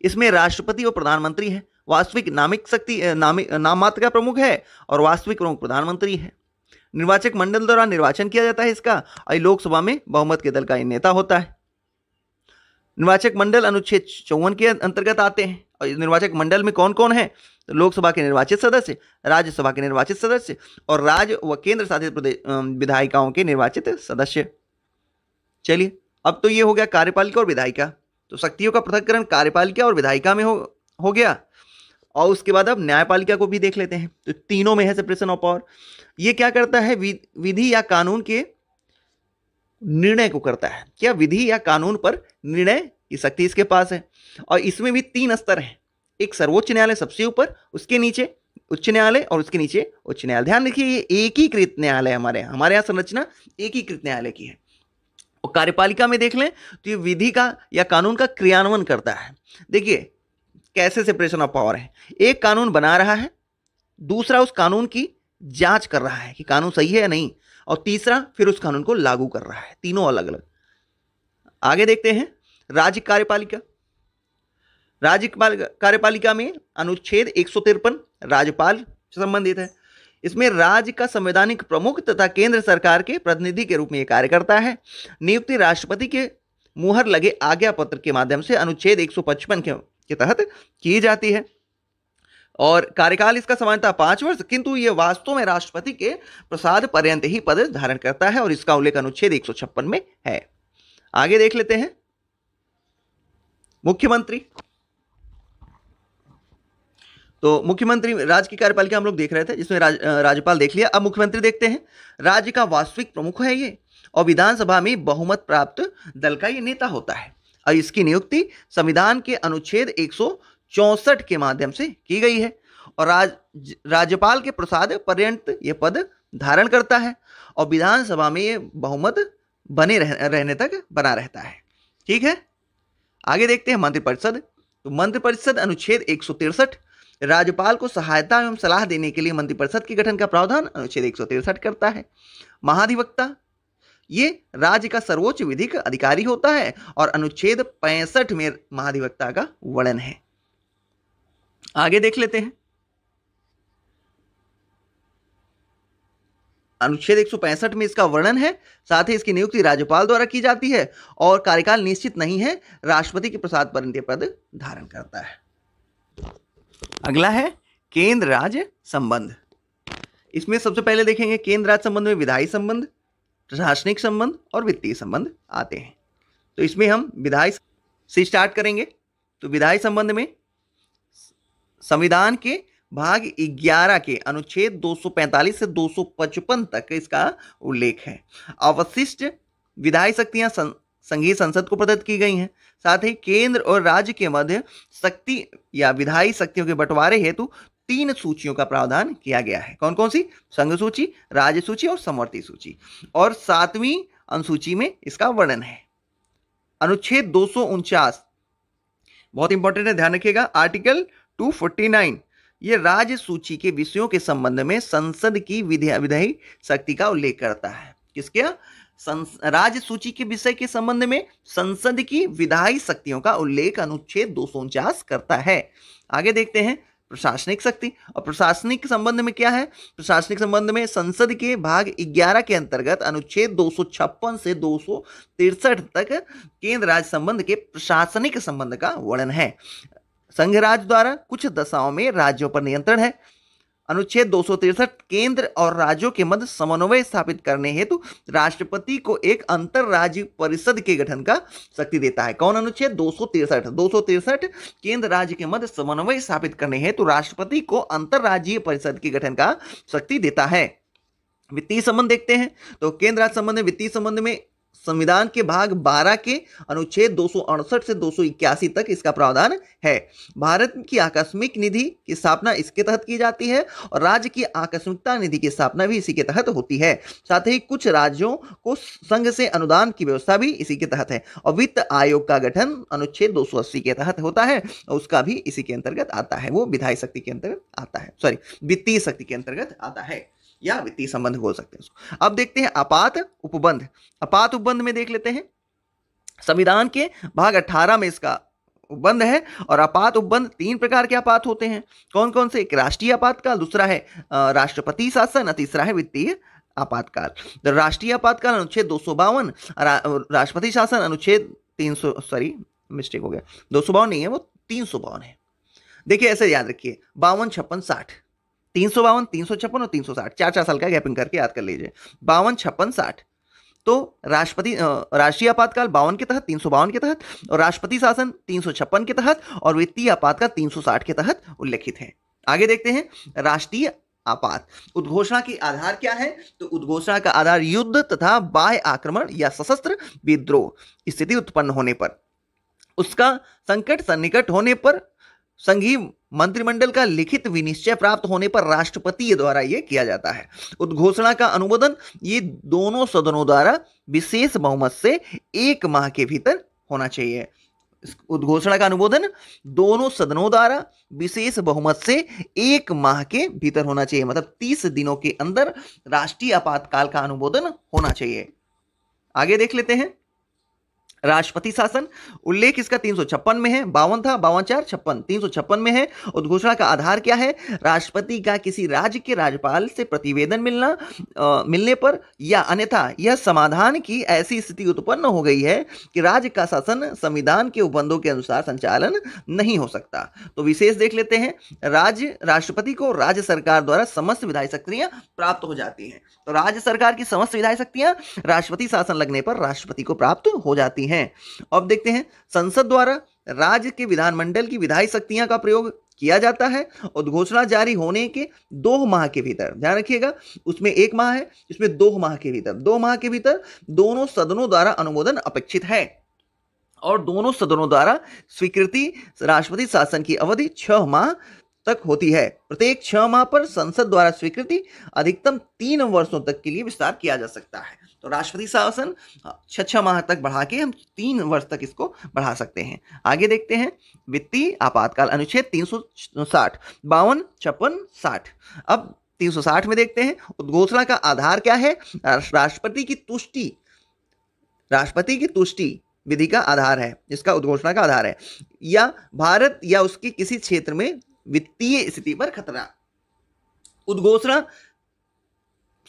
इसमें राष्ट्रपति व प्रधानमंत्री है वास्तविक नामिक शक्ति नामिक नाममात्र का प्रमुख है और वास्तविक प्रमुख प्रधानमंत्री है निर्वाचक मंडल द्वारा निर्वाचन किया जाता है इसका और लोकसभा में बहुमत के दल का नेता होता है निर्वाचक मंडल अनुच्छेद चौवन के अंतर्गत आते हैं और निर्वाचक मंडल में कौन कौन है तो लोकसभा के निर्वाचित सदस्य राज्यसभा के निर्वाचित सदस्य और राज्य व केंद्र शासित प्रदेश विधायिकाओं के निर्वाचित सदस्य चलिए अब तो ये हो गया कार्यपालिका और विधायिका तो शक्तियों का पृथककरण कार्यपालिका और विधायिका में हो हो गया और उसके बाद अब न्यायपालिका को भी देख लेते हैं तो तीनों में है सेपरेशन ऑफ पावर ये क्या करता है विधि या कानून के निर्णय को करता है क्या विधि या कानून पर निर्णय की शक्ति इसके पास है और इसमें भी तीन स्तर हैं एक सर्वोच्च न्यायालय सबसे ऊपर उसके नीचे उच्च न्यायालय और उसके नीचे उच्च न्यायालय ध्यान रखिए ये एकीकृत न्यायालय हमारे यहाँ हमारे यहाँ संरचना एकीकृत न्यायालय की है और कार्यपालिका में देख लें तो ये विधि का या कानून का क्रियान्वयन करता है देखिए कैसे सेपरेशन ऑफ पावर है एक कानून बना रहा है दूसरा उस कानून की जांच कर रहा है कि कानून सही है या नहीं और तीसरा फिर उस कानून को लागू कर रहा है तीनों अलग अलग आगे देखते हैं राज्य कार्यपालिका राज्य कार्यपालिका में अनुच्छेद एक राज्यपाल संबंधित है इसमें राज्य का संवैधानिक प्रमुख तथा केंद्र सरकार के प्रतिनिधि के रूप में कार्य करता है नियुक्ति राष्ट्रपति के मुहर लगे आज्ञा पत्र के माध्यम से अनुच्छेद 155 के, के तहत की जाती है और कार्यकाल इसका समानता पांच वर्ष किंतु ये वास्तव में राष्ट्रपति के प्रसाद पर्यंत ही पद धारण करता है और इसका उल्लेख अनुच्छेद एक में है आगे देख लेते हैं मुख्यमंत्री तो मुख्यमंत्री राज्य की कार्यपालिका हम लोग देख रहे थे जिसमें राज, राज्यपाल देख लिया अब मुख्यमंत्री देखते हैं राज्य का वास्तविक प्रमुख है ये और विधानसभा में बहुमत प्राप्त दल का ये नेता होता है और इसकी नियुक्ति संविधान के अनुच्छेद एक के माध्यम से की गई है और राज राज्यपाल के प्रसाद पर्यंत यह पद धारण करता है और विधानसभा में ये बहुमत बने रह, रहने तक बना रहता है ठीक है आगे देखते हैं मंत्रिपरिषद तो मंत्रिपरिषद अनुच्छेद एक राज्यपाल को सहायता एवं सलाह देने के लिए मंत्रिपरिषद के गठन का प्रावधान अनुच्छेद एक करता है महाधिवक्ता ये राज्य का सर्वोच्च विधिक अधिकारी होता है और अनुच्छेद पैंसठ में महाधिवक्ता का वर्णन है आगे देख लेते हैं अनुच्छेद एक में इसका वर्णन है साथ ही इसकी नियुक्ति राज्यपाल द्वारा की जाती है और कार्यकाल निश्चित नहीं है राष्ट्रपति के प्रसाद पर पद धारण करता है अगला है केंद्र राज्य संबंध इसमें सबसे पहले देखेंगे केंद्र राज्य संबंध में विधायी संबंध प्रशासनिक संबंध और वित्तीय संबंध आते हैं तो इसमें हम विधायी से स्टार्ट करेंगे तो विधायी संबंध में संविधान के भाग 11 के अनुच्छेद 245 से 255 तक इसका उल्लेख है अवशिष्ट विधायी शक्तियां संघीय संसद को प्रदत्त की गई हैं साथ ही केंद्र और राज्य के मध्य शक्ति या विधायी शक्तियों के बंटवारे हेतु तीन सूचियों का प्रावधान किया गया है कौन कौन सी संघ सूची राज्य सूची और समवर्ती सूची और सातवीं अनुसूची में इसका वर्णन है अनुच्छेद दो बहुत इंपॉर्टेंट है ध्यान रखिएगा आर्टिकल 249 ये राज्य सूची के विषयों के संबंध में संसद की विधायी शक्ति का उल्लेख करता है किसके राज्य सूची के विषय के संबंध में संसद की विधायी शक्तियों का उल्लेख अनुच्छेद दो करता है आगे देखते हैं प्रशासनिक शक्ति और प्रशासनिक संबंध में क्या है प्रशासनिक संबंध में संसद के भाग 11 के अंतर्गत अनुच्छेद दो से दो तक केंद्र राज्य संबंध के प्रशासनिक संबंध का वर्णन है संघ राज्य द्वारा कुछ दशाओं में राज्यों पर नियंत्रण है अनुच्छेद दो केंद्र और राज्यों के मध्य समन्वय स्थापित करने हेतु राष्ट्रपति को एक अंतर राज्य परिषद के गठन का शक्ति देता है कौन अनुच्छेद दो सौ केंद्र राज्य के मध्य समन्वय स्थापित करने हेतु राष्ट्रपति को अंतर राज्य परिषद के गठन का शक्ति देता है वित्तीय संबंध देखते हैं तो केंद्र राज्य संबंध में वित्तीय संबंध में संविधान के भाग 12 के अनुच्छेद दो से दो तक इसका प्रावधान है भारत की आकस्मिक निधि की स्थापना इसके तहत की जाती है और राज्य की आकस्मिकता निधि की स्थापना भी इसी के तहत होती है साथ ही कुछ राज्यों को संघ से अनुदान की व्यवस्था भी इसी के तहत है और वित्त आयोग का गठन अनुच्छेद दो के तहत होता है और उसका भी इसी के अंतर्गत आता है वो विधायी शक्ति के अंतर्गत आता है सॉरी वित्तीय शक्ति के अंतर्गत आता है या वित्तीय संबंध बोल सकते हैं अब देखते हैं आपात उपबंध आपात उपबंध में देख लेते हैं संविधान के भाग 18 में इसका उपबंध है और आपात उपबंध तीन प्रकार के आपात होते हैं कौन कौन से एक राष्ट्रीय आपातकाल दूसरा है राष्ट्रपति शासन और तीसरा है वित्तीय आपातकाल तो राष्ट्रीय आपातकाल अनुच्छेद दो सौ बावन राष्ट्रपति शासन अनुच्छेद तीन सौ सॉरी मिस्टेक हो गया दो सौ बावन नहीं है वो तीन सौ बावन है देखिए ऐसे याद रखिए बावन छप्पन साठ तीन सौ बावन तीन सौ छप्पन और तीन सौ साठ चार चार साल का गैपिंग करके याद कर लीजिए बावन छप्पन साठ तो राष्ट्रपति राष्ट्रीय आपातकाल बावन के तहत तीन सौ बावन के तहत और राष्ट्रपति शासन तीन सौ छप्पन के तहत और वित्तीय आपातकाल तीन सौ साठ के तहत उल्लेखित है आगे देखते हैं राष्ट्रीय आपात उद्घोषणा की आधार क्या है तो उद्घोषणा का आधार युद्ध तथा बाह्य आक्रमण या सशस्त्र विद्रोह स्थिति उत्पन्न होने पर उसका संकट सन्निकट होने पर संघीय मंत्रिमंडल का लिखित विनिश्चय प्राप्त होने पर राष्ट्रपति द्वारा यह किया जाता है उद्घोषणा का अनुमोदन ये दोनों सदनों द्वारा विशेष बहुमत से एक माह के भीतर होना चाहिए उद्घोषणा का अनुमोदन दोनों सदनों द्वारा विशेष बहुमत से एक माह के भीतर होना चाहिए मतलब तीस दिनों के अंदर राष्ट्रीय आपातकाल का अनुमोदन होना चाहिए आगे देख लेते हैं राष्ट्रपति शासन उल्लेख इसका तीन सौ छप्पन में है बावन था बावन चार छप्पन तीन सौ छप्पन में है उद्घोषणा का आधार क्या है राष्ट्रपति का किसी राज्य के राज्यपाल से प्रतिवेदन मिलना आ, मिलने पर या अन्यथा यह समाधान की ऐसी स्थिति उत्पन्न हो गई है कि राज्य का शासन संविधान के उपबंधों के अनुसार संचालन नहीं हो सकता तो विशेष देख लेते हैं राज्य राष्ट्रपति को राज्य सरकार द्वारा समस्त विधायी शक्तियां प्राप्त हो जाती हैं तो राज्य सरकार की समस्त विधायी शक्तियां राष्ट्रपति शासन लगने पर राष्ट्रपति को प्राप्त हो जाती हैं हैं अब देखते हैं संसद द्वारा राज्य के विधानमंडल की विधायी शक्तियां का प्रयोग किया जाता है और घोषणा जारी होने के दो माह के भीतर ध्यान रखिएगा उसमें एक माह है इसमें दो माह के भीतर दो माह के भीतर दोनों सदनों द्वारा अनुमोदन अपेक्षित है और दोनों सदनों द्वारा स्वीकृति राष्ट्रपति शासन की अवधि छह माह तक होती है प्रत्येक छह माह पर संसद द्वारा स्वीकृति अधिकतम तीन वर्षों तक के लिए विस्तार किया जा सकता है तो राष्ट्रपति शासन छ माह तक बढ़ा के हम तीन वर्ष तक इसको बढ़ा सकते हैं आगे देखते हैं वित्तीय आपातकाल अनुच्छेद तीन सौ साठ बावन छप्पन साठ अब 360 में देखते हैं उद्घोषणा का आधार क्या है राष्ट्रपति की तुष्टि राष्ट्रपति की तुष्टि विधि का आधार है इसका उद्घोषणा का आधार है या भारत या उसके किसी क्षेत्र में वित्तीय स्थिति पर खतरा उद्घोषणा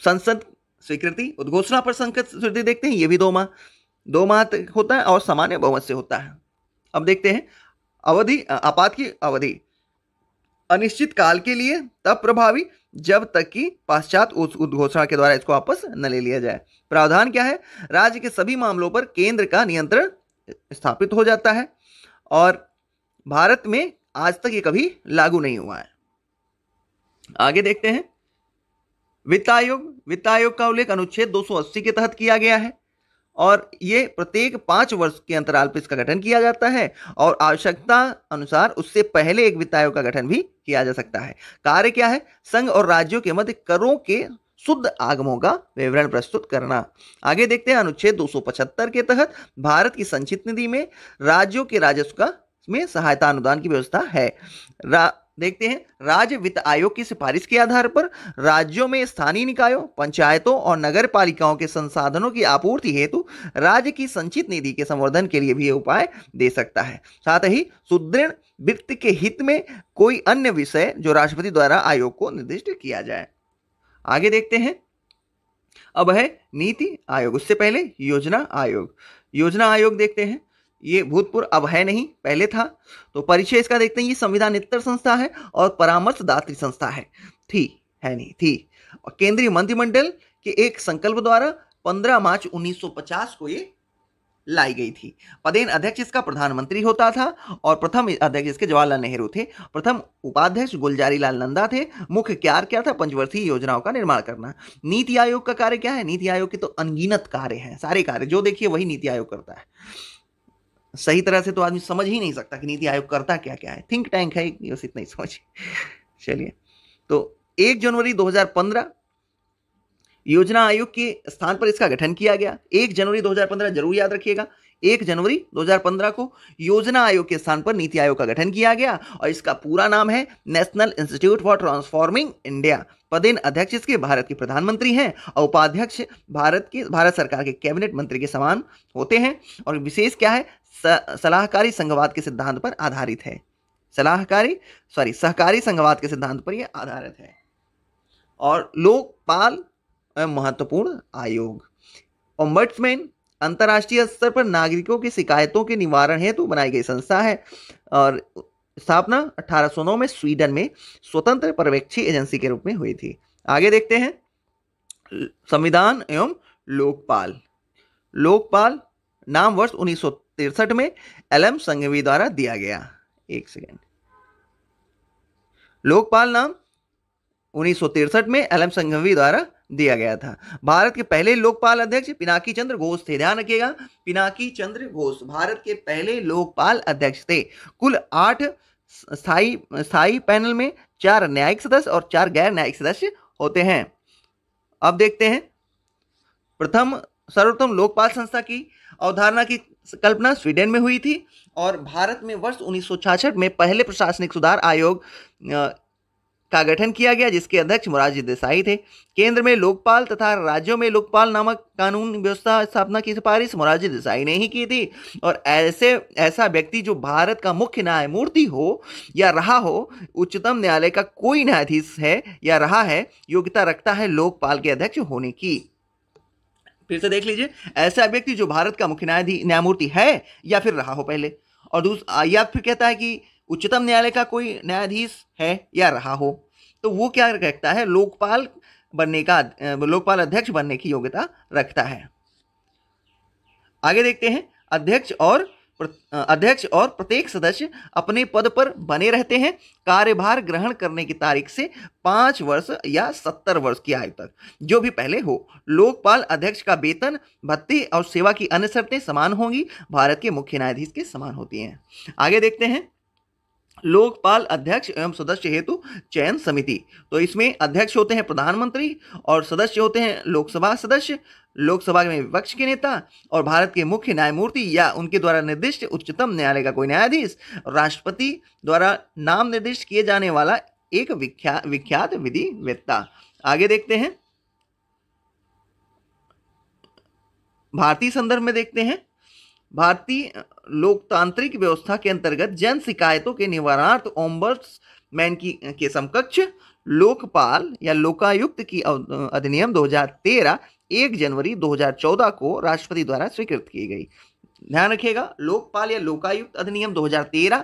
संसद स्वीकृति उद्घोषणा पर संकट स्वीकृति देखते हैं ये भी दो माह दो माह होता है और सामान्य बहुमत से होता है अब देखते हैं अवधि आपात की अवधि अनिश्चित काल के लिए तब प्रभावी जब तक कि पाश्चात उद्घोषणा के द्वारा इसको वापस न ले लिया जाए प्रावधान क्या है राज्य के सभी मामलों पर केंद्र का नियंत्रण स्थापित हो जाता है और भारत में आज तक ये कभी लागू नहीं हुआ है आगे देखते हैं वित्त आयोग वित्त आयोग का उल्लेख अनुच्छेद 280 के तहत किया गया है और ये प्रत्येक पांच वर्ष के अंतराल पर इसका गठन किया जाता है और आवश्यकता अनुसार उससे पहले एक वित्त आयोग का गठन भी किया जा सकता है कार्य क्या है संघ और राज्यों के मध्य करों के शुद्ध आगमों का विवरण प्रस्तुत करना आगे देखते हैं अनुच्छेद 275 के तहत भारत की संचित निधि में राज्यों के राजस्व का में सहायता अनुदान की व्यवस्था है देखते हैं राज्य वित्त आयोग की सिफारिश के आधार पर राज्यों में स्थानीय निकायों पंचायतों और नगर पालिकाओं के संसाधनों की आपूर्ति हेतु राज्य की संचित निधि के संवर्धन के लिए भी उपाय दे सकता है साथ ही सुदृढ़ वित्त के हित में कोई अन्य विषय जो राष्ट्रपति द्वारा आयोग को निर्दिष्ट किया जाए आगे देखते हैं अब है नीति आयोग उससे पहले योजना आयोग योजना आयोग देखते हैं ये भूतपूर्व अब है नहीं पहले था तो परिचय इसका देखते हैं ये संविधानित्तर संस्था है और परामर्शदात्री संस्था है थी है नहीं थी और केंद्रीय मंत्रिमंडल के एक संकल्प द्वारा 15 मार्च 1950 को ये लाई गई थी पदेन अध्यक्ष इसका प्रधानमंत्री होता था और प्रथम अध्यक्ष इसके जवाहरलाल नेहरू थे प्रथम उपाध्यक्ष गुलजारी लाल नंदा थे मुख्य क्या क्या था पंचवर्षीय योजनाओं का निर्माण करना नीति आयोग का कार्य क्या है नीति आयोग के तो अनगिनत कार्य हैं सारे कार्य जो देखिए वही नीति आयोग करता है सही तरह से तो आदमी समझ ही नहीं सकता कि नीति आयोग करता क्या क्या है थिंक टैंक है बस इतना ही समझ चलिए तो एक जनवरी 2015 योजना आयोग के स्थान पर इसका गठन किया गया एक जनवरी 2015 जरूर याद रखिएगा एक जनवरी 2015 को योजना आयोग के स्थान पर नीति आयोग का गठन किया गया और इसका पूरा नाम है national institute for transforming India पदेन अध्यक्ष इसके भारत के प्रधानमंत्री हैं और उपाध्यक्ष भारत के भारत सरकार के कैबिनेट मंत्री के समान होते हैं और विशेष क्या है सलाहकारी संघवाद के सिद्धांत पर आधारित है सलाहकारी सॉरी सहकारी संघवाद के सिद्धांत पर यह आधारित है और लोकपाल महत्वपूर्ण आयोग ओम्बट्समैन अंतर्राष्ट्रीय स्तर पर नागरिकों की शिकायतों के निवारण हेतु तो बनाई गई संस्था है और स्थापना 1809 में स्वीडन में स्वतंत्र पर्यवेक्षी एजेंसी के रूप में हुई थी आगे देखते हैं संविधान एवं लोकपाल लोकपाल नाम वर्ष उन्नीस तिरसठ में एल एम संघवी द्वारा दिया गया एक सेकेंड लोकपाल नाम उन्नीस में एल एम संघवी द्वारा दिया गया था भारत के पहले लोकपाल अध्यक्ष पिनाकी चंद्र घोष थे ध्यान रखिएगा पिनाकी चंद्र घोष भारत के पहले लोकपाल अध्यक्ष थे कुल आठ स्थाई स्थाई पैनल में चार न्यायिक सदस्य और चार गैर न्यायिक सदस्य होते हैं अब देखते हैं प्रथम सर्वोत्तम लोकपाल संस्था की अवधारणा की कल्पना स्वीडन में हुई थी और भारत में वर्ष उन्नीस में पहले प्रशासनिक सुधार आयोग का गठन किया गया जिसके अध्यक्ष मोरारजी देसाई थे केंद्र में लोकपाल तथा राज्यों में लोकपाल नामक कानून व्यवस्था स्थापना की सिफारिश मोरारजी देसाई ने ही की थी और ऐसे ऐसा व्यक्ति जो भारत का मुख्य न्यायमूर्ति हो या रहा हो उच्चतम न्यायालय का कोई न्यायाधीश है या रहा है योग्यता रखता है लोकपाल के अध्यक्ष होने की फिर से देख लीजिए ऐसा व्यक्ति जो भारत का मुख्य न्यायमूर्ति है या फिर रहा हो पहले और दूसरा या फिर कहता है कि उच्चतम न्यायालय का कोई न्यायाधीश है या रहा हो तो वो क्या रखता है लोकपाल बनने का लोकपाल अध्यक्ष बनने की योग्यता रखता है आगे देखते हैं अध्यक्ष और अध्यक्ष और प्रत्येक सदस्य अपने पद पर बने रहते हैं कार्यभार ग्रहण करने की तारीख से पाँच वर्ष या सत्तर वर्ष की आयु तक जो भी पहले हो लोकपाल अध्यक्ष का वेतन भत्ते और सेवा की अन्य शर्तें समान होंगी भारत के मुख्य न्यायाधीश के समान होती हैं आगे देखते हैं लोकपाल अध्यक्ष एवं सदस्य हेतु चयन समिति तो इसमें अध्यक्ष होते हैं प्रधानमंत्री और सदस्य होते हैं लोकसभा सदस्य लोकसभा में विपक्ष के नेता और भारत के मुख्य न्यायमूर्ति या उनके द्वारा निर्दिष्ट उच्चतम न्यायालय का कोई न्यायाधीश राष्ट्रपति द्वारा नाम निर्दिष्ट किए जाने वाला एक विख्या विख्यात विधि वेत्ता आगे देखते हैं भारतीय संदर्भ में देखते हैं भारतीय लोकतांत्रिक व्यवस्था के अंतर्गत जन शिकायतों के निवारणार्थ ओम्बर्स मैन की के समकक्ष लोकपाल या लोकायुक्त की अधिनियम 2013 1 जनवरी 2014 को राष्ट्रपति द्वारा स्वीकृत की गई ध्यान रखिएगा लोकपाल या लोकायुक्त अधिनियम 2013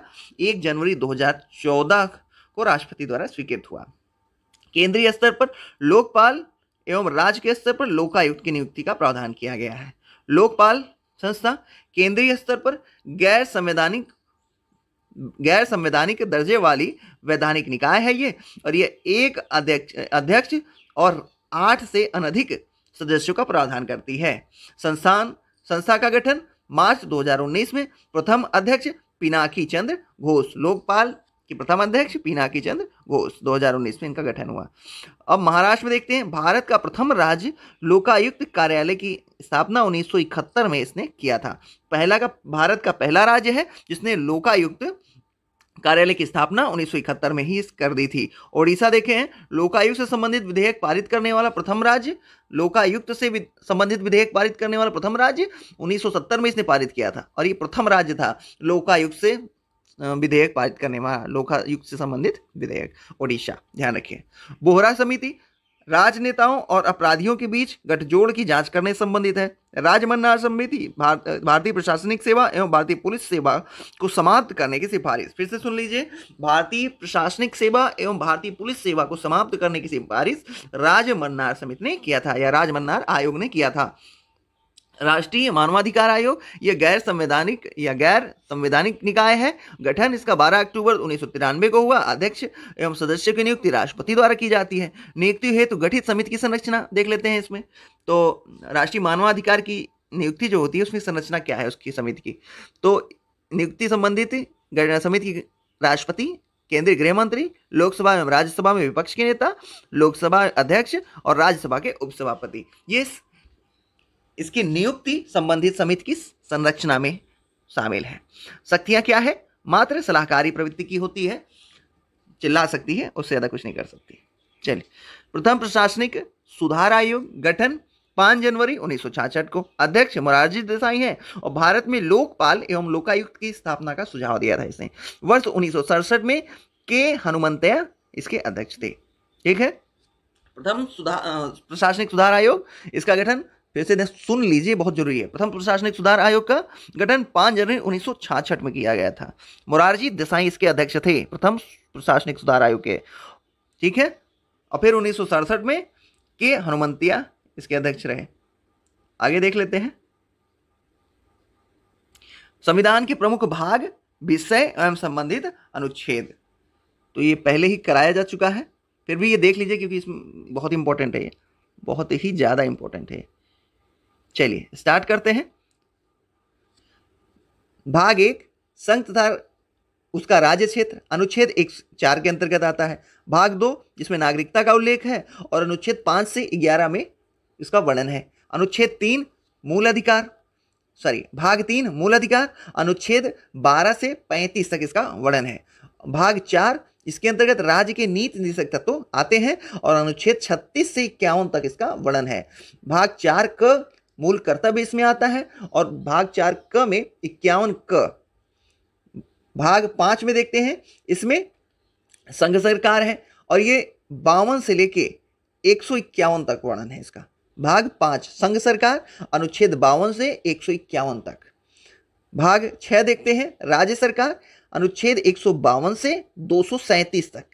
1 जनवरी 2014 को राष्ट्रपति द्वारा स्वीकृत हुआ केंद्रीय स्तर पर लोकपाल एवं राज्य के स्तर पर लोकायुक्त की नियुक्ति का प्रावधान किया गया है लोकपाल संस्था केंद्रीय स्तर पर गैर संवैधानिक गैर संवैधानिक दर्जे वाली वैधानिक निकाय है ये और ये एक अध्यक्ष अध्यक्ष और आठ से अनधिक सदस्यों का प्रावधान करती है संस्थान संस्था का गठन मार्च 2019 में प्रथम अध्यक्ष पिनाकी चंद्र घोष लोकपाल की प्रथम अध्यक्ष पिनाकी चंद्र घोष 2019 में इनका गठन हुआ अब महाराष्ट्र में देखते हैं भारत का प्रथम राज्य लोकायुक्त कार्यालय की स्थापना 1971 में इसने किया था पहला का भारत का पहला राज्य है जिसने लोकायुक्त कार्यालय की स्थापना 1971 में ही कर दी थी ओडिशा देखें लोकायुक्त से संबंधित विधेयक पारित करने वाला प्रथम राज्य लोकायुक्त से संबंधित विधेयक पारित करने वाला प्रथम राज्य 1970 में इसने पारित किया था और ये प्रथम राज्य था लोकायुक्त से विधेयक पारित करने वाला लोकायुक्त से संबंधित विधेयक ओडिशा ध्यान रखिए बोहरा समिति राजनेताओं और अपराधियों के बीच गठजोड़ की जांच करने संबंधित है राजमन्नार समिति भारत भारतीय प्रशासनिक सेवा एवं भारतीय पुलिस सेवा को समाप्त करने की सिफारिश फिर से सुन लीजिए भारतीय प्रशासनिक सेवा एवं भारतीय पुलिस सेवा को समाप्त करने की सिफारिश राजमन्नार समिति ने किया था या राजमन्नार आयोग ने किया था राष्ट्रीय मानवाधिकार आयोग यह गैर संवैधानिक या गैर संवैधानिक निकाय है गठन इसका 12 अक्टूबर उन्नीस को हुआ अध्यक्ष एवं सदस्य की नियुक्ति राष्ट्रपति द्वारा की जाती है नियुक्ति हेतु तो गठित समिति की संरचना देख लेते हैं इसमें तो राष्ट्रीय मानवाधिकार की नियुक्ति जो होती है उसमें संरचना क्या है उसकी समिति की तो नियुक्ति संबंधित समिति की राष्ट्रपति केंद्रीय गृह मंत्री लोकसभा एवं राज्यसभा में विपक्ष के नेता लोकसभा अध्यक्ष और राज्यसभा के उपसभापति ये इसकी नियुक्ति संबंधित समिति की संरचना में शामिल है शक्तियां क्या है मात्र सलाहकारी प्रवृत्ति की होती है चिल्ला सकती है उससे ज़्यादा कुछ नहीं कर सकती चलिए प्रथम प्रशासनिक सुधार आयोग गठन 5 जनवरी उन्नीस को अध्यक्ष मोरारजी देसाई हैं और भारत में लोकपाल एवं लोकायुक्त की स्थापना का सुझाव दिया था इसने वर्ष उन्नीस में के हनुमंतया इसके अध्यक्ष थे ठीक है प्रथम सुधार प्रशासनिक सुधार आयोग इसका गठन फिर से सुन लीजिए बहुत जरूरी है प्रथम प्रशासनिक सुधार आयोग का गठन 5 जनवरी उन्नीस में किया गया था मुरारजी देसाई इसके अध्यक्ष थे प्रथम प्रशासनिक सुधार आयोग के ठीक है और फिर उन्नीस में के हनुमंतिया इसके अध्यक्ष रहे आगे देख लेते हैं संविधान के प्रमुख भाग विषय एवं संबंधित अनुच्छेद तो ये पहले ही कराया जा चुका है फिर भी ये देख लीजिए क्योंकि इसमें बहुत इंपॉर्टेंट है ये बहुत ही ज़्यादा इंपॉर्टेंट है चलिए स्टार्ट करते हैं भाग एक संघ तथा उसका राज्य क्षेत्र अनुच्छेद एक चार के अंतर्गत आता है भाग दो जिसमें नागरिकता का उल्लेख है और अनुच्छेद पांच से ग्यारह में इसका वर्णन है अनुच्छेद तीन मूल अधिकार सॉरी भाग तीन मूल अधिकार अनुच्छेद बारह से पैंतीस तक इसका वर्णन है भाग चार इसके अंतर्गत राज्य के नीति निदेशक तत्व तो आते हैं और अनुच्छेद छत्तीस से इक्यावन तक इसका वर्णन है भाग चार क मूल कर्तव्य इसमें आता है और भाग चार क में इक्यावन क भाग पांच में देखते हैं इसमें संघ सरकार है और ये बावन से लेके एक सौ इक्यावन तक वर्णन है इसका भाग पांच संघ सरकार अनुच्छेद बावन से एक सौ इक्यावन तक भाग छह देखते हैं राज्य सरकार अनुच्छेद एक सौ बावन से दो सौ सैंतीस तक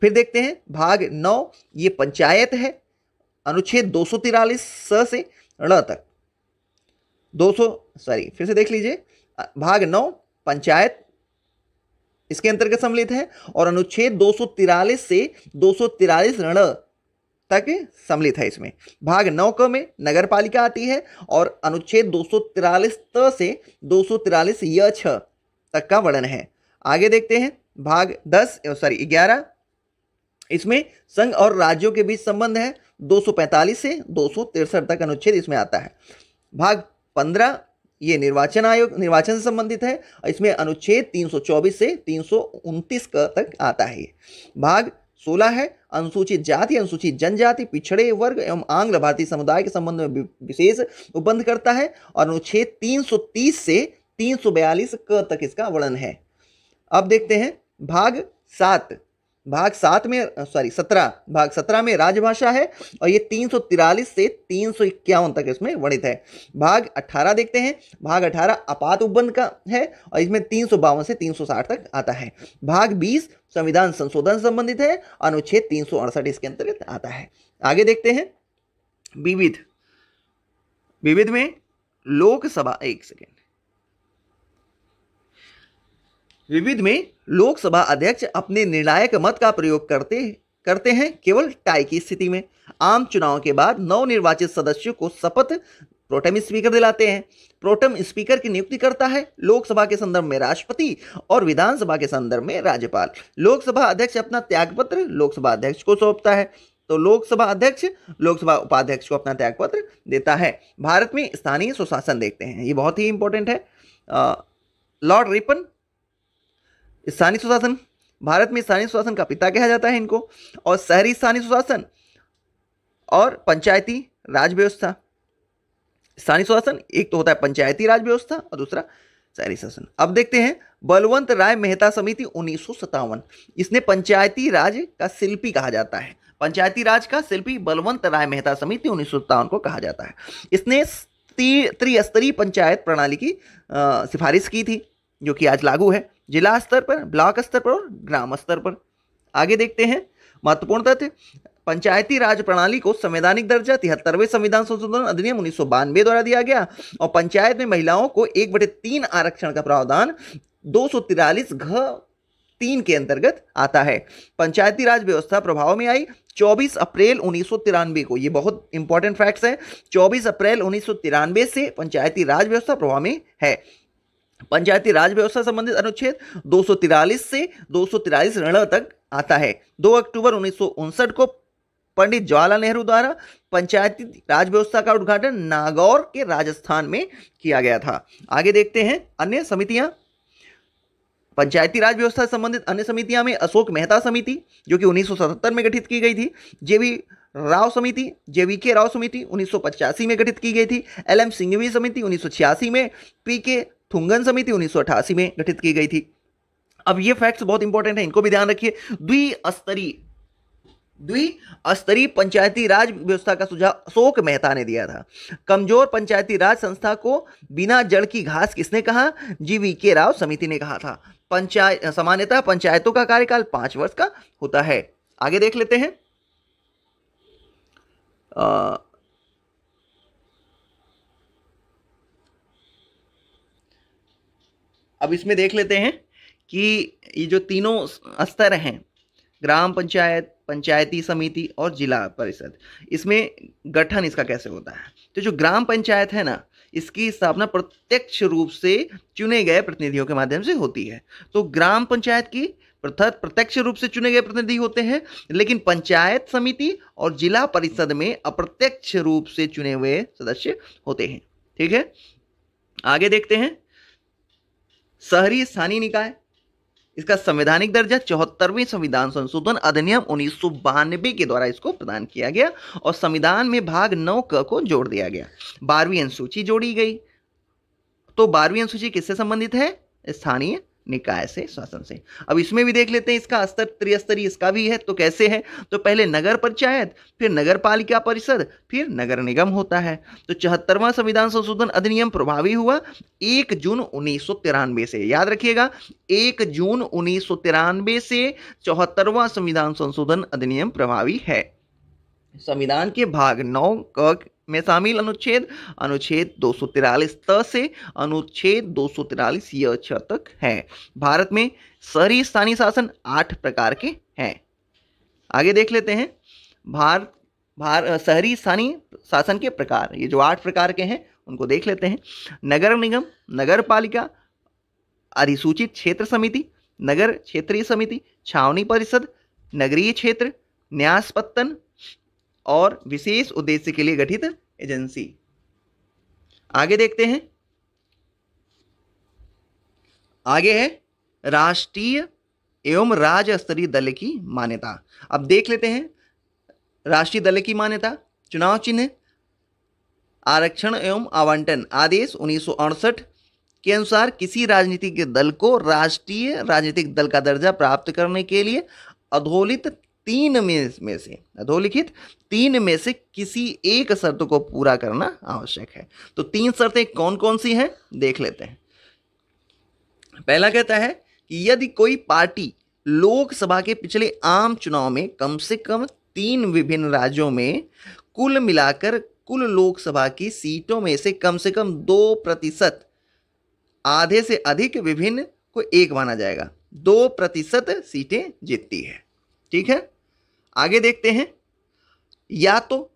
फिर देखते हैं भाग नौ ये पंचायत है अनुच्छेद दो स से ण तक 200 सॉरी फिर से देख लीजिए भाग नौ पंचायत इसके अंतर्गत सम्मिलित है और अनुच्छेद दो से दो ऋण तक सम्मिलित है इसमें भाग नौ क में नगर पालिका आती है और अनुच्छेद दो त से दो य छ तक का वर्णन है आगे देखते हैं भाग दस सॉरी ग्यारह इसमें संघ और राज्यों के बीच संबंध है 245 से दो तक अनुच्छेद इसमें आता है भाग 15 ये निर्वाचन आयोग निर्वाचन से संबंधित है इसमें अनुच्छेद 324 से तीन का तक आता है भाग 16 है अनुसूचित जाति अनुसूचित जनजाति पिछड़े वर्ग एवं आंग्ल भारतीय समुदाय के संबंध में विशेष उपबंध करता है और अनुच्छेद 330 से 342 क तक इसका वर्णन है अब देखते हैं भाग सात भाग सात में सॉरी सत्रह भाग सत्रह में राजभाषा है और ये तीन सौ तिरालीस से तीन सौ इक्यावन तक इसमें वर्णित है भाग अठारह देखते हैं भाग अठारह आपात उपबंध का है और इसमें तीन सौ बावन से तीन सौ साठ तक आता है भाग बीस संविधान संशोधन संबंधित है अनुच्छेद तीन सौ अड़सठ इसके अंतर्गत आता है आगे देखते हैं विविध विविध में लोकसभा एक सेकेंड विविध में लोकसभा अध्यक्ष अपने निर्णायक मत का प्रयोग करते करते हैं केवल टाई की स्थिति में आम चुनाव के बाद नवनिर्वाचित सदस्यों को शपथ प्रोटेम स्पीकर दिलाते हैं प्रोटेम स्पीकर की नियुक्ति करता है लोकसभा के संदर्भ में राष्ट्रपति और विधानसभा के संदर्भ में राज्यपाल लोकसभा अध्यक्ष अपना त्यागपत्र लोकसभा अध्यक्ष को सौंपता है तो लोकसभा अध्यक्ष लोकसभा उपाध्यक्ष को अपना त्यागपत्र देता है भारत में स्थानीय सुशासन देखते हैं ये बहुत ही इंपॉर्टेंट है लॉर्ड रिपन स्थानीय सुशासन भारत में स्थानीय सुशासन का पिता कहा जाता है इनको और शहरी स्थानीय सुशासन और पंचायती राज व्यवस्था स्थानीय शासन एक तो होता है पंचायती राज व्यवस्था और दूसरा शहरी शासन अब देखते हैं बलवंत राय मेहता समिति उन्नीस इसने पंचायती राज का शिल्पी कहा जाता है पंचायती राज का शिल्पी बलवंत राय मेहता समिति उन्नीस को कहा जाता है इसने त्रिस्तरीय पंचायत प्रणाली की सिफारिश की थी जो कि आज लागू है जिला स्तर पर ब्लॉक स्तर पर और ग्राम स्तर पर आगे देखते हैं महत्वपूर्ण तथ्य पंचायती राज प्रणाली को संवैधानिक दर्जा तिहत्तरवें संविधान संशोधन अधिनियम उन्नीस द्वारा दिया गया और पंचायत में महिलाओं को एक बटे तीन आरक्षण का प्रावधान दो सौ तिरालीस घ तीन के अंतर्गत आता है पंचायती राज व्यवस्था प्रभाव में आई 24 अप्रैल उन्नीस को ये बहुत इंपॉर्टेंट फैक्ट्स है 24 अप्रैल उन्नीस से पंचायती राज व्यवस्था प्रभाव में है पंचायती राज व्यवस्था संबंधित अनुच्छेद दो से दो ऋण तक आता है 2 अक्टूबर उन्नीस को पंडित जवाहरलाल नेहरू द्वारा पंचायती राज व्यवस्था का उद्घाटन नागौर के राजस्थान में किया गया था आगे देखते हैं अन्य समितियां पंचायती राज व्यवस्था संबंधित अन्य समितियां में अशोक मेहता समिति जो कि 1977 में गठित की गई थी जेवी राव समिति जेवी के राव समिति 1985 में गठित की गई थी एल एम सिंघवी समिति उन्नीस में पी के थुंगन समिति उन्नीस में गठित की गई थी अब ये फैक्ट्स बहुत इंपॉर्टेंट है इनको भी ध्यान रखिए द्विस्तरीय द्विस्तरीय पंचायती राज व्यवस्था का सुझाव अशोक मेहता ने दिया था कमजोर पंचायती राज संस्था को बिना जड़ की घास किसने कहा जी वी के राव समिति ने कहा था पंचायत सामान्यतः पंचायतों का कार्यकाल पांच वर्ष का होता है आगे देख लेते हैं आ, अब इसमें देख लेते हैं कि ये जो तीनों स्तर हैं ग्राम पंचायत पंचायती समिति और जिला परिषद इसमें गठन इसका कैसे होता है तो जो ग्राम पंचायत है ना इसकी स्थापना प्रत्यक्ष रूप से चुने गए प्रतिनिधियों के माध्यम से होती है तो ग्राम पंचायत की अर्थात प्रत्यक्ष रूप से चुने गए प्रतिनिधि होते हैं लेकिन पंचायत समिति और जिला परिषद में अप्रत्यक्ष रूप से चुने हुए सदस्य होते हैं ठीक है आगे देखते हैं शहरी स्थानीय निकाय इसका संवैधानिक दर्जा चौहत्तरवें संविधान संशोधन अधिनियम उन्नीस के द्वारा इसको प्रदान किया गया और संविधान में भाग नौ क को जोड़ दिया गया बारहवीं अनुसूची जोड़ी गई तो बारहवीं अनुसूची किससे संबंधित है स्थानीय निकाय से शासन से अब इसमें भी देख लेते हैं इसका स्तर त्रिस्तरीय इसका भी है तो कैसे है तो पहले नगर पंचायत फिर नगर पालिका परिषद फिर नगर निगम होता है तो चौहत्तरवां संविधान संशोधन अधिनियम प्रभावी हुआ एक जून उन्नीस से याद रखिएगा एक जून उन्नीस से चौहत्तरवां संविधान संशोधन अधिनियम प्रभावी है संविधान के भाग नौ क में शामिल अनुच्छेद अनुच्छेद दो त से अनुच्छेद दो सौ छ तक है भारत में शहरी स्थानीय शासन आठ प्रकार के हैं आगे देख लेते हैं भारत भार शहरी स्थानीय शासन के प्रकार ये जो आठ प्रकार के हैं उनको देख लेते हैं नगर निगम नगर पालिका अधिसूचित क्षेत्र समिति नगर क्षेत्रीय समिति छावनी परिषद नगरीय क्षेत्र न्यासपत्तन और विशेष उद्देश्य के लिए गठित एजेंसी आगे देखते हैं आगे है राष्ट्रीय एवं राज्य स्तरीय दल की मान्यता अब देख लेते हैं राष्ट्रीय दल की मान्यता चुनाव चिन्ह आरक्षण एवं आवंटन आदेश उन्नीस के अनुसार किसी राजनीतिक दल को राष्ट्रीय राजनीतिक दल का दर्जा प्राप्त करने के लिए अधोलित तीन में में से अधोलिखित तीन में से किसी एक शर्त को पूरा करना आवश्यक है तो तीन शर्तें कौन कौन सी हैं देख लेते हैं पहला कहता है कि यदि कोई पार्टी लोकसभा के पिछले आम चुनाव में कम से कम तीन विभिन्न राज्यों में कुल मिलाकर कुल लोकसभा की सीटों में से कम से कम दो प्रतिशत आधे से अधिक विभिन्न को एक माना जाएगा दो प्रतिशत सीटें जीतती है ठीक है आगे देखते हैं या तो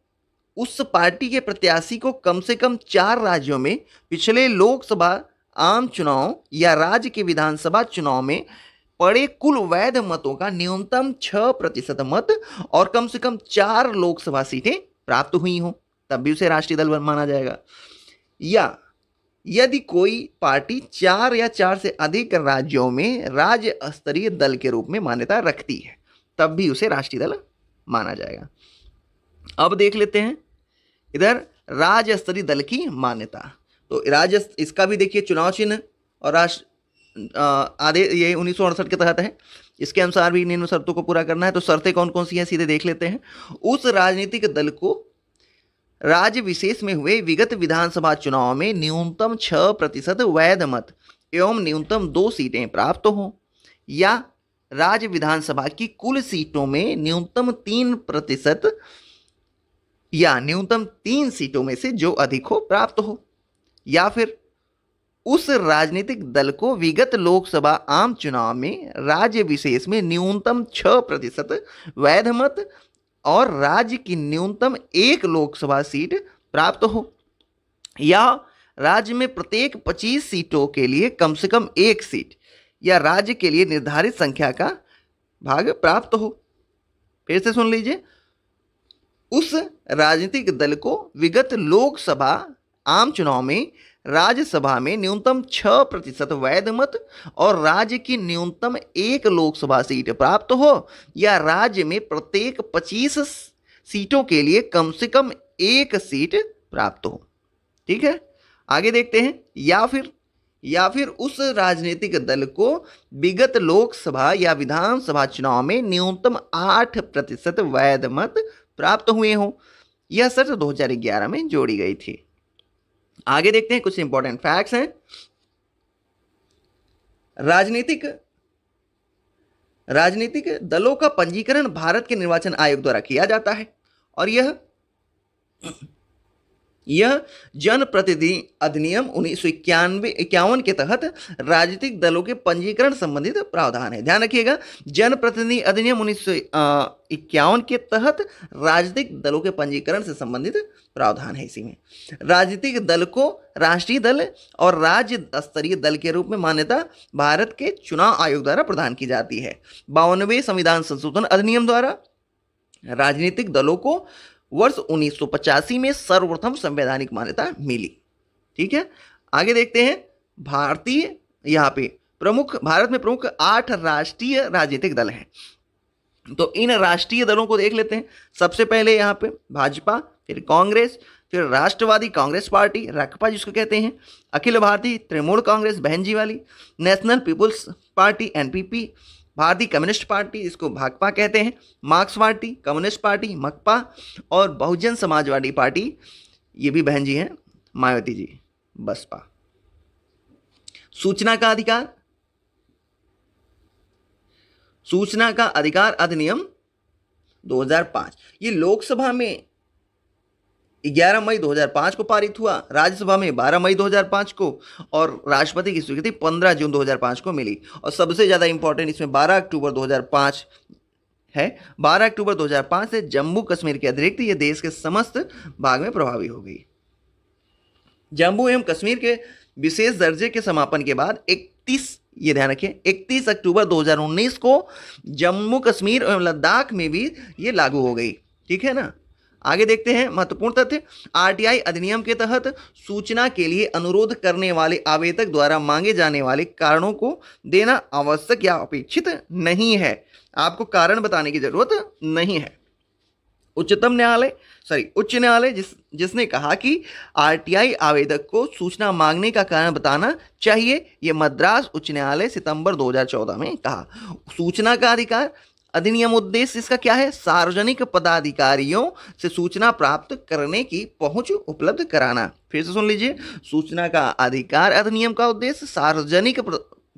उस पार्टी के प्रत्याशी को कम से कम चार राज्यों में पिछले लोकसभा आम चुनाव या राज्य के विधानसभा चुनाव में पड़े कुल वैध मतों का न्यूनतम छह प्रतिशत मत और कम से कम चार लोकसभा सीटें प्राप्त हुई हों तब भी उसे राष्ट्रीय दल माना जाएगा या यदि कोई पार्टी चार या चार से अधिक राज्यों में राज्य स्तरीय दल के रूप में मान्यता रखती है तब भी उसे राष्ट्रीय दल माना जाएगा अब देख लेते हैं इधर राज्य स्तरीय दल की मान्यता तो राज्य इसका भी देखिए चुनाव चिन्ह और राष्ट्र आदेश ये उन्नीस के तहत है इसके अनुसार भी इन शर्तों को पूरा करना है तो शर्तें कौन कौन सी हैं सीधे देख लेते हैं उस राजनीतिक दल को राज्य विशेष में हुए विगत विधानसभा चुनाव में न्यूनतम छः प्रतिशत वैध मत एवं न्यूनतम दो सीटें प्राप्त हों या राज्य विधानसभा की कुल सीटों में न्यूनतम तीन प्रतिशत या न्यूनतम तीन सीटों में से जो अधिक हो प्राप्त हो या फिर उस राजनीतिक दल को विगत लोकसभा आम चुनाव में राज्य विशेष में न्यूनतम छह प्रतिशत वैध मत और राज्य की न्यूनतम एक लोकसभा सीट प्राप्त हो या राज्य में प्रत्येक 25 सीटों के लिए कम से कम एक सीट या राज्य के लिए निर्धारित संख्या का भाग प्राप्त हो फिर से सुन लीजिए उस राजनीतिक दल को विगत लोकसभा आम चुनाव में राज्यसभा में न्यूनतम छह प्रतिशत वैध मत और राज्य की न्यूनतम एक लोकसभा सीट प्राप्त हो या राज्य में प्रत्येक पच्चीस सीटों के लिए कम से कम एक सीट प्राप्त हो ठीक है आगे देखते हैं या फिर या फिर उस राजनीतिक दल को विगत लोकसभा या विधानसभा चुनाव में न्यूनतम आठ प्रतिशत वैध मत प्राप्त हुए हों यह शर्त 2011 में जोड़ी गई थी आगे देखते हैं कुछ इंपॉर्टेंट फैक्ट्स हैं राजनीतिक राजनीतिक दलों का पंजीकरण भारत के निर्वाचन आयोग द्वारा किया जाता है और यह यह जन प्रतिनिधि अधिनियम उन्नीस सौ इक्यानवे इक्यावन के तहत राजनीतिक दलों के पंजीकरण संबंधित प्रावधान है ध्यान रखिएगा जन प्रतिनिधि अधिनियम उन्नीस सौ इक्यावन के तहत राजनीतिक दलों के पंजीकरण से संबंधित प्रावधान है इसी में राजनीतिक दल को राष्ट्रीय दल और राज्य स्तरीय दल के रूप में मान्यता भारत के चुनाव आयोग द्वारा प्रदान की जाती है बावनवे संविधान संशोधन अधिनियम द्वारा राजनीतिक दलों को वर्ष उन्नीस में सर्वप्रथम संवैधानिक मान्यता मिली ठीक है आगे देखते हैं भारतीय यहाँ पे प्रमुख भारत में प्रमुख आठ राष्ट्रीय राजनीतिक दल हैं तो इन राष्ट्रीय दलों को देख लेते हैं सबसे पहले यहाँ पे भाजपा फिर कांग्रेस फिर राष्ट्रवादी कांग्रेस पार्टी राकपा जिसको कहते हैं अखिल भारतीय तृणमूल कांग्रेस बहन वाली नेशनल पीपुल्स पार्टी एनपीपी भारतीय कम्युनिस्ट पार्टी इसको भाकपा कहते हैं मार्क्सवादी कम्युनिस्ट पार्टी मकपा और बहुजन समाजवादी पार्टी ये भी बहन जी हैं मायावती जी बसपा सूचना का अधिकार सूचना का अधिकार अधिनियम 2005 ये लोकसभा में 11 मई 2005 को पारित हुआ राज्यसभा में 12 मई 2005 को और राष्ट्रपति की स्वीकृति 15 जून 2005 को मिली और सबसे ज़्यादा इंपॉर्टेंट इसमें 12 अक्टूबर 2005 है 12 अक्टूबर 2005 से जम्मू कश्मीर के अतिरिक्त ये देश के समस्त भाग में प्रभावी हो गई जम्मू एवं कश्मीर के विशेष दर्जे के समापन के बाद इकतीस ये ध्यान रखिए 31 अक्टूबर 2019 को जम्मू कश्मीर एवं लद्दाख में भी ये लागू हो गई ठीक है ना आगे देखते हैं महत्वपूर्ण तथ्य आरटीआई अधिनियम के तहत सूचना के लिए अनुरोध करने वाले आवेदक द्वारा मांगे जाने वाले कारणों को देना आवश्यक या अपेक्षित नहीं है आपको कारण बताने की जरूरत नहीं है उच्चतम न्यायालय सॉरी उच्च न्यायालय जिस जिसने कहा कि आरटीआई आवेदक को सूचना मांगने का कारण बताना चाहिए ये मद्रास उच्च न्यायालय सितंबर 2014 में कहा सूचना का अधिकार अधिनियम उद्देश्य इसका क्या है सार्वजनिक पदाधिकारियों से सूचना प्राप्त करने की पहुंच उपलब्ध कराना फिर से सुन लीजिए सूचना का अधिकार अधिनियम का उद्देश्य सार्वजनिक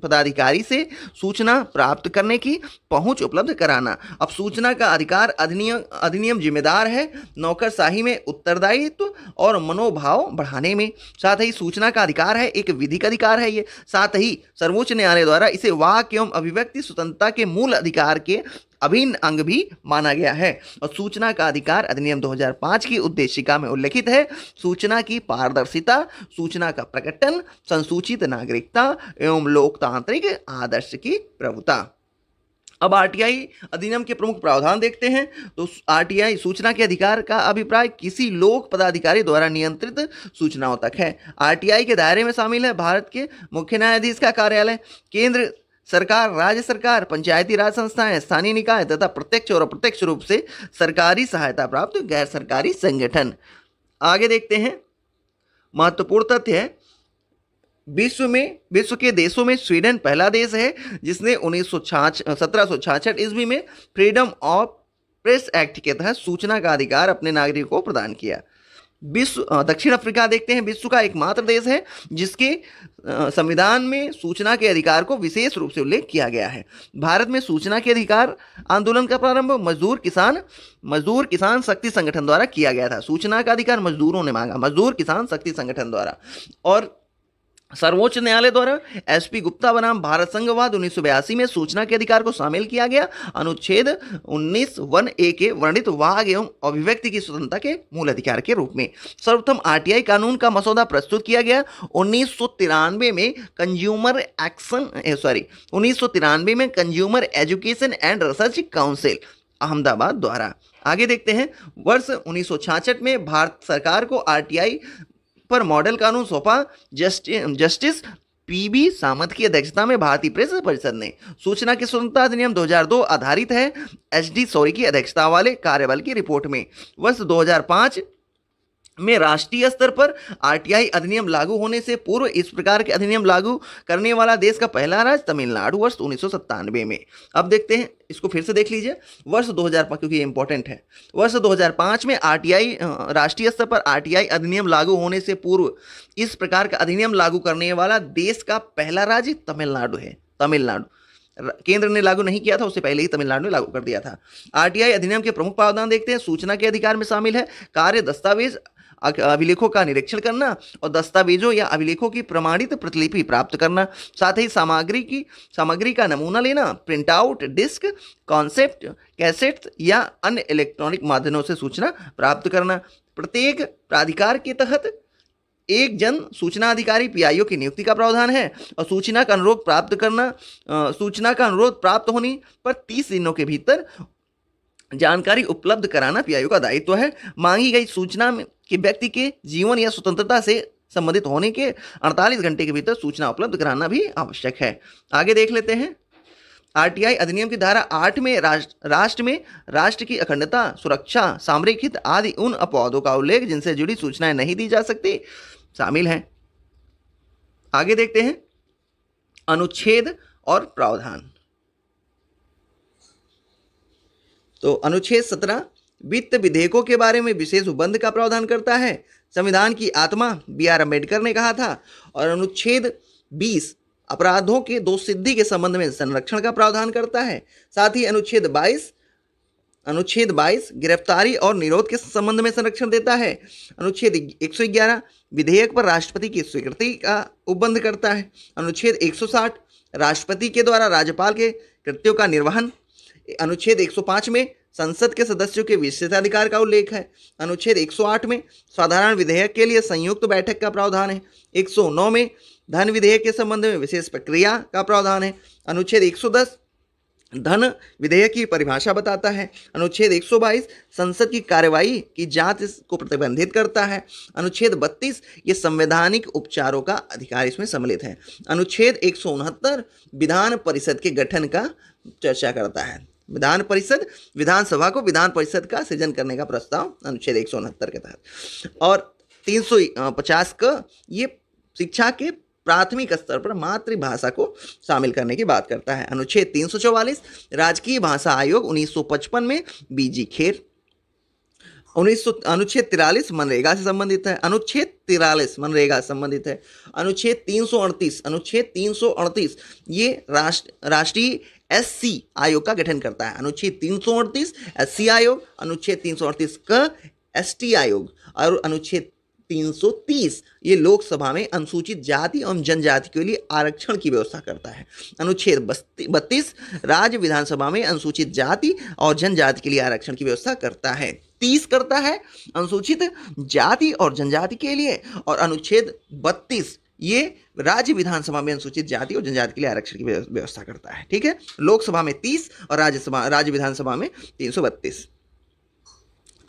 पदाधिकारी से सूचना प्राप्त करने की पहुंच उपलब्ध कराना अब सूचना का अधिकार अधिनियम अधिनियम जिम्मेदार है नौकरशाही में उत्तरदायित्व और मनोभाव बढ़ाने में साथ ही सूचना का अधिकार है एक विधिक अधिकार है ये साथ ही सर्वोच्च न्यायालय द्वारा इसे वाक एवं अभिव्यक्ति स्वतंत्रता के मूल अधिकार के अभिन्न अंग भी माना गया है और सूचना का अधिकार अधिनियम 2005 की उद्देशिका में उल्लेखित है सूचना की पारदर्शिता सूचना का प्रकटन संसूचित नागरिकता एवं लोकतांत्रिक आदर्श की प्रभुता अब आरटीआई अधिनियम के प्रमुख प्रावधान देखते हैं तो आरटीआई सूचना के अधिकार का अभिप्राय किसी लोक पदाधिकारी द्वारा नियंत्रित सूचनाओं तक है आरटीआई के दायरे में शामिल है भारत के मुख्य न्यायाधीश का कार्यालय केंद्र सरकार राज्य सरकार पंचायती राज संस्थाएं स्थानीय निकाय तथा प्रत्यक्ष और अप्रत्यक्ष रूप से सरकारी सहायता प्राप्त गैर सरकारी संगठन आगे देखते हैं महत्वपूर्ण तथ्य है विश्व में विश्व के देशों में स्वीडन पहला देश है जिसने उन्नीस सौ छाछठ ईस्वी में फ्रीडम ऑफ प्रेस एक्ट के तहत सूचना का अधिकार अपने नागरिकों को प्रदान किया विश्व दक्षिण अफ्रीका देखते हैं विश्व का एकमात्र देश है जिसके संविधान में सूचना के अधिकार को विशेष रूप से उल्लेख किया गया है भारत में सूचना के अधिकार आंदोलन का प्रारंभ मजदूर किसान मजदूर किसान शक्ति संगठन द्वारा किया गया था सूचना का अधिकार मजदूरों ने मांगा मजदूर किसान शक्ति संगठन द्वारा और सर्वोच्च न्यायालय द्वारा एसपी गुप्ता बनाम भारत संघवाद उन्नीस में सूचना के अधिकार को शामिल किया गया अनुच्छेद उन्नीस वन ए के वर्णित वाघ एवं अभिव्यक्ति की स्वतंत्रता के मूल अधिकार के रूप में सर्वप्रथम आरटीआई कानून का मसौदा प्रस्तुत किया गया उन्नीस में कंज्यूमर एक्शन सॉरी उन्नीस में consumer education and research council Ahmedabad द्वारा आगे देखते हैं वर्ष उन्नीस में भारत सरकार को आरटीआई पर मॉडल कानून सौंपा जस्टिस पी बी सामंत की अध्यक्षता में भारतीय प्रेस परिषद ने सूचना की स्वतंत्रता अधिनियम 2002 आधारित है एच डी सौरी की अध्यक्षता वाले कार्यबल की रिपोर्ट में वर्ष 2005 में राष्ट्रीय स्तर पर आरटीआई अधिनियम लागू होने से पूर्व इस प्रकार के अधिनियम लागू करने वाला देश का पहला राज्य तमिलनाडु वर्ष उन्नीस में अब देखते हैं इसको फिर से देख लीजिए वर्ष 2005 क्योंकि ये इंपॉर्टेंट है वर्ष 2005 में आरटीआई राष्ट्रीय स्तर पर आरटीआई अधिनियम लागू होने से पूर्व इस प्रकार का अधिनियम लागू करने वाला देश का पहला राज्य तमिलनाडु है तमिलनाडु केंद्र ने लागू नहीं किया था उससे पहले ही तमिलनाडु ने लागू कर दिया था आरटीआई अधिनियम के प्रमुख प्रावधान देखते हैं सूचना के अधिकार में शामिल है कार्य दस्तावेज अभिलेखों का निरीक्षण करना और दस्तावेजों या अभिलेखों की प्रमाणित प्रतिलिपि प्राप्त करना साथ ही सामग्री की सामग्री का नमूना लेना प्रिंटआउट डिस्क कॉन्सेप्ट कैसेट्स या अन्य इलेक्ट्रॉनिक माध्यमों से सूचना प्राप्त करना प्रत्येक प्राधिकार के तहत एक जन सूचना अधिकारी पीआईओ की नियुक्ति का प्रावधान है और सूचना का अनुरोध प्राप्त करना सूचना का अनुरोध प्राप्त होने पर तीस दिनों के भीतर जानकारी उपलब्ध कराना पीआईओ का दायित्व है मांगी गई सूचना में कि व्यक्ति के जीवन या स्वतंत्रता से संबंधित होने के 48 घंटे के भीतर सूचना उपलब्ध कराना भी आवश्यक है आगे देख लेते हैं आरटीआई अधिनियम की धारा आठ में राष्ट्र राष्ट्र में राष्ट्र की अखंडता सुरक्षा सामरिक हित आदि उन अपवादों का उल्लेख जिनसे जुड़ी सूचनाएं नहीं दी जा सकती शामिल हैं आगे देखते हैं अनुच्छेद और प्रावधान तो अनुच्छेद सत्रह वित्त विधेयकों के बारे में विशेष उपबंध का प्रावधान करता है संविधान की आत्मा बी आर अम्बेडकर ने कहा था और अनुच्छेद बीस अपराधों के दो सिद्धि के संबंध में संरक्षण का प्रावधान करता है साथ ही अनुच्छेद बाईस अनुच्छेद 22 गिरफ्तारी और निरोध के संबंध में संरक्षण देता है अनुच्छेद 111 विधेयक पर राष्ट्रपति की स्वीकृति का उपबंध करता है अनुच्छेद 160 राष्ट्रपति के द्वारा राज्यपाल के कृत्यों का निर्वहन अनुच्छेद 105 में संसद के सदस्यों के विशेषाधिकार का उल्लेख है अनुच्छेद 108 में साधारण विधेयक के लिए संयुक्त बैठक का प्रावधान है 109 में धन विधेयक के संबंध में विशेष प्रक्रिया का प्रावधान है अनुच्छेद 110 धन विधेयक की परिभाषा बताता है अनुच्छेद 122 संसद की कार्यवाही की जांच को प्रतिबंधित करता है अनुच्छेद 32 ये संवैधानिक उपचारों का अधिकार इसमें सम्मिलित है अनुच्छेद एक विधान परिषद के गठन का चर्चा करता है विधान परिषद विधानसभा को विधान परिषद का सृजन करने का प्रस्ताव अनुच्छेद एक के तहत और तीन सौ पचास का ये शिक्षा के प्राथमिक स्तर पर मातृभाषा को शामिल करने की बात करता है अनुच्छेद 344 राजकीय भाषा आयोग 1955 में बीजी खेर उन्नीस अनुच्छेद तिरालीस मनरेगा से संबंधित है अनुच्छेद तिरालीस मनरेगा से संबंधित है अनुच्छेद तीन अनुच्छेद तीन ये राष्ट्र राष्ट्रीय सी आयोग का गठन करता है अनुच्छेद तीन सौ अड़तीस एस आयोग अनुच्छेद तीन सौ अड़तीस क एस आयोग और अनुच्छेद 330 ये लोकसभा में अनुसूचित जाति एवं जनजाति के लिए आरक्षण की व्यवस्था करता है अनुच्छेद बत्तीस राज्य विधानसभा में अनुसूचित जाति और जनजाति के लिए आरक्षण की व्यवस्था करता है तीस करता है अनुसूचित जाति और जनजाति के लिए और अनुच्छेद बत्तीस ये राज्य विधानसभा में अनुसूचित जाति और जनजाति के लिए आरक्षण की व्यवस्था करता है ठीक है लोकसभा में तीस और राज्यसभा राज्य विधानसभा में तीन सौ बत्तीस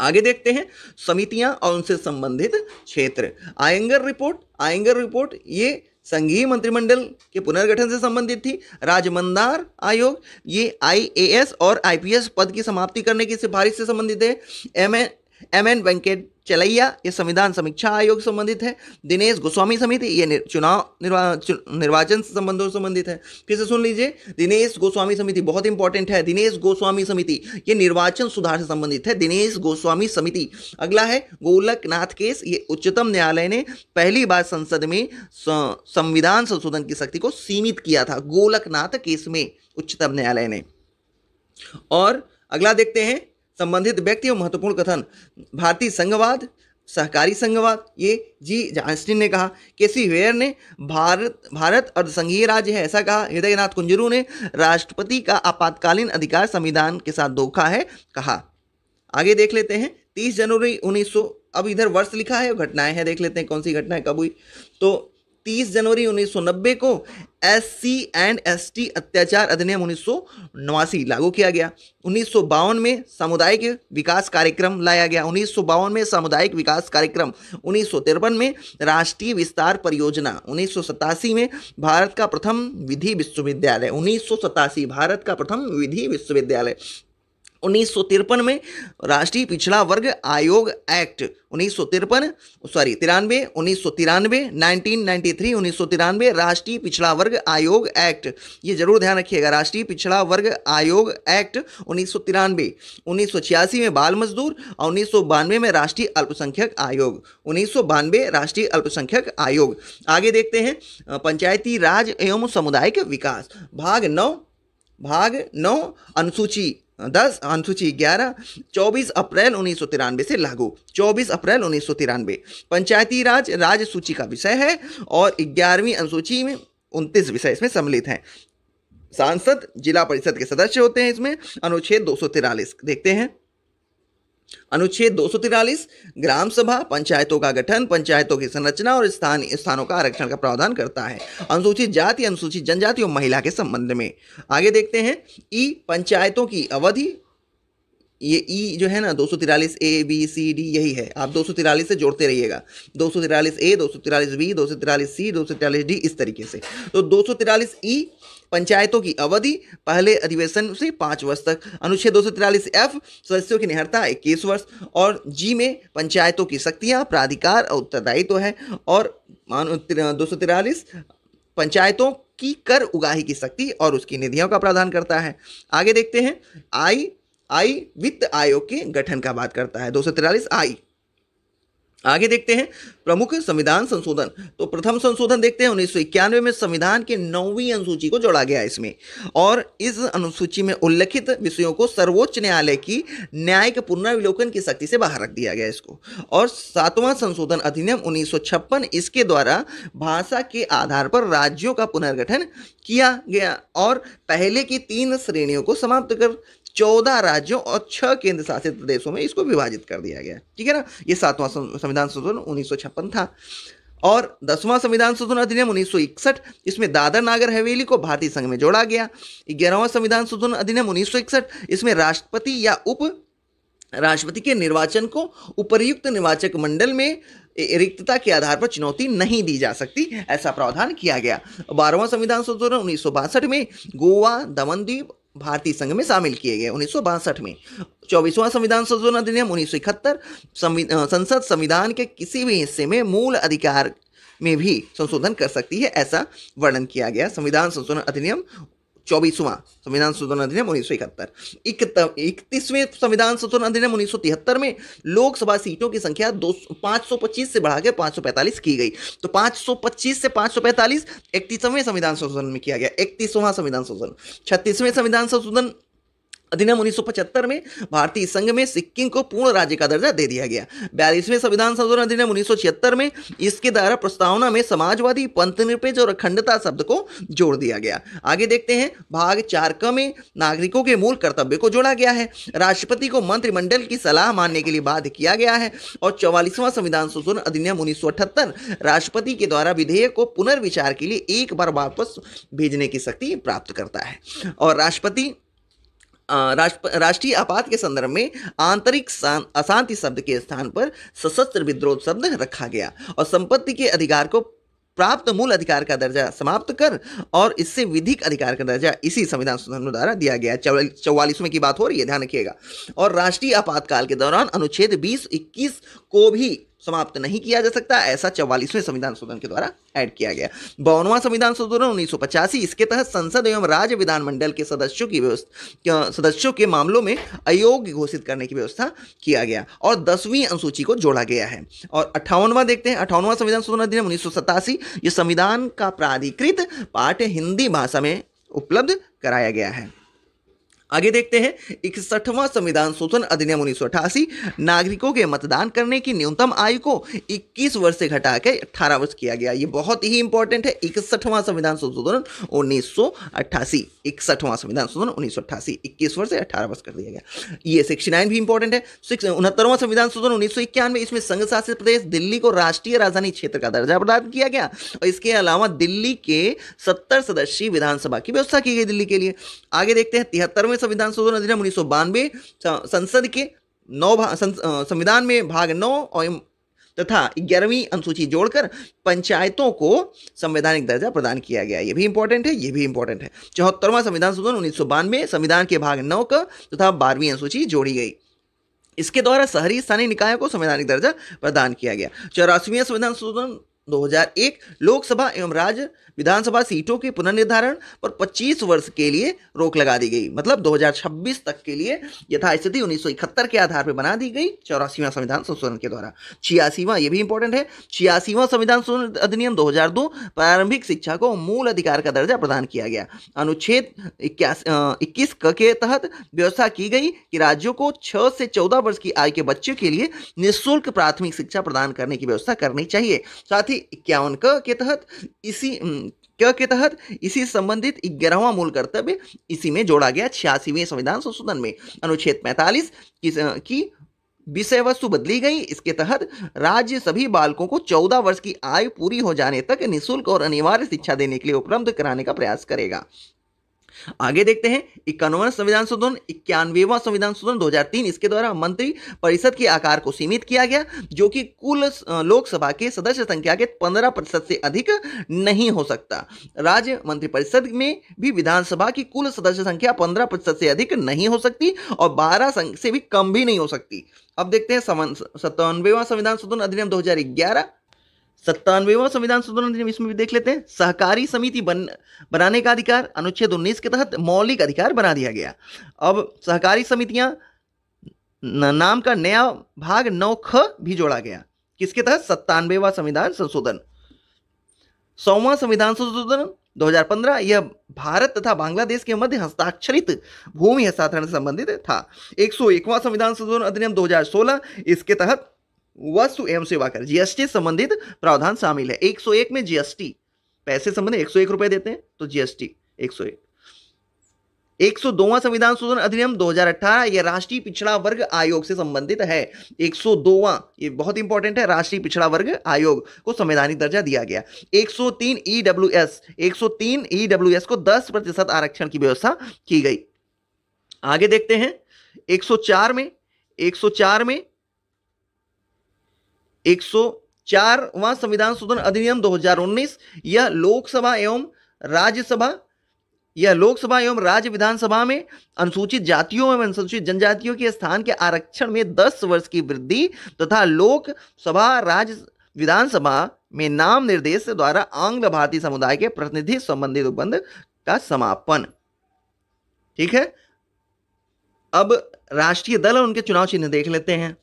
आगे देखते हैं समितियां और उनसे संबंधित क्षेत्र आयंगर रिपोर्ट आयंगर रिपोर्ट ये संघीय मंत्रिमंडल के पुनर्गठन से संबंधित थी राजमंदार आयोग ये आईएएस और आईपीएस पद की समाप्ति करने की सिफारिश से संबंधित है M N M N Venkatachaliah ये संविधान समीक्षा आयोग संबंधित है दिनेश गोस्वामी समिति ये चुनाव निर्वाचन संबंधों संबंधित है फिर से सुन लीजिए दिनेश गोस्वामी समिति बहुत इंपॉर्टेंट है दिनेश गोस्वामी समिति ये निर्वाचन सुधार से संबंधित है दिनेश गोस्वामी समिति अगला है गोलकनाथ केस ये उच्चतम न्यायालय ने पहली बार संसद में संविधान संशोधन की शक्ति को सीमित किया था गोलकनाथ केस में उच्चतम न्यायालय ने और अगला देखते हैं संबंधित व्यक्ति और महत्वपूर्ण कथन भारतीय संघवाद सहकारी संघवाद ये जी आइंस्टीन ने कहा केसी वेयर ने भारत भारत अर्धसंघीय राज्य है ऐसा कहा हृदयनाथ कुंजरू ने राष्ट्रपति का आपातकालीन अधिकार संविधान के साथ धोखा है कहा आगे देख लेते हैं तीस जनवरी उन्नीस अब इधर वर्ष लिखा है घटनाएं हैं देख लेते हैं कौन सी घटनाएं कब हुई तो 30 जनवरी 1990 को एस एंड एस अत्याचार अधिनियम उन्नीस लागू किया गया उन्नीस में सामुदायिक विकास कार्यक्रम लाया गया उन्नीस में सामुदायिक विकास कार्यक्रम उन्नीस में राष्ट्रीय विस्तार परियोजना उन्नीस में भारत का प्रथम विधि विश्वविद्यालय उन्नीस भारत का प्रथम विधि विश्वविद्यालय उन्नीस में राष्ट्रीय पिछड़ा वर्ग आयोग एक्ट उन्नीस सौ तिरपन सॉरी तिरानवे उन्नीस सौ तिरानवे नाइनटीन नाइन्टी थ्री उन्नीस सौ तिरानवे राष्ट्रीय पिछड़ा वर्ग आयोग एक्ट ये जरूर ध्यान रखिएगा राष्ट्रीय पिछड़ा वर्ग आयोग एक्ट उन्नीस सौ तिरानवे उन्नीस सौ छियासी में बाल मजदूर और उन्नीस सौ बानवे में राष्ट्रीय अल्पसंख्यक आयोग उन्नीस सौ बानवे राष्ट्रीय अल्पसंख्यक आयोग आगे देखते हैं पंचायती राज एवं सामुदायिक विकास भाग नौ भाग नौ अनुसूची दस अनुसूची ग्यारह चौबीस अप्रैल उन्नीस से लागू चौबीस अप्रैल उन्नीस पंचायती राज राज सूची का विषय है और ग्यारहवीं अनुसूची में उनतीस विषय इसमें सम्मिलित हैं सांसद जिला परिषद के सदस्य होते हैं इसमें अनुच्छेद दो देखते हैं अनुच्छेद दो ग्राम सभा पंचायतों का गठन पंचायतों की संरचना और स्थान स्थानों का आरक्षण का प्रावधान करता है अनुसूचित जाति अनुसूचित जनजाति और महिला के संबंध में आगे देखते हैं ई पंचायतों की अवधि ये ई जो है ना दो ए बी सी डी यही है आप दो से जोड़ते रहिएगा दो ए दो बी दो सी दो डी इस तरीके से तो दो ई पंचायतों की अवधि पहले अधिवेशन से पाँच वर्ष तक अनुच्छेद दो एफ सदस्यों की निहरता इक्कीस वर्ष और जी में पंचायतों की शक्तियाँ प्राधिकार और उत्तरदायित्व तो है और दो पंचायतों की कर उगाही की शक्ति और उसकी निधियों का प्रावधान करता है आगे देखते हैं आई आई वित्त आयोग के गठन का बात करता है दो आई आगे देखते हैं प्रमुख संविधान संशोधन तो प्रथम संशोधन देखते हैं उन्नीस में संविधान के नौवीं अनुसूची को जोड़ा गया इसमें और इस अनुसूची में उल्लेखित विषयों को सर्वोच्च न्यायालय की न्यायिक पुनर्विलोकन की शक्ति से बाहर रख दिया गया इसको और सातवां संशोधन अधिनियम उन्नीस इसके द्वारा भाषा के आधार पर राज्यों का पुनर्गठन किया गया और पहले की तीन श्रेणियों को समाप्त कर चौदह राज्यों और छह केंद्र शासित प्रदेशों में इसको विभाजित कर दिया गया ठीक है ना ये सातवां संविधान संशोधन उन्नीस था और दसवां संविधान संशोधन अधिनियम 1961 इसमें दादर नागर हवेली को भारतीय संघ में जोड़ा गया ग्यारहवां संविधान संशोधन अधिनियम 1961 इसमें राष्ट्रपति या उप राष्ट्रपति के निर्वाचन को उपरयुक्त निर्वाचक मंडल में रिक्तता के आधार पर चुनौती नहीं दी जा सकती ऐसा प्रावधान किया गया बारहवां संविधान संशोधन उन्नीस में गोवा दमनद्वीप भारतीय संघ में शामिल किए गए उन्नीस में चौबीसवां संविधान संशोधन अधिनियम उन्नीस संसद संविधान के किसी भी हिस्से में मूल अधिकार में भी संशोधन कर सकती है ऐसा वर्णन किया गया संविधान संशोधन अधिनियम चौबीसवां संविधान संशोधन अधिनियम उन्नीस सौ इकहत्तर इकतीसवें संविधान संशोधन अधिनियम उन्नीस सौ तिहत्तर में लोकसभा सीटों की संख्या दो पाँच सौ पच्चीस से बढ़ाकर पाँच सौ पैंतालीस की गई तो पाँच सौ पच्चीस से पाँच सौ पैंतालीस इकतीसवें संविधान संशोधन में किया गया इकतीसवां संविधान संशोधन छत्तीसवें संविधान संशोधन अधिनियम 1975 में भारतीय संघ में सिक्किम को पूर्ण राज्य का दर्जा दे दिया गया बयालीसवें संविधान संशोधन अधिनियम 1976 में इसके द्वारा प्रस्तावना में समाजवादी पंथ निरपेक्ष और अखंडता शब्द को जोड़ दिया गया आगे देखते हैं भाग चार क में नागरिकों के मूल कर्तव्य को जोड़ा गया है राष्ट्रपति को मंत्रिमंडल की सलाह मानने के लिए बाध्य किया गया है और चौवालीसवां संविधान संशोधन अधिनियम उन्नीस राष्ट्रपति के द्वारा विधेयक को पुनर्विचार के लिए एक बार वापस भेजने की शक्ति प्राप्त करता है और राष्ट्रपति राष्ट्रीय आपात के संदर्भ में आंतरिक अशांति शब्द के स्थान पर सशस्त्र विद्रोह शब्द रखा गया और संपत्ति के अधिकार को प्राप्त मूल अधिकार का दर्जा समाप्त कर और इससे विधिक अधिकार का दर्जा इसी संविधान संशोधन द्वारा दिया गया चौवालीसवें की बात हो रही है ध्यान रखिएगा और राष्ट्रीय आपातकाल के दौरान अनुच्छेद बीस इक्कीस को भी समाप्त नहीं किया जा सकता ऐसा चौवालीसवें संविधान संशोधन के द्वारा ऐड किया गया बावनवा संविधान संशोधन उन्नीस इसके तहत संसद एवं राज्य विधानमंडल के सदस्यों की व्यवस्था सदस्यों के मामलों में अयोग्य घोषित करने की व्यवस्था किया गया और दसवीं अनुसूची को जोड़ा गया है और अट्ठावनवा देखते हैं अट्ठावनवा संविधान संशोधन अधिनियम उन्नीस ये संविधान का प्राधिकृत पाठ हिंदी भाषा में उपलब्ध कराया गया है आगे देखते हैं इकसठवां संविधान शोधन अधिनियम उन्नीस नागरिकों के मतदान करने की न्यूनतम आयु को 21 वर्ष से घटाकर अठारह वर्ष किया गया ये बहुत ही इंपॉर्टेंट है इकसठवां संविधान संशोधन उन्नीस सौ अट्ठासी इकसठवां संविधान संशोधन उन्नीस सौ अट्ठासी इक्कीस वर्ष से अठारह वर्ष कर दिया गया ये सिक्सटी नाइन भी इंपॉर्टेंट है उनहत्तरवां संविधान संशोधन उन्नीस सौ इक्यानवे इसमें संघ शासित प्रदेश दिल्ली को राष्ट्रीय राजधानी क्षेत्र का दर्जा प्रदान किया गया और इसके अलावा दिल्ली के सत्तर सदस्यीय विधानसभा की व्यवस्था की गई दिल्ली के लिए आगे देखते हैं तिहत्तरवें संविधान संशोधन अधिनियम उन्नीस संसद के नौ संविधान में भाग नौ और तथा ग्यारहवीं अनुसूची जोड़कर पंचायतों को संवैधानिक दर्जा प्रदान किया गया यह भी इंपॉर्टेंट है यह भी इंपॉर्टेंट है चौहत्तरवां संविधान संशोधन उन्नीस संविधान के भाग नौ का तथा बारहवीं अनुसूची जोड़ी गई इसके द्वारा शहरी स्थानीय निकायों को संवैधानिक दर्जा प्रदान किया गया चौरासीवें संविधान संशोधन 2001 लोकसभा एवं राज्य विधानसभा सीटों के पुनर्निर्धारण पर 25 वर्ष के लिए रोक लगा दी गई मतलब 2026 तक के लिए यथास्थिति इकहत्तर के आधार पर बना दी गई चौरासीवां संविधान संशोधन के द्वारा छियासीवां यह भी इंपॉर्टेंट है छियासीवा संविधान संशोधन अधिनियम 2002 प्रारंभिक शिक्षा को मूल अधिकार का दर्जा प्रदान किया गया अनुच्छेद इक्कीस के तहत व्यवस्था की गई कि राज्यों को छह से चौदह वर्ष की आयु के बच्चों के लिए निःशुल्क प्राथमिक शिक्षा प्रदान करने की व्यवस्था करनी चाहिए साथ ही इक्यावन क के तहत इसी क के तहत इसी संबंधित ग्यारहवा मूल कर्तव्य इसी में जोड़ा गया छियासीवें संविधान संशोधन में अनुच्छेद पैंतालीस की विषय वस्तु बदली गई इसके तहत राज्य सभी बालकों को चौदह वर्ष की आयु पूरी हो जाने तक निःशुल्क और अनिवार्य शिक्षा देने के लिए उपलब्ध कराने का प्रयास करेगा आगे देखते हैं इक्यानवे संविधान संशोधन इक्यानवेवा संविधान संशोधन 2003 इसके द्वारा मंत्री परिषद के आकार को सीमित किया गया जो कि कुल लोकसभा के सदस्य संख्या के 15 प्रतिशत से अधिक नहीं हो सकता राज्य मंत्री परिषद में भी विधानसभा की कुल सदस्य संख्या 15 प्रतिशत से अधिक नहीं हो सकती और 12 से भी कम भी नहीं हो सकती अब देखते हैं सत्तानवेवा संविधान संशोधन अधिनियम दो सत्तानवेवा संविधान संशोधन अधिनियम इसमें भी देख लेते हैं सहकारी समिति बन बनाने का अधिकार अनुच्छेद उन्नीस के तहत मौलिक अधिकार बना दिया गया अब सहकारी समितियां नाम का नया भाग नौ ख भी जोड़ा गया किसके तहत सत्तानवेवा संविधान संशोधन सौवा संविधान संशोधन 2015 यह भारत तथा बांग्लादेश के मध्य हस्ताक्षरित भूमि हस्तांतरण से संबंधित था 101वां संविधान संशोधन अधिनियम 2016 इसके तहत वस्तु एवं सेवा कर जीएसटी संबंधित प्रावधान शामिल है 101 में जीएसटी पैसे संबंधित एक सौ एक रुपए देते हैं तो जीएसटी एक सौ एक एक सौ दोवा संविधान शोधन अधिनियम 2018 यह राष्ट्रीय पिछड़ा वर्ग आयोग से संबंधित है एक सौ दोवा ये बहुत इंपॉर्टेंट है राष्ट्रीय पिछड़ा वर्ग आयोग को संवैधानिक दर्जा दिया गया 103 ईडब्ल्यूएस 103 ईडब्ल्यूएस को 10 प्रतिशत आरक्षण की व्यवस्था की गई आगे देखते हैं 104 में 104 में एक सौ संविधान शोधन अधिनियम 2019 यह लोकसभा एवं राज्यसभा यह लोकसभा एवं राज्य विधानसभा में अनुसूचित जातियों एवं अनुसूचित जनजातियों के स्थान के आरक्षण में 10 वर्ष की वृद्धि तथा लोकसभा राज्य विधानसभा में नाम निर्देश द्वारा आंग्ल भारतीय समुदाय के प्रतिनिधि संबंधित उपबंध का समापन ठीक है अब राष्ट्रीय दल और उनके चुनाव चिन्ह देख लेते हैं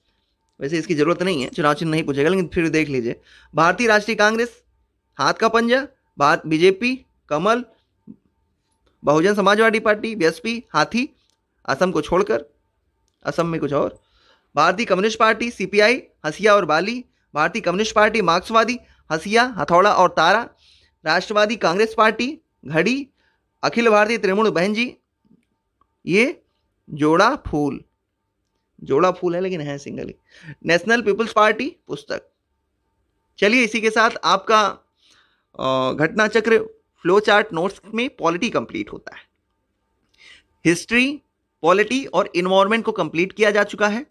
वैसे इसकी जरूरत नहीं है चुनाव चिन्ह नहीं पूछेगा लेकिन फिर देख लीजिए भारतीय राष्ट्रीय कांग्रेस हाथ का पंजा भारत बीजेपी कमल बहुजन समाजवादी पार्टी बीएसपी हाथी असम को छोड़कर असम में कुछ और भारतीय कम्युनिस्ट पार्टी सीपीआई हसिया और बाली भारतीय कम्युनिस्ट पार्टी मार्क्सवादी हसिया हथौड़ा और तारा राष्ट्रवादी कांग्रेस पार्टी घड़ी अखिल भारतीय तृणमूल बहन जी ये जोड़ा फूल जोड़ा फूल है लेकिन है सिंगल ही नेशनल पीपुल्स पार्टी पुस्तक चलिए इसी के साथ आपका Ghatna Chakra flow chart notes में पॉलिटी कंप्लीट होता है हिस्ट्री पॉलिटी और इन्वायरमेंट को कंप्लीट किया जा चुका है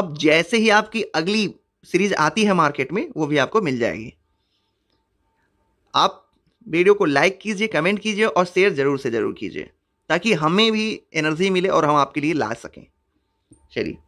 अब जैसे ही आपकी अगली सीरीज आती है मार्केट में वो भी आपको मिल जाएगी आप वीडियो को लाइक कीजिए कमेंट कीजिए और शेयर ज़रूर से ज़रूर कीजिए ताकि हमें भी एनर्जी मिले और हम आपके लिए ला सकें ശരി